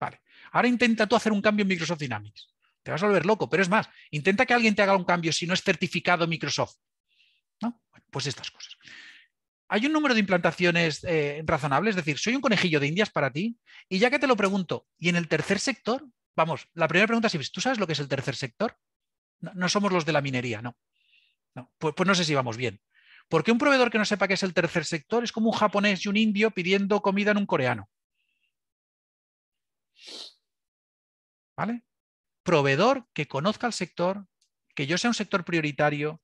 Vale. Ahora intenta tú hacer un cambio en Microsoft Dynamics. Te vas a volver loco, pero es más, intenta que alguien te haga un cambio si no es certificado Microsoft. ¿No? pues estas cosas. ¿Hay un número de implantaciones eh, razonables. Es decir, soy un conejillo de indias para ti. Y ya que te lo pregunto, ¿y en el tercer sector? Vamos, la primera pregunta es, ¿tú sabes lo que es el tercer sector? No, somos los de la minería, no. Pues, pues no sé si vamos bien. Porque un proveedor que no sepa qué es el tercer sector es como un japonés y un indio pidiendo comida en un coreano. ¿Vale? Proveedor que conozca el sector, que yo sea un sector prioritario,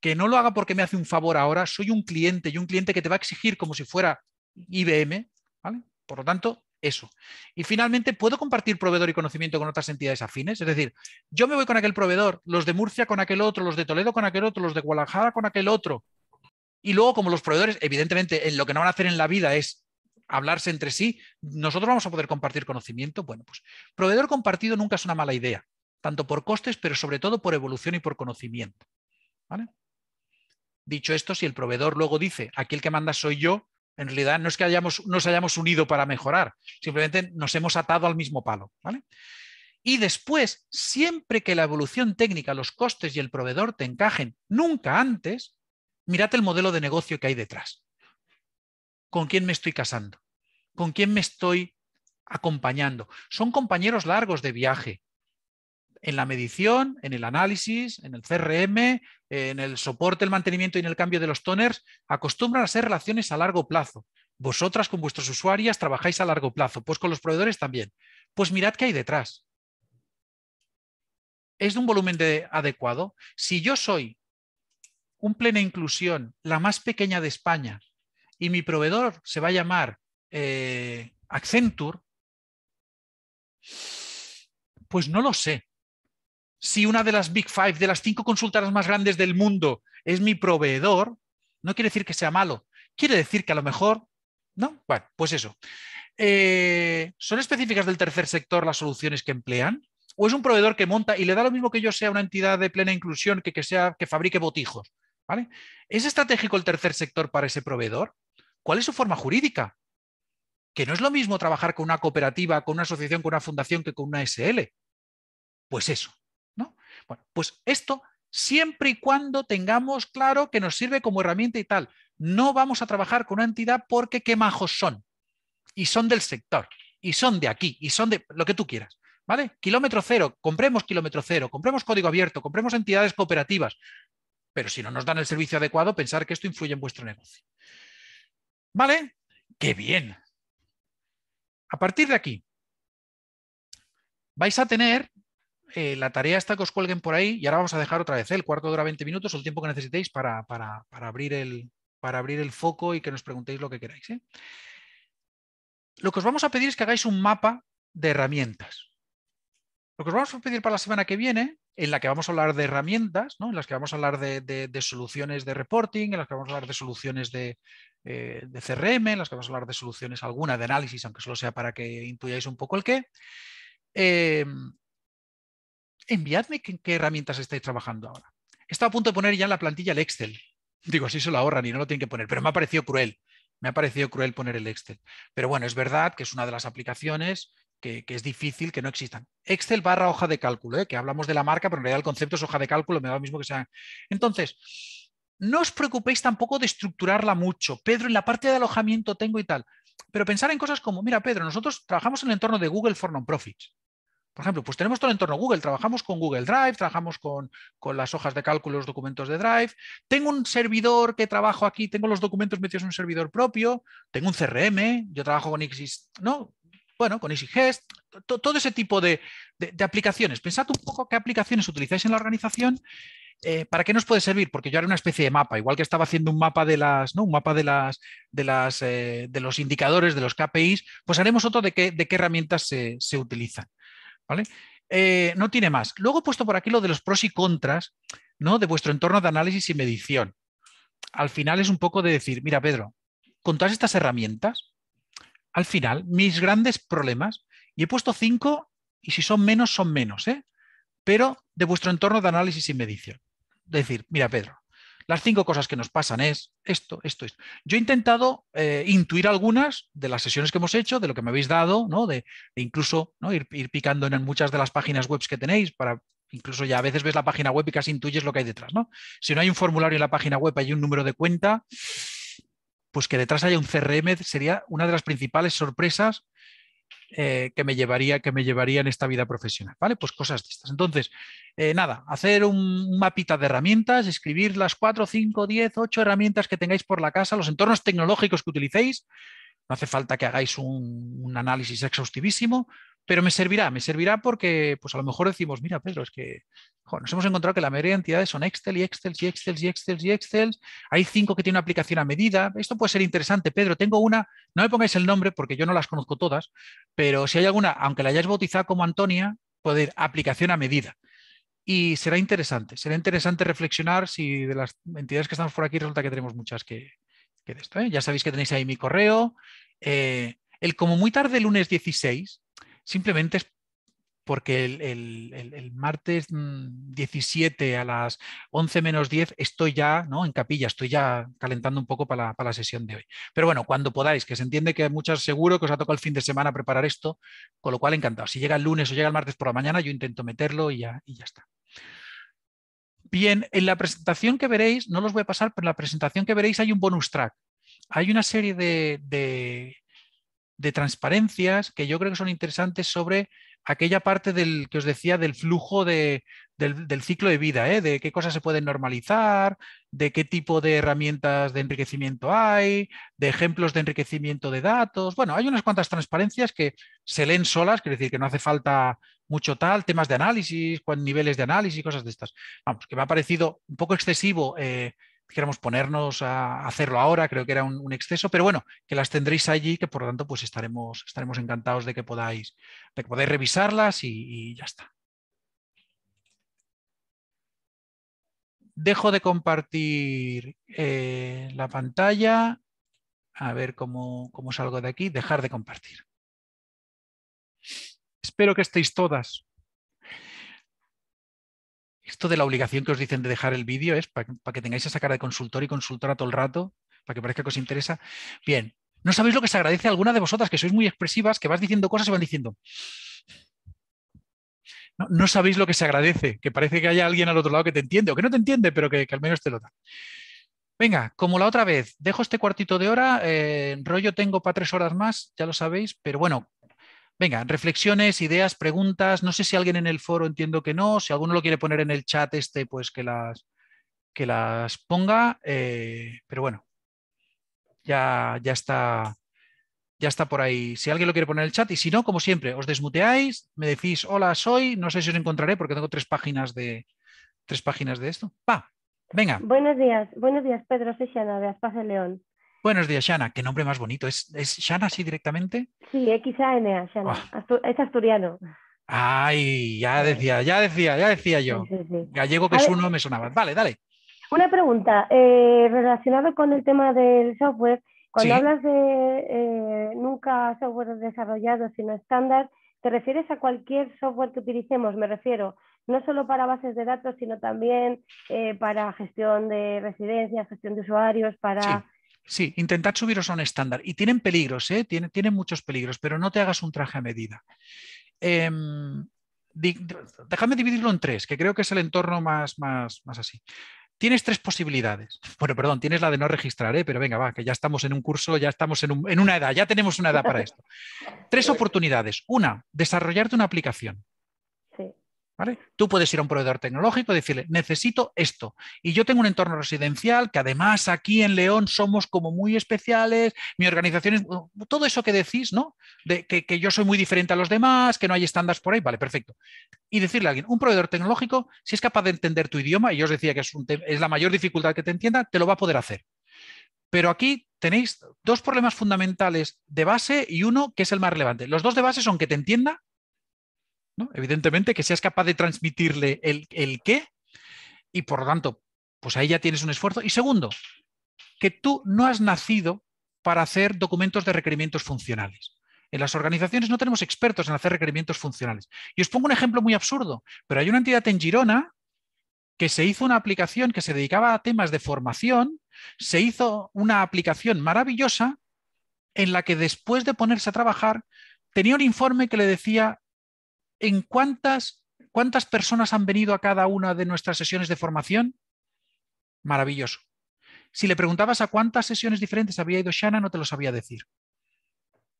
que no lo haga porque me hace un favor ahora, soy un cliente y un cliente que te va a exigir como si fuera IBM, ¿vale? Por lo tanto, eso. Y finalmente, ¿puedo compartir proveedor y conocimiento con otras entidades afines? Es decir, yo me voy con aquel proveedor, los de Murcia con aquel otro, los de Toledo con aquel otro, los de Guadalajara con aquel otro. Y luego, como los proveedores, evidentemente, en lo que no van a hacer en la vida es hablarse entre sí, nosotros vamos a poder compartir conocimiento. Bueno, pues proveedor compartido nunca es una mala idea, tanto por costes, pero sobre todo por evolución y por conocimiento. Dicho esto, si el proveedor luego dice, aquí el que manda soy yo, en realidad no es que hayamos, nos hayamos unido para mejorar, simplemente nos hemos atado al mismo palo. Y después, siempre que la evolución técnica, los costes y el proveedor te encajen, nunca antes, mirad el modelo de negocio que hay detrás. ¿Con quién me estoy casando? ¿Con quién me estoy acompañando? Son compañeros largos de viaje en la medición, en el análisis, en el CRM, en el soporte, el mantenimiento y en el cambio de los toners, acostumbran a ser relaciones a largo plazo. Vosotras con vuestros usuarias trabajáis a largo plazo, pues con los proveedores también. Pues mirad qué hay detrás. Es de un volumen adecuado. Si yo soy un plena inclusión, la más pequeña de España, y mi proveedor se va a llamar eh, Accenture, pues no lo sé si una de las Big Five, de las cinco consultoras más grandes del mundo, es mi proveedor, no quiere decir que sea malo, quiere decir que a lo mejor, ¿no? Bueno, pues eso. Eh, ¿Son específicas del tercer sector las soluciones que emplean? ¿O es un proveedor que monta y le da lo mismo que yo sea una entidad de plena inclusión que, que, sea, que fabrique botijos? ¿Vale? ¿Es estratégico el tercer sector para ese proveedor? ¿Cuál es su forma jurídica? Que no es lo mismo trabajar con una cooperativa, con una asociación, con una fundación que con una SL. Pues eso. Bueno, pues esto siempre y cuando tengamos claro que nos sirve como herramienta y tal. No vamos a trabajar con una entidad porque qué majos son. Y son del sector, y son de aquí, y son de lo que tú quieras. ¿Vale? Kilómetro cero, compremos kilómetro cero, compremos código abierto, compremos entidades cooperativas. Pero si no nos dan el servicio adecuado, pensar que esto influye en vuestro negocio. ¿Vale? ¡Qué bien! A partir de aquí, vais a tener eh, la tarea está que os cuelguen por ahí y ahora vamos a dejar otra vez. ¿eh? El cuarto hora 20 minutos, el tiempo que necesitéis para, abrir, el, para abrir, el, foco y que nos preguntéis lo que queráis. ¿eh? Lo que os vamos a pedir es que hagáis un mapa de herramientas. Lo que os vamos a pedir para la semana que viene, en la que vamos a hablar de herramientas, ¿no? en las que vamos a hablar de, soluciones de reporting, en las que vamos a hablar de soluciones de, CRM, en las que vamos a hablar de soluciones alguna de análisis, aunque solo sea para que intuyáis un poco el qué enviadme qué herramientas estáis trabajando ahora. He a punto de poner ya en la plantilla el Excel. Digo, si se lo ahorran y no lo tienen que poner, pero me ha parecido cruel. Me ha parecido cruel poner el Excel. Pero bueno, es verdad que es una de las aplicaciones que, es difícil que no existan. Excel barra hoja de cálculo, ¿eh? que hablamos de la marca, pero en realidad el concepto es hoja de cálculo, me da lo mismo que sea. Entonces, no os preocupéis tampoco de estructurarla mucho. Pedro, en la parte de alojamiento tengo y tal. Pero pensar en cosas como, mira, Pedro, nosotros trabajamos en el entorno de Google for Non-Profits. Por ejemplo, pues tenemos todo el entorno Google, trabajamos con Google Drive, trabajamos con, las hojas de cálculo, los documentos de Drive, tengo un servidor que trabajo aquí, tengo los documentos metidos en un servidor propio, tengo un CRM, yo trabajo con ¿no? Bueno, con EasyGest, todo ese tipo de, aplicaciones. Pensad un poco qué aplicaciones utilizáis en la organización, eh, ¿para qué nos puede servir? Porque yo haré una especie de mapa, igual que estaba haciendo un mapa de las, ¿no? Un mapa de las, de las, eh, de los indicadores, de los KPIs, pues haremos otro de qué, herramientas se, se utilizan. ¿vale? Eh, no tiene más. Luego he puesto por aquí lo de los pros y contras ¿no? de vuestro entorno de análisis y medición. Al final es un poco de decir, mira, Pedro, con todas estas herramientas, al final, mis grandes problemas, y he puesto cinco, y si son menos, son menos, ¿eh? pero de vuestro entorno de análisis y medición. es Decir, mira, Pedro, las cinco cosas que nos pasan es esto, esto, esto. Yo he intentado eh, intuir algunas de las sesiones que hemos hecho, de lo que me habéis dado, ¿no? de, incluso ¿no? ir, picando en muchas de las páginas web que tenéis para... Incluso ya a veces ves la página web y casi intuyes lo que hay detrás, ¿no? Si no hay un formulario en la página web, hay un número de cuenta, pues que detrás haya un CRM sería una de las principales sorpresas eh, que, me llevaría, que me llevaría en esta vida profesional. ¿Vale? Pues cosas de estas. Entonces, eh, nada, hacer un mapita de herramientas, escribir las 4, 5, 10, 8 herramientas que tengáis por la casa, los entornos tecnológicos que utilicéis. No hace falta que hagáis un análisis exhaustivísimo, pero me servirá, me servirá porque pues a lo mejor decimos, mira Pedro, es que nos hemos encontrado que la mayoría de entidades son Excel y Excel y Excel y Excel y Excel, hay cinco que tienen una aplicación a medida, esto puede ser interesante, Pedro, tengo una, no me pongáis el nombre porque yo no las conozco todas, pero si hay alguna, aunque la hayáis bautizado como Antonia, puede ir aplicación a medida. Y será interesante, será interesante reflexionar si de las entidades que estamos por aquí resulta que tenemos muchas que, que de esto. ¿eh? Ya sabéis que tenéis ahí mi correo. Eh, el como muy tarde lunes 16, simplemente es porque el, martes 17 mm, a las 11 menos 10 estoy ya ¿no? en capilla, estoy ya calentando un poco para la, sesión de hoy. Pero bueno, cuando podáis, que se entiende que muchas seguro que os ha tocado el fin de semana preparar esto, con lo cual encantado. Si llega el lunes o llega el martes por la mañana, yo intento meterlo y ya, ya está. Bien, en la presentación que veréis, no los voy a pasar, pero en la presentación que veréis hay un bonus track. Hay una serie de de transparencias que yo creo que son interesantes sobre aquella parte del que os decía del flujo de, del, ciclo de vida, ¿eh? de qué cosas se pueden normalizar, de qué tipo de herramientas de enriquecimiento hay, de ejemplos de enriquecimiento de datos. Bueno, hay unas cuantas transparencias que se leen solas, quiere decir que no hace falta mucho tal, temas de análisis, niveles de análisis, cosas de estas. Vamos, que me ha parecido un poco excesivo. Eh, queremos ponernos a hacerlo ahora, creo que era un, exceso, pero bueno, que las tendréis allí, que por lo tanto, pues estaremos, estaremos encantados de que podáis, de revisarlas y, ya está. Dejo de compartir eh, la pantalla. A ver cómo, cómo salgo de aquí. Dejar de compartir. Espero que estéis todas esto de la obligación que os dicen de dejar el vídeo es para que tengáis esa cara de consultor y consultora todo el rato, para que parezca que os interesa. Bien, no sabéis lo que se agradece a alguna de vosotras, que sois muy expresivas, que vas diciendo cosas y van diciendo. No, sabéis lo que se agradece, que parece que haya alguien al otro lado que te entiende o que no te entiende, pero que, al menos te lo da. Venga, como la otra vez, dejo este cuartito de hora, eh, rollo tengo para tres horas más, ya lo sabéis, pero bueno, Venga, reflexiones, ideas, preguntas. No sé si alguien en el foro entiendo que no. Si alguno lo quiere poner en el chat este, pues que las, que las ponga. Eh, pero bueno, ya, ya está ya está por ahí. Si alguien lo quiere poner en el chat, y si no, como siempre, os desmuteáis, me decís hola, soy, no sé si os encontraré porque tengo tres páginas de tres páginas de esto. Va, venga. Buenos días, buenos días, Pedro Sesiana de Aspaz de León. Buenos días, Shana. Qué nombre más bonito. ¿Es, Shana así directamente? Sí, X-A-N-A, Shana. Ah. es asturiano. Ay, ya decía, ya decía, ya decía yo. Gallego que es uno me sonaba. Vale, dale. Una pregunta eh, relacionada con el tema del software. Cuando hablas de eh, nunca software desarrollado, sino estándar, ¿te refieres a cualquier software que utilicemos? Me refiero no solo para bases de datos, sino también eh, para gestión de residencias, gestión de usuarios, para Sí, intentar subiros a un estándar. Y tienen peligros, ¿eh? tienen, muchos peligros, pero no te hagas un traje a medida. Em, déjame dividirlo en tres, que creo que es el entorno más, más, más así. Tienes tres posibilidades. Bueno, perdón, tienes la de no registrar, ¿eh? pero venga, va, que ya estamos en un curso, ya estamos en, un, en una edad, ya tenemos una edad para esto. Tres oportunidades. Una, desarrollarte una aplicación. Tú puedes ir a un proveedor tecnológico y decirle, necesito esto. Y yo tengo un entorno residencial que además aquí en León somos como muy especiales, mi organización es... Uh, todo eso que decís, ¿no? De que, yo soy muy diferente a los demás, que no hay estándares por ahí, vale, perfecto. Y decirle a alguien, un proveedor tecnológico, si es capaz de entender tu idioma, y yo os decía que es, es la mayor dificultad que te entienda, te lo va a poder hacer. Pero aquí tenéis dos problemas fundamentales de base y uno que es el más relevante. Los dos de base son que te entienda Evidentemente que seas capaz de transmitirle el, el qué y por lo tanto, pues ahí ya tienes un esfuerzo. Y segundo, que tú no has nacido para hacer documentos de requerimientos funcionales. En las organizaciones no tenemos expertos en hacer requerimientos funcionales. Y os pongo un ejemplo muy absurdo, pero hay una entidad en Girona que se hizo una aplicación que se dedicaba a temas de formación, se hizo una aplicación maravillosa en la que después de ponerse a trabajar tenía un informe que le decía en cuántas, cuántas personas han venido a cada una de nuestras sesiones de formación. Maravilloso. Si le preguntabas a cuántas sesiones diferentes había ido Shana, no te lo sabía decir.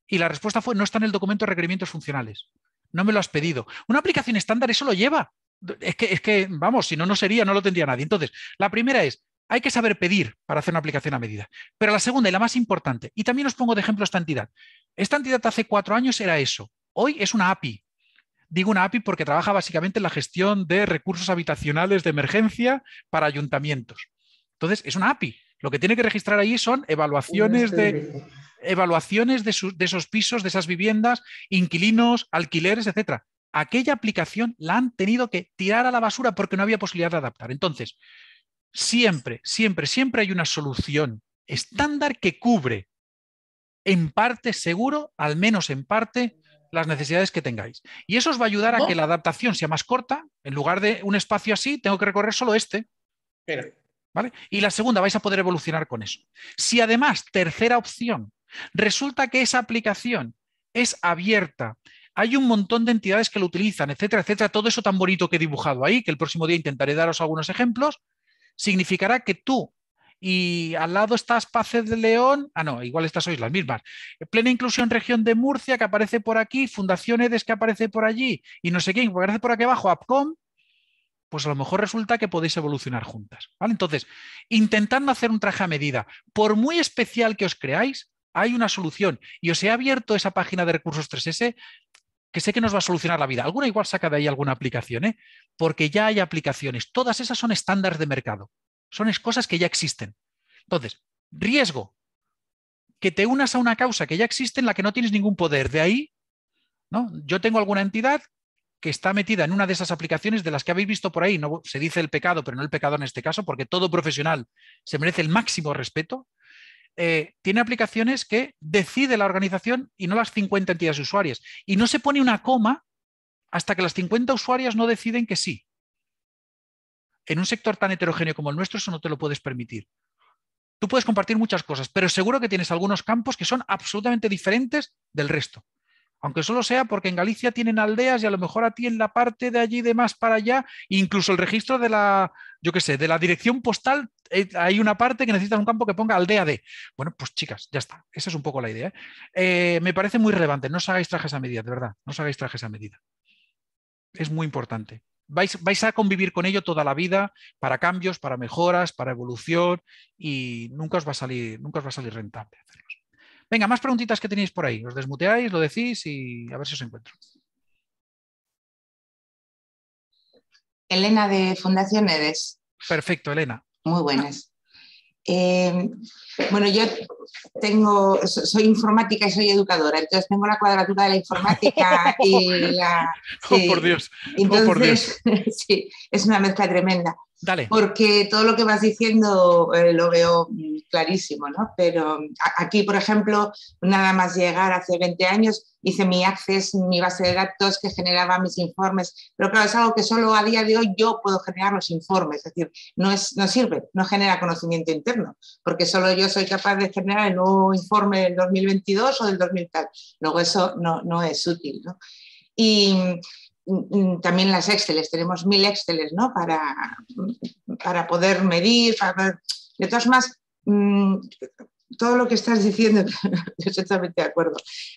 Y la respuesta fue, no está en el documento de requerimientos funcionales. No me lo has pedido. Una aplicación estándar eso lo lleva. Es que, es que vamos, si no, no sería, no lo tendría nadie. Entonces, la primera es, hay que saber pedir para hacer una aplicación a medida. Pero la segunda y la más importante, y también os pongo de ejemplo esta entidad. Esta entidad hace cuatro años era eso. Hoy es una API. Digo una API porque trabaja básicamente en la gestión de recursos habitacionales de emergencia para ayuntamientos. Entonces, es una API. Lo que tiene que registrar ahí son evaluaciones de evaluaciones de, de esos pisos, de esas viviendas, inquilinos, alquileres, etcétera. Aquella aplicación la han tenido que tirar a la basura porque no había posibilidad de adaptar. Entonces, siempre, siempre, siempre hay una solución estándar que cubre en parte seguro, al menos en parte, las necesidades que tengáis. Y eso os va a ayudar a que la adaptación sea más corta. En lugar de un espacio así, tengo que recorrer solo este. ¿Vale? Y la segunda, vais a poder evolucionar con eso. Si además, tercera opción, resulta que esa aplicación es abierta, hay un montón de entidades que lo utilizan, etcétera, etcétera, todo eso tan bonito que he dibujado ahí, que el próximo día intentaré daros algunos ejemplos, significará que tú y al lado está Paces de León, ah no, igual estas sois las mismas, Plena Inclusión Región de Murcia que aparece por aquí, Fundación EDES que aparece por allí y no sé quién que aparece por aquí abajo, Appcom. pues a lo mejor resulta que podéis evolucionar juntas. ¿vale? Entonces, intentando hacer un traje a medida, por muy especial que os creáis, hay una solución y os he abierto esa página de recursos 3S que sé que nos va a solucionar la vida. Alguna igual saca de ahí alguna aplicación, ¿eh? porque ya hay aplicaciones. Todas esas son estándares de mercado son cosas que ya existen. Entonces, riesgo, que te unas a una causa que ya existe en la que no tienes ningún poder. De ahí, ¿no? Yo tengo alguna entidad que está metida en una de esas aplicaciones de las que habéis visto por ahí. No se dice el pecado, pero no el pecado en este caso, porque todo profesional se merece el máximo respeto. Eh, tiene aplicaciones que decide la organización y no las 50 entidades usuarias. Y no se pone una coma hasta que las 50 usuarias no deciden que sí en un sector tan heterogéneo como el nuestro eso no te lo puedes permitir. Tú puedes compartir muchas cosas, pero seguro que tienes algunos campos que son absolutamente diferentes del resto. Aunque solo sea porque en Galicia tienen aldeas y a lo mejor a ti en la parte de allí de más para allá, incluso el registro de la, yo qué sé, de la dirección postal, eh, hay una parte que necesitas un campo que ponga aldea de. Bueno, pues chicas, ya está. Esa es un poco la idea. ¿eh? Eh, me parece muy relevante. No os hagáis trajes a medida, de verdad. No os hagáis trajes a medida. Es muy importante vais, a convivir con ello toda la vida para cambios, para mejoras, para evolución y nunca os va a salir, nunca os va a salir rentable hacerlos. Venga, más preguntitas que tenéis por ahí. Os desmuteáis, lo decís y a ver si os encuentro. Elena de Fundación Edes. Perfecto, Elena. Muy buenas. Eh, bueno, yo tengo, soy informática y soy educadora, entonces tengo la cuadratura de la informática y la... Oh, por Dios. Oh, por Dios. sí, es una mezcla tremenda. Porque todo lo que vas diciendo eh, lo veo mm, clarísimo, ¿no? Pero aquí, por ejemplo, nada más llegar hace 20 años, hice mi access, mi base de datos que generaba mis informes. Pero claro, es algo que solo a día de hoy yo puedo generar los informes. Es decir, no, es, no sirve, no genera conocimiento interno, porque solo yo soy capaz de generar el nuevo informe del 2022 o del 2000 tal. Luego eso no, no es útil, ¿no? Y, Mm, mm, también las Exceles, tenemos mil Exceles, ¿no? Para, para poder medir, de todas más, mm, todo lo que estás diciendo, yo totalmente de acuerdo.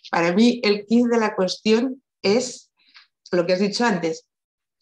Para mí, el kit de la cuestión es lo que has dicho antes.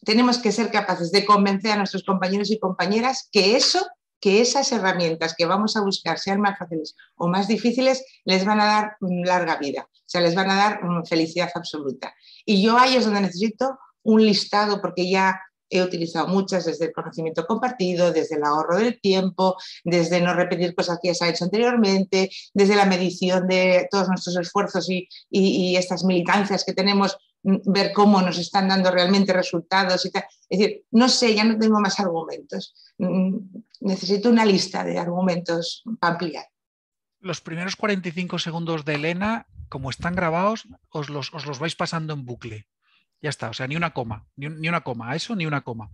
Tenemos que ser capaces de convencer a nuestros compañeros y compañeras que eso que esas herramientas que vamos a buscar, sean más fáciles o más difíciles, les van a dar mm, larga vida, o sea, les van a dar mm, felicidad absoluta. Y yo ahí es donde necesito un listado, porque ya he utilizado muchas desde el conocimiento compartido, desde el ahorro del tiempo, desde no repetir cosas que ya se han hecho anteriormente, desde la medición de todos nuestros esfuerzos y, y estas militancias que tenemos Mm, ver cómo nos están dando realmente resultados y Es decir, no sé, ya no tengo más argumentos. Mm, necesito una lista de argumentos para ampliar. Los primeros 45 segundos de Elena, como están grabados, os los, vais pasando en bucle. Ya está, o sea, ni una coma, ni, ni una coma, a eso ni una coma.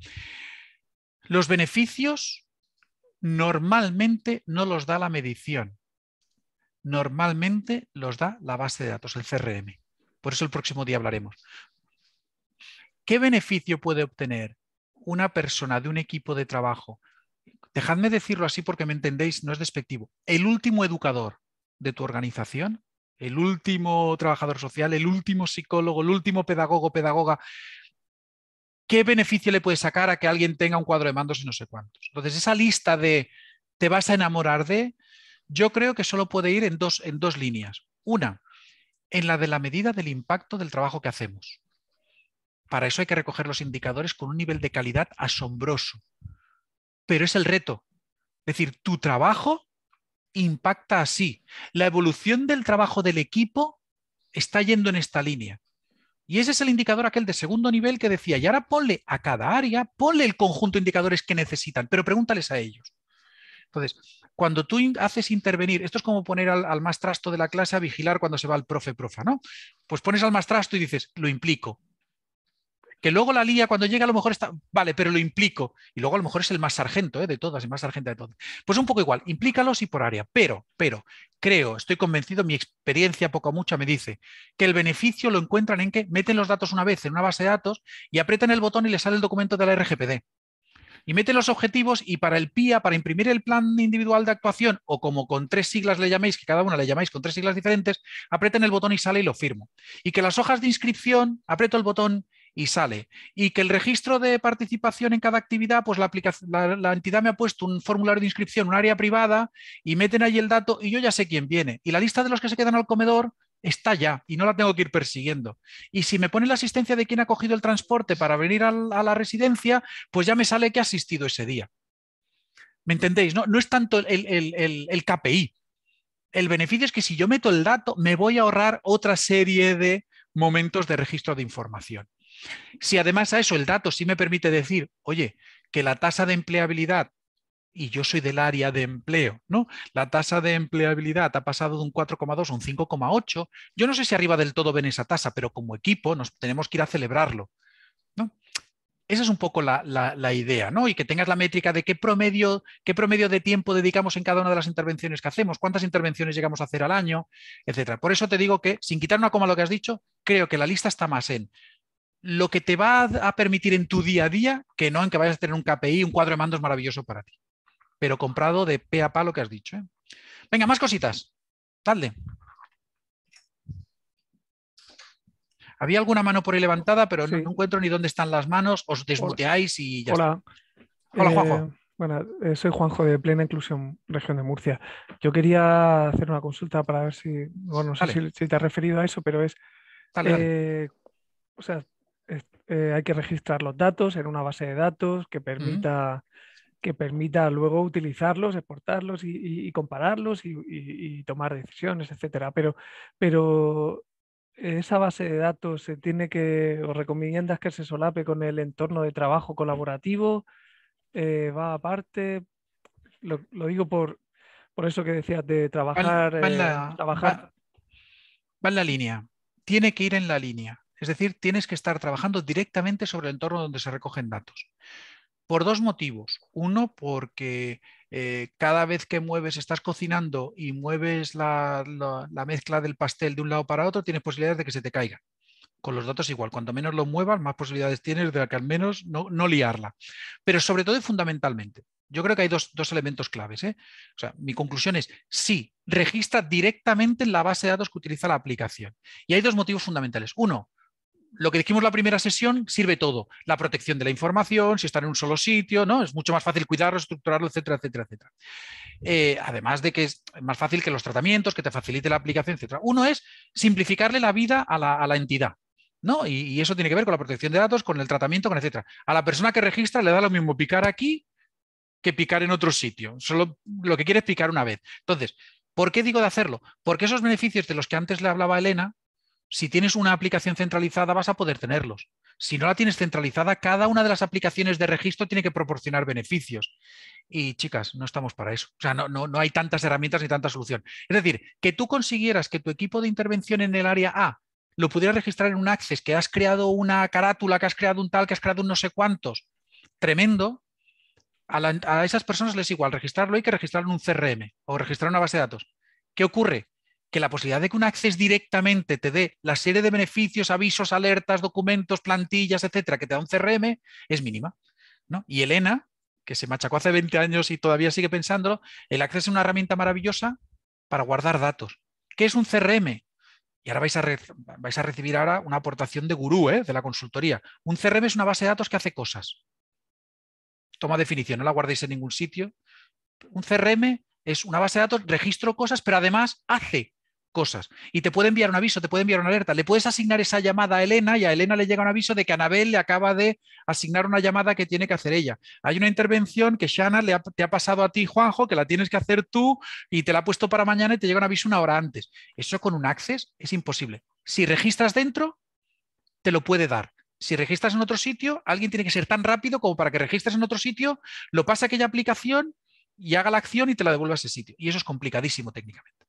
Los beneficios normalmente no los da la medición, normalmente los da la base de datos, el CRM. Por eso el próximo día hablaremos. ¿Qué beneficio puede obtener una persona de un equipo de trabajo? Dejadme decirlo así porque me entendéis, no es despectivo. El último educador de tu organización, el último trabajador social, el último psicólogo, el último pedagogo, pedagoga, ¿qué beneficio le puede sacar a que alguien tenga un cuadro de mandos y no sé cuántos? Entonces, esa lista de te vas a enamorar de, yo creo que solo puede ir en dos, en dos líneas. Una, en la de la medida del impacto del trabajo que hacemos. Para eso hay que recoger los indicadores con un nivel de calidad asombroso. Pero es el reto. Es decir, tu trabajo impacta así. La evolución del trabajo del equipo está yendo en esta línea. Y ese es el indicador aquel de segundo nivel que decía, y ahora ponle a cada área, ponle el conjunto de indicadores que necesitan, pero pregúntales a ellos. Entonces, cuando tú haces intervenir, esto es como poner al, más trasto de la clase a vigilar cuando se va el profe, profa, ¿no? Pues pones al más trasto y dices, lo implico. Que luego la lía cuando llega a lo mejor está, vale, pero lo implico. Y luego a lo mejor es el más sargento ¿eh? de todas, el más sargento de todas. Pues un poco igual, implícalos y por área. Pero, pero, creo, estoy convencido, mi experiencia poco a mucha me dice que el beneficio lo encuentran en que meten los datos una vez en una base de datos y aprietan el botón y le sale el documento de la RGPD y meten los objetivos y para el PIA, para imprimir el plan individual de actuación o como con tres siglas le llaméis, que cada una le llamáis con tres siglas diferentes, aprieten el botón y sale y lo firmo. Y que las hojas de inscripción, aprieto el botón y sale. Y que el registro de participación en cada actividad, pues la, la, entidad me ha puesto un formulario de inscripción, un área privada, y meten ahí el dato y yo ya sé quién viene. Y la lista de los que se quedan al comedor, está ya y no la tengo que ir persiguiendo. Y si me pone la asistencia de quien ha cogido el transporte para venir a la residencia, pues ya me sale que ha asistido ese día. ¿Me entendéis? No, no es tanto el, el, el, el, KPI. El beneficio es que si yo meto el dato, me voy a ahorrar otra serie de momentos de registro de información. Si además a eso el dato sí me permite decir, oye, que la tasa de empleabilidad y yo soy del área de empleo, ¿no? La tasa de empleabilidad ha pasado de un 4,2 a un 5,8. Yo no sé si arriba del todo ven esa tasa, pero como equipo nos tenemos que ir a celebrarlo, Esa es un poco la, idea, ¿no? Y que tengas la métrica de qué promedio, qué promedio de tiempo dedicamos en cada una de las intervenciones que hacemos, cuántas intervenciones llegamos a hacer al año, etcétera. Por eso te digo que, sin quitar una coma lo que has dicho, creo que la lista está más en lo que te va a permitir en tu día a día que no en que vayas a tener un KPI, un cuadro de mandos maravilloso para ti pero comprado de pe a pa lo que has dicho. ¿eh? Venga, más cositas. Dale. Había alguna mano por ahí levantada, pero no, encuentro ni dónde están las manos. Os desmuteáis y ya Hola. está. Hola, eh, Juanjo. Bueno, eh, soy Juanjo de Plena Inclusión, Región de Murcia. Yo quería hacer una consulta para ver si, bueno, no sé si, te has referido a eso, pero es, o sea, hay que registrar los datos en una base de datos que permita que permita luego utilizarlos, exportarlos y, compararlos y, tomar decisiones, etcétera. Pero, pero esa base de datos se tiene que, o recomiendas que se solape con el entorno de trabajo colaborativo, eh, va aparte. Lo, digo por, por eso que decías de trabajar. Eh, trabajar... va en la línea. Tiene que ir en la línea. Es decir, tienes que estar trabajando directamente sobre el entorno donde se recogen datos. Por dos motivos. Uno, porque eh, cada vez que mueves, estás cocinando y mueves la, mezcla del pastel de un lado para otro, tienes posibilidades de que se te caiga. Con los datos igual, cuanto menos lo muevas, más posibilidades tienes de que al menos no, liarla. Pero sobre todo y fundamentalmente, yo creo que hay dos, elementos claves. ¿eh? mi conclusión es, sí, registra directamente en la base de datos que utiliza la aplicación. Y hay dos motivos fundamentales. Uno, lo que dijimos la primera sesión sirve todo. La protección de la información, si están en un solo sitio, ¿no? Es mucho más fácil cuidarlo, estructurarlo, etcétera, etcétera, etcétera. Eh, además de que es más fácil que los tratamientos, que te facilite la aplicación, etcétera. Uno es simplificarle la vida a la, entidad. ¿No? Y, eso tiene que ver con la protección de datos, con el tratamiento, con etcétera. A la persona que registra le da lo mismo picar aquí que picar en otro sitio. Solo lo que quiere es picar una vez. Entonces, ¿por qué digo de hacerlo? Porque esos beneficios de los que antes le hablaba Elena, si tienes una aplicación centralizada, vas a poder tenerlos. Si no la tienes centralizada, cada una de las aplicaciones de registro tiene que proporcionar beneficios. Y chicas, no estamos para eso. O sea, no, no, no hay tantas herramientas ni tanta solución. Es decir, que tú consiguieras que tu equipo de intervención en el área A lo pudiera registrar en un Access, que has creado una carátula, que has creado un tal, que has creado un no sé cuántos. Tremendo. A, esas personas les igual registrarlo Hay que registrarlo en un CRM o registrar una base de datos. ¿Qué ocurre? que la posibilidad de que un acceso directamente te dé la serie de beneficios, avisos, alertas, documentos, plantillas, etcétera, que te da un CRM, es mínima. Y Elena, que se machacó hace 20 años y todavía sigue pensándolo, el acceso es una herramienta maravillosa para guardar datos. ¿Qué es un CRM? Y ahora vais a, recibir ahora una aportación de gurú ¿eh? de la consultoría. Un CRM es una base de datos que hace cosas. Toma definición, no la guardéis en ningún sitio. Un CRM es una base de datos, registro cosas, pero además hace cosas. Y te puede enviar un aviso, te puede enviar una alerta. Le puedes asignar esa llamada a Elena y a Elena le llega un aviso de que Anabel le acaba de asignar una llamada que tiene que hacer ella. Hay una intervención que Shana le te ha pasado a ti, Juanjo, que la tienes que hacer tú y te la ha puesto para mañana y te llega un aviso una hora antes. Eso con un access es imposible. Si registras dentro, te lo puede dar. Si registras en otro sitio, alguien tiene que ser tan rápido como para que registres en otro sitio, lo pasa a aquella aplicación y haga la acción y te la devuelva a ese sitio. Y eso es complicadísimo técnicamente.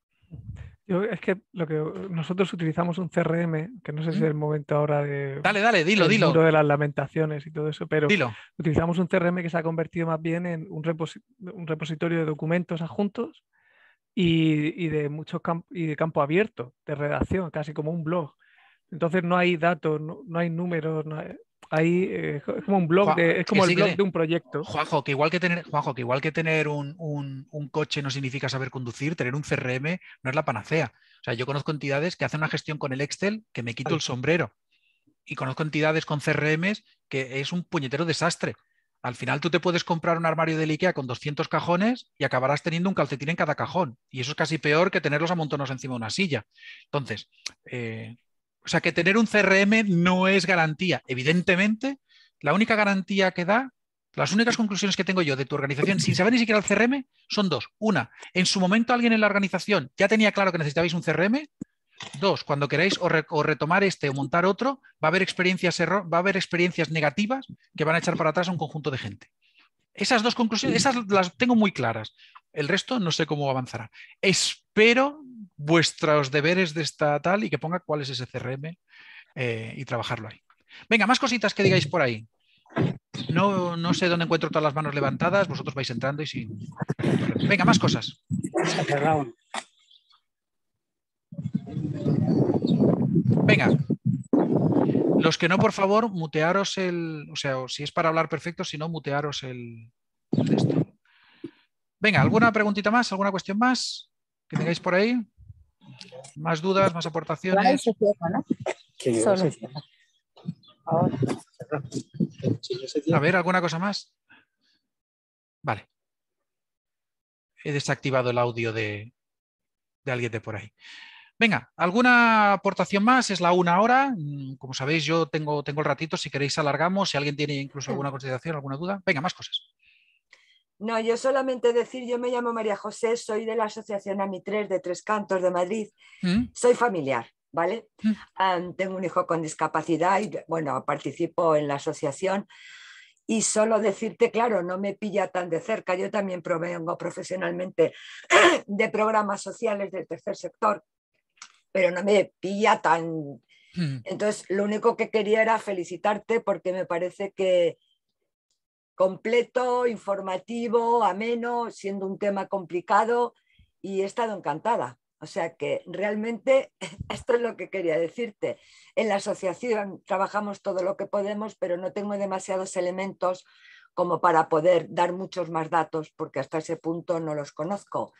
Yo, es que lo que nosotros utilizamos un CRM, que no sé si es el momento ahora de. Dale, dale, dilo, dilo dilo. de las lamentaciones y todo eso, pero dilo. utilizamos un CRM que se ha convertido más bien en un, repositorio de documentos adjuntos y, de muchos y de campo abierto, de redacción, casi como un blog. Entonces no hay datos, no, hay números, no Ahí eh, es como un blog, de, es como el blog de un proyecto. Juanjo, que igual que tener, Juanjo, que igual que tener un, coche no significa saber conducir, tener un CRM no es la panacea. O sea, yo conozco entidades que hacen una gestión con el Excel que me quito el sombrero. Y conozco entidades con CRMs que es un puñetero desastre. Al final tú te puedes comprar un armario de Ikea con 200 cajones y acabarás teniendo un calcetín en cada cajón. Y eso es casi peor que tenerlos amontonados encima de una silla. Entonces, eh, o sea que tener un CRM no es garantía. Evidentemente, la única garantía que da, las únicas conclusiones que tengo yo de tu organización, sin saber ni siquiera el CRM, son dos. Una, en su momento alguien en la organización ya tenía claro que necesitabais un CRM. Dos, cuando queráis o, retomar este o montar otro, va a haber experiencias va a haber experiencias negativas que van a echar para atrás a un conjunto de gente. Esas dos conclusiones, esas las tengo muy claras. El resto no sé cómo avanzará. Espero vuestros deberes de esta tal y que ponga cuál es ese CRM eh, y trabajarlo ahí. Venga, más cositas que digáis por ahí. No, no, sé dónde encuentro todas las manos levantadas, vosotros vais entrando y si Venga, más cosas. Venga. Los que no, por favor, mutearos el... O sea, si es para hablar perfecto, si no, mutearos el... Venga, ¿alguna preguntita más? ¿Alguna cuestión más que tengáis por ahí? ¿Más dudas, más aportaciones? A ver, ¿alguna cosa más? Vale. He desactivado el audio de, de alguien de por ahí. Venga, ¿alguna aportación más? Es la una hora. Mm, como sabéis, yo tengo, tengo el ratito. Si queréis, alargamos. Si alguien tiene incluso alguna consideración, alguna duda. Venga, más cosas. No, yo solamente decir, yo me llamo María José, soy de la Asociación AMI3 de Tres Cantos de Madrid, ¿Mm? soy familiar, ¿vale? ¿Mm? tengo un hijo con discapacidad y, bueno, participo en la asociación. Y solo decirte, claro, no me pilla tan de cerca, yo también provengo profesionalmente de programas sociales del tercer sector, pero no me pilla tan... ¿Mm? Entonces, lo único que quería era felicitarte porque me parece que completo, informativo, ameno, siendo un tema complicado y he estado encantada. O sea que realmente esto es lo que quería decirte. En la asociación trabajamos todo lo que podemos, pero no tengo demasiados elementos como para poder dar muchos más datos porque hasta ese punto no los conozco.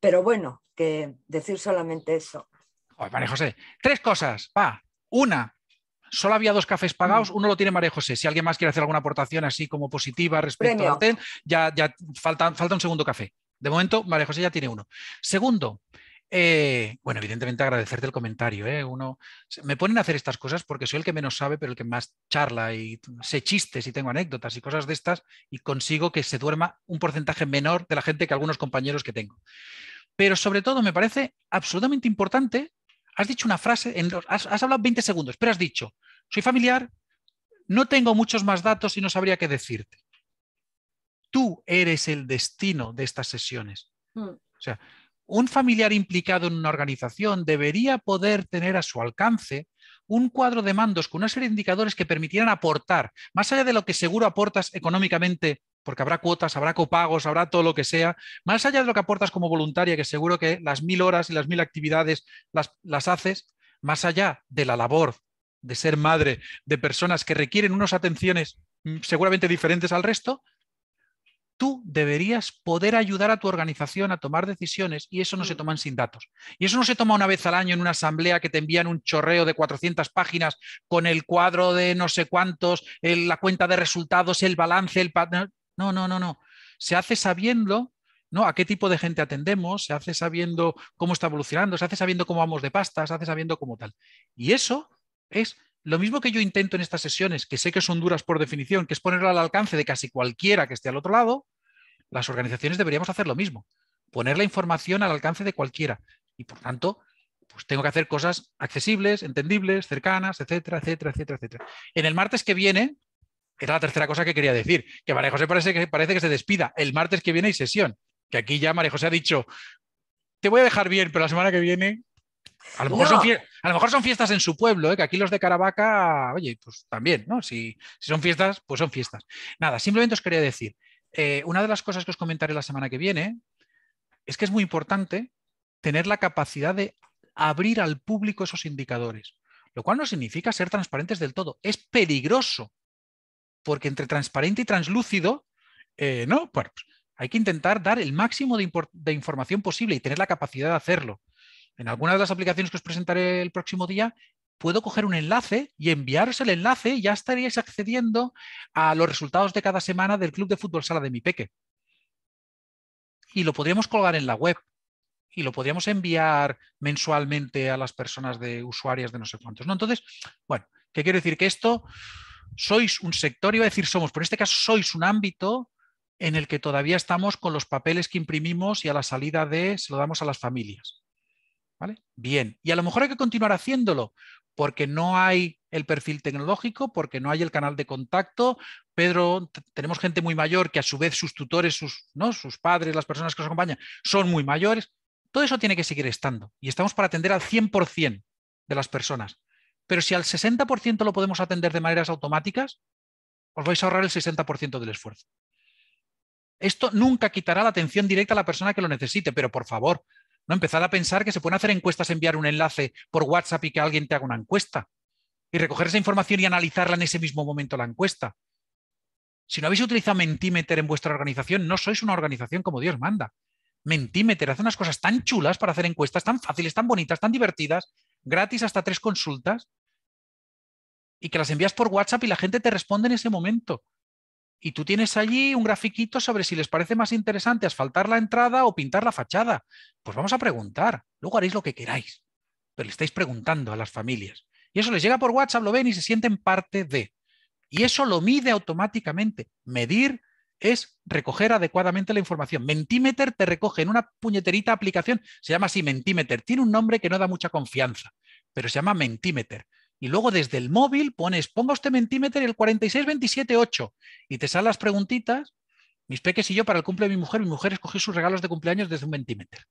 Pero bueno, que decir solamente eso. Oye, José, tres cosas. Va, una, solo había dos cafés pagados, mm. uno lo tiene María José. Si alguien más quiere hacer alguna aportación así como positiva respecto a al ya, ya falta, un segundo café. De momento, María José ya tiene uno. Segundo, eh, bueno, evidentemente agradecerte el comentario. ¿eh? Uno, me ponen a hacer estas cosas porque soy el que menos sabe, pero el que más charla y sé chistes y tengo anécdotas y cosas de estas y consigo que se duerma un porcentaje menor de la gente que algunos compañeros que tengo. Pero sobre todo me parece absolutamente importante has dicho una frase, has, hablado 20 segundos, pero has dicho, soy familiar, no tengo muchos más datos y no sabría qué decirte. Tú eres el destino de estas sesiones. Hmm. O sea, un familiar implicado en una organización debería poder tener a su alcance un cuadro de mandos con una serie de indicadores que permitieran aportar, más allá de lo que seguro aportas económicamente porque habrá cuotas, habrá copagos, habrá todo lo que sea, más allá de lo que aportas como voluntaria, que seguro que las mil horas y las mil actividades las, haces, más allá de la labor de ser madre de personas que requieren unas atenciones mm, seguramente diferentes al resto, tú deberías poder ayudar a tu organización a tomar decisiones y eso no se mm. toman sin datos. Y eso no se toma una vez al año en una asamblea que te envían un chorreo de 400 páginas con el cuadro de no sé cuántos, la cuenta de resultados, el balance, el... No, no, no, no. Se hace sabiendo ¿no? a qué tipo de gente atendemos, se hace sabiendo cómo está evolucionando, se hace sabiendo cómo vamos de pasta, se hace sabiendo cómo tal. Y eso es lo mismo que yo intento en estas sesiones, que sé que son duras por definición, que es ponerla al alcance de casi cualquiera que esté al otro lado, las organizaciones deberíamos hacer lo mismo, poner la información al alcance de cualquiera. Y por tanto, pues tengo que hacer cosas accesibles, entendibles, cercanas, etcétera, etcétera, etcétera, etcétera. En el martes que viene, era la tercera cosa que quería decir, que María José parece que, parece que se despida el martes que viene y sesión, que aquí ya María José ha dicho, te voy a dejar bien, pero la semana que viene... A lo, mejor son fiestas en su pueblo, ¿eh? que aquí los de Caravaca, oye, pues también, ¿no? Si, si son fiestas, pues son fiestas. Nada, simplemente os quería decir, eh, una de las cosas que os comentaré la semana que viene es que es muy importante tener la capacidad de abrir al público esos indicadores, lo cual no significa ser transparentes del todo, es peligroso porque entre transparente y translúcido, eh, ¿no? Pues, hay que intentar dar el máximo de, información posible y tener la capacidad de hacerlo. En alguna de las aplicaciones que os presentaré el próximo día, puedo coger un enlace y enviaros el enlace y ya estaríais accediendo a los resultados de cada semana del club de fútbol sala de mi peque. Y lo podríamos colgar en la web y lo podríamos enviar mensualmente a las personas de usuarias de no sé cuántos. ¿no? Entonces, bueno, ¿qué quiero decir? Que esto sois un sector, iba a decir somos, pero en este caso sois un ámbito en el que todavía estamos con los papeles que imprimimos y a la salida de se lo damos a las familias. ¿Vale? Bien, y a lo mejor hay que continuar haciéndolo porque no hay el perfil tecnológico, porque no hay el canal de contacto. Pedro, tenemos gente muy mayor que a su vez sus tutores, sus, ¿no? sus padres, las personas que nos acompañan, son muy mayores. Todo eso tiene que seguir estando y estamos para atender al 100% de las personas. Pero si al 60% lo podemos atender de maneras automáticas, os vais a ahorrar el 60% del esfuerzo. Esto nunca quitará la atención directa a la persona que lo necesite, pero por favor, no empezad a pensar que se pueden hacer encuestas, enviar un enlace por WhatsApp y que alguien te haga una encuesta y recoger esa información y analizarla en ese mismo momento la encuesta. Si no habéis utilizado Mentimeter en vuestra organización, no sois una organización como Dios manda. Mentimeter hace unas cosas tan chulas para hacer encuestas, tan fáciles, tan bonitas, tan divertidas, gratis hasta tres consultas y que las envías por WhatsApp y la gente te responde en ese momento. Y tú tienes allí un grafiquito sobre si les parece más interesante asfaltar la entrada o pintar la fachada. Pues vamos a preguntar. Luego haréis lo que queráis. Pero le estáis preguntando a las familias. Y eso les llega por WhatsApp, lo ven y se sienten parte de. Y eso lo mide automáticamente. Medir es recoger adecuadamente la información. Mentimeter te recoge en una puñeterita aplicación, se llama así Mentimeter. Tiene un nombre que no da mucha confianza, pero se llama Mentimeter. Y luego desde el móvil pones, ponga usted Mentimeter el 46278 y te salen las preguntitas. Mis peques y yo para el cumple de mi mujer, mi mujer escogió sus regalos de cumpleaños desde un Mentimeter.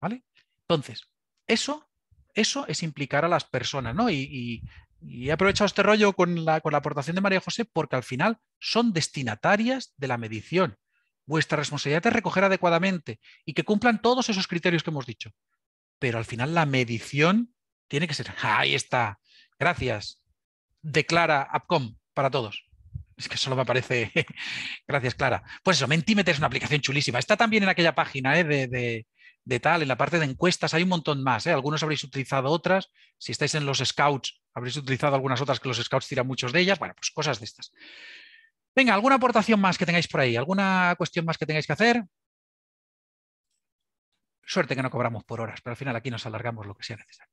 ¿Vale? Entonces, eso, eso es implicar a las personas, ¿no? Y, y he aprovechado este rollo con la, aportación de María José porque al final son destinatarias de la medición. Vuestra responsabilidad es recoger adecuadamente y que cumplan todos esos criterios que hemos dicho. Pero al final la medición tiene que ser, ah, ahí está, gracias, declara Appcom para todos. Es que solo me parece, gracias Clara. Pues eso, Mentimeter es una aplicación chulísima. Está también en aquella página ¿eh? de, de tal, en la parte de encuestas hay un montón más. ¿eh? Algunos habréis utilizado otras. Si estáis en los scouts, habréis utilizado algunas otras que los scouts tiran muchos de ellas. Bueno, pues cosas de estas. Venga, ¿alguna aportación más que tengáis por ahí? ¿Alguna cuestión más que tengáis que hacer? Suerte que no cobramos por horas, pero al final aquí nos alargamos lo que sea necesario.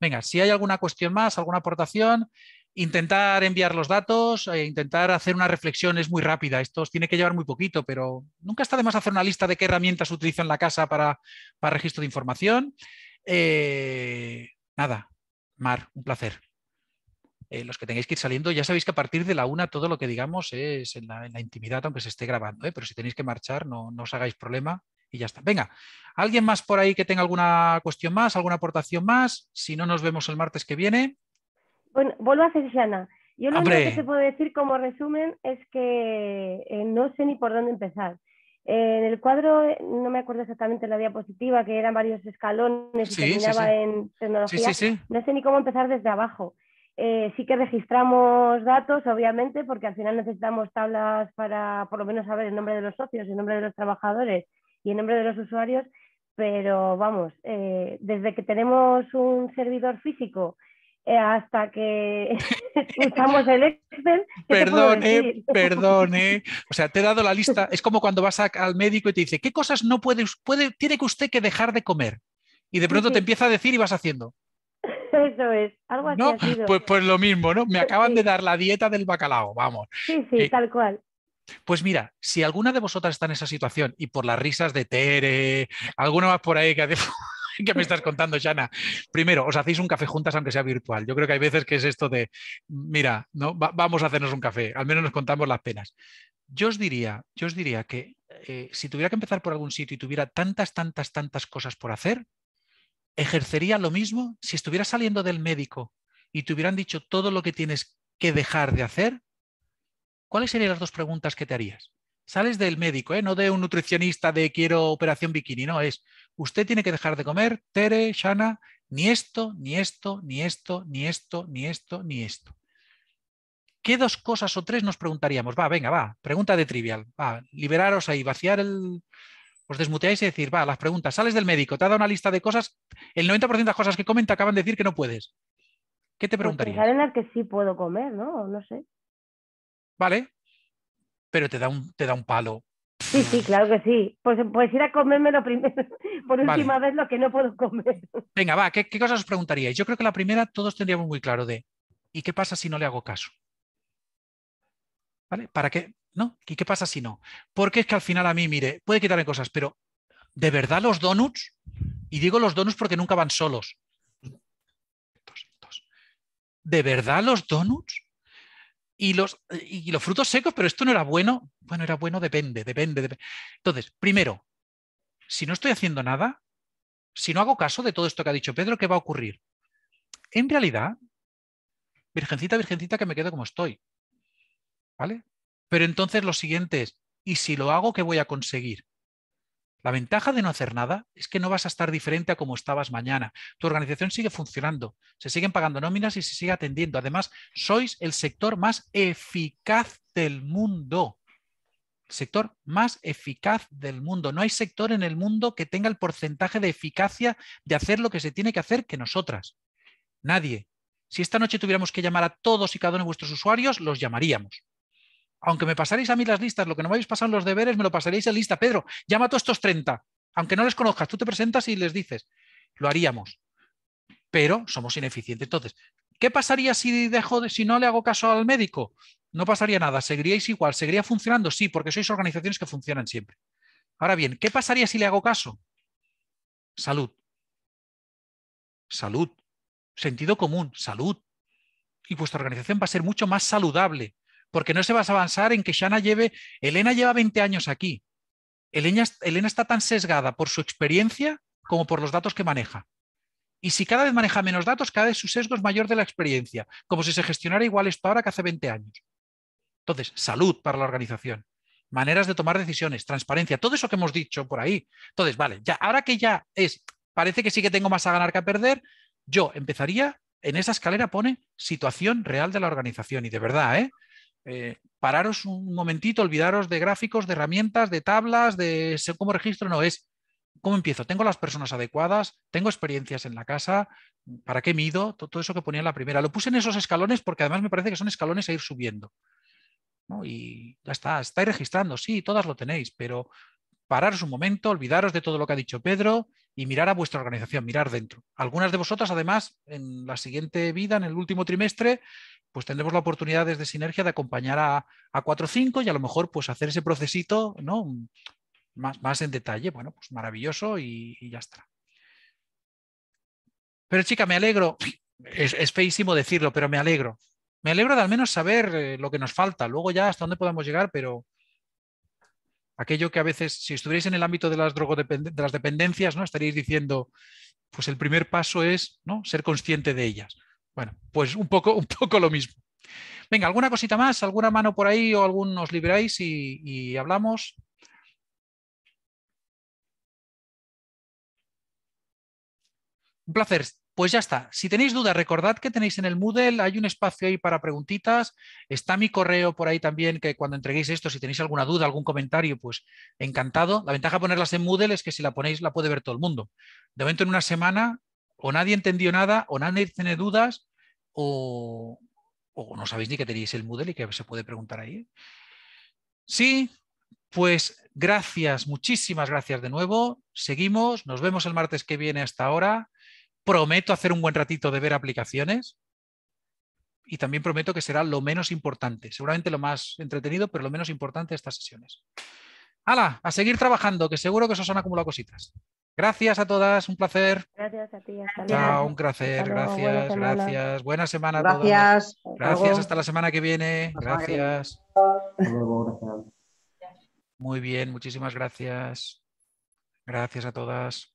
Venga, si hay alguna cuestión más, alguna aportación, intentar enviar los datos, eh, intentar hacer una reflexión es muy rápida. Esto os tiene que llevar muy poquito, pero nunca está de más hacer una lista de qué herramientas utilizo en la casa para, registro de información. Eh, nada, Mar, un placer. Eh, los que tengáis que ir saliendo, ya sabéis que a partir de la una todo lo que digamos es en la, intimidad, aunque se esté grabando, pero si tenéis que marchar, no os hagáis problema y ya está. Venga, ¿alguien más por ahí que tenga alguna cuestión más, alguna aportación más? Si no, nos vemos el martes que viene. Bueno, vuelvo a ser Yo lo único que se puede decir como resumen es que eh, no sé ni por dónde empezar. Eh, en el cuadro, no me acuerdo exactamente la diapositiva, que eran varios escalones y terminaba en tecnología. No sé ni cómo empezar desde abajo. Eh, sí que registramos datos, obviamente, porque al final necesitamos tablas para por lo menos saber el nombre de los socios, el nombre de los trabajadores y el nombre de los usuarios, pero vamos, desde que tenemos un servidor físico eh, hasta que usamos el Excel. Perdone, perdone. O sea, te he dado la lista. Es como cuando vas al médico y te dice, ¿qué cosas no puede, tiene que usted que dejar de comer? Y de pronto te empieza a decir y vas haciendo. Eso es, algo así. Ha sido. Pues, pues, lo mismo, ¿no? Me acaban de dar la dieta del bacalao, vamos. Sí, sí, eh, tal cual. Pues mira, si alguna de vosotras está en esa situación y por las risas de Tere, alguna más por ahí que ¿Qué me estás contando, Shana? Primero, os hacéis un café juntas aunque sea virtual. Yo creo que hay veces que es esto de, mira, ¿no? vamos a hacernos un café, al menos nos contamos las penas. Yo os diría, yo os diría que eh, si tuviera que empezar por algún sitio y tuviera tantas, tantas, tantas cosas por hacer, ejercería lo mismo si estuviera saliendo del médico y te hubieran dicho todo lo que tienes que dejar de hacer, ¿cuáles serían las dos preguntas que te harías? Sales del médico, ¿eh? no de un nutricionista de quiero operación bikini, no, es usted tiene que dejar de comer, Tere, Shana, ni esto, ni esto, ni esto, ni esto, ni esto, ni esto. ¿Qué dos cosas o tres nos preguntaríamos? Va, venga, va, pregunta de trivial. Va, liberaros ahí, vaciar el... Os desmuteáis y decir, va, las preguntas, sales del médico, te ha dado una lista de cosas, el 90% de las cosas que comen te acaban de decir que no puedes. ¿Qué te pues preguntarías? Pues que sí puedo comer, ¿no? No sé. Vale, pero te da un, te da un palo Sí, sí, claro que sí. Pues, pues ir a lo primero, por última vez lo que no puedo comer. Venga, va, ¿qué, ¿qué cosas os preguntaríais? Yo creo que la primera todos tendríamos muy claro de ¿y qué pasa si no le hago caso? ¿Vale? ¿Para qué? ¿No? ¿Y qué pasa si no? Porque es que al final a mí, mire, puede quitarme cosas, pero ¿de verdad los donuts? Y digo los donuts porque nunca van solos. ¿De verdad los donuts? y los, y los frutos secos, pero esto no era bueno. Bueno, era bueno, depende, depende, depende. Entonces, primero, si no estoy haciendo nada, si no hago caso de todo esto que ha dicho Pedro, ¿qué va a ocurrir? En realidad, virgencita, virgencita, que me quedo como estoy. ¿Vale? Pero entonces lo siguiente es, ¿y si lo hago, qué voy a conseguir? La ventaja de no hacer nada es que no vas a estar diferente a como estabas mañana. Tu organización sigue funcionando, se siguen pagando nóminas y se sigue atendiendo. Además, sois el sector más eficaz del mundo. sector más eficaz del mundo. No hay sector en el mundo que tenga el porcentaje de eficacia de hacer lo que se tiene que hacer que nosotras. Nadie. Si esta noche tuviéramos que llamar a todos y cada uno de vuestros usuarios, los llamaríamos aunque me pasaréis a mí las listas, lo que no me habéis pasado en los deberes, me lo pasaréis en lista. Pedro, llama a todos estos 30, aunque no les conozcas, tú te presentas y les dices, lo haríamos, pero somos ineficientes. Entonces, ¿qué pasaría si, dejo de, si no le hago caso al médico? No pasaría nada, seguiríais igual, seguiría funcionando, sí, porque sois organizaciones que funcionan siempre. Ahora bien, ¿qué pasaría si le hago caso? Salud. Salud. Sentido común, salud. Y vuestra organización va a ser mucho más saludable porque no se va a avanzar en que Shana lleve, Elena lleva 20 años aquí. Elena, Elena está tan sesgada por su experiencia como por los datos que maneja. Y si cada vez maneja menos datos, cada vez su sesgo es mayor de la experiencia, como si se gestionara igual esto ahora que hace 20 años. Entonces, salud para la organización, maneras de tomar decisiones, transparencia, todo eso que hemos dicho por ahí. Entonces, vale, ya ahora que ya es, parece que sí que tengo más a ganar que a perder, yo empezaría en esa escalera pone situación real de la organización y de verdad, ¿eh? Eh, pararos un momentito, olvidaros de gráficos, de herramientas, de tablas, de cómo registro, no es cómo empiezo. ¿Tengo las personas adecuadas? ¿Tengo experiencias en la casa? ¿Para qué mido? Todo eso que ponía en la primera. Lo puse en esos escalones porque además me parece que son escalones a ir subiendo. Y ya está, estáis registrando, sí, todas lo tenéis, pero pararos un momento, olvidaros de todo lo que ha dicho Pedro y mirar a vuestra organización, mirar dentro. Algunas de vosotras, además, en la siguiente vida, en el último trimestre, pues tendremos la oportunidad desde Sinergia de acompañar a, a 4 o 5 y a lo mejor pues hacer ese procesito ¿no? más, en detalle. Bueno, pues maravilloso y, ya está. Pero chica, me alegro, es, es, feísimo decirlo, pero me alegro. Me alegro de al menos saber eh, lo que nos falta, luego ya hasta dónde podemos llegar, pero, Aquello que a veces, si estuvierais en el ámbito de las, de las dependencias, ¿no? estaríais diciendo, pues el primer paso es ¿no? ser consciente de ellas. Bueno, pues un poco, un poco lo mismo. Venga, ¿alguna cosita más? ¿Alguna mano por ahí o algún nos liberáis y, y hablamos? Un placer. Pues ya está. Si tenéis dudas, recordad que tenéis en el Moodle, hay un espacio ahí para preguntitas. Está mi correo por ahí también, que cuando entreguéis esto, si tenéis alguna duda, algún comentario, pues encantado. La ventaja de ponerlas en Moodle es que si la ponéis, la puede ver todo el mundo. De momento, en una semana, o nadie entendió nada, o nadie tiene dudas, o, no sabéis ni que tenéis el Moodle y que se puede preguntar ahí. Sí, pues gracias, muchísimas gracias de nuevo. Seguimos, nos vemos el martes que viene hasta ahora. Prometo hacer un buen ratito de ver aplicaciones y también prometo que será lo menos importante, seguramente lo más entretenido, pero lo menos importante de estas sesiones. ¡Hala! A seguir trabajando, que seguro que os han acumulado cositas. Gracias a todas, un placer. Gracias a ti. Hasta Chao, un placer, gracias, gracias. Buena semana a gracias. Gracias. Gracias, hasta la semana que viene. Gracias. Muy bien, muchísimas gracias. Gracias a todas.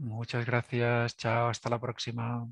Muchas gracias. Chao. Hasta la próxima.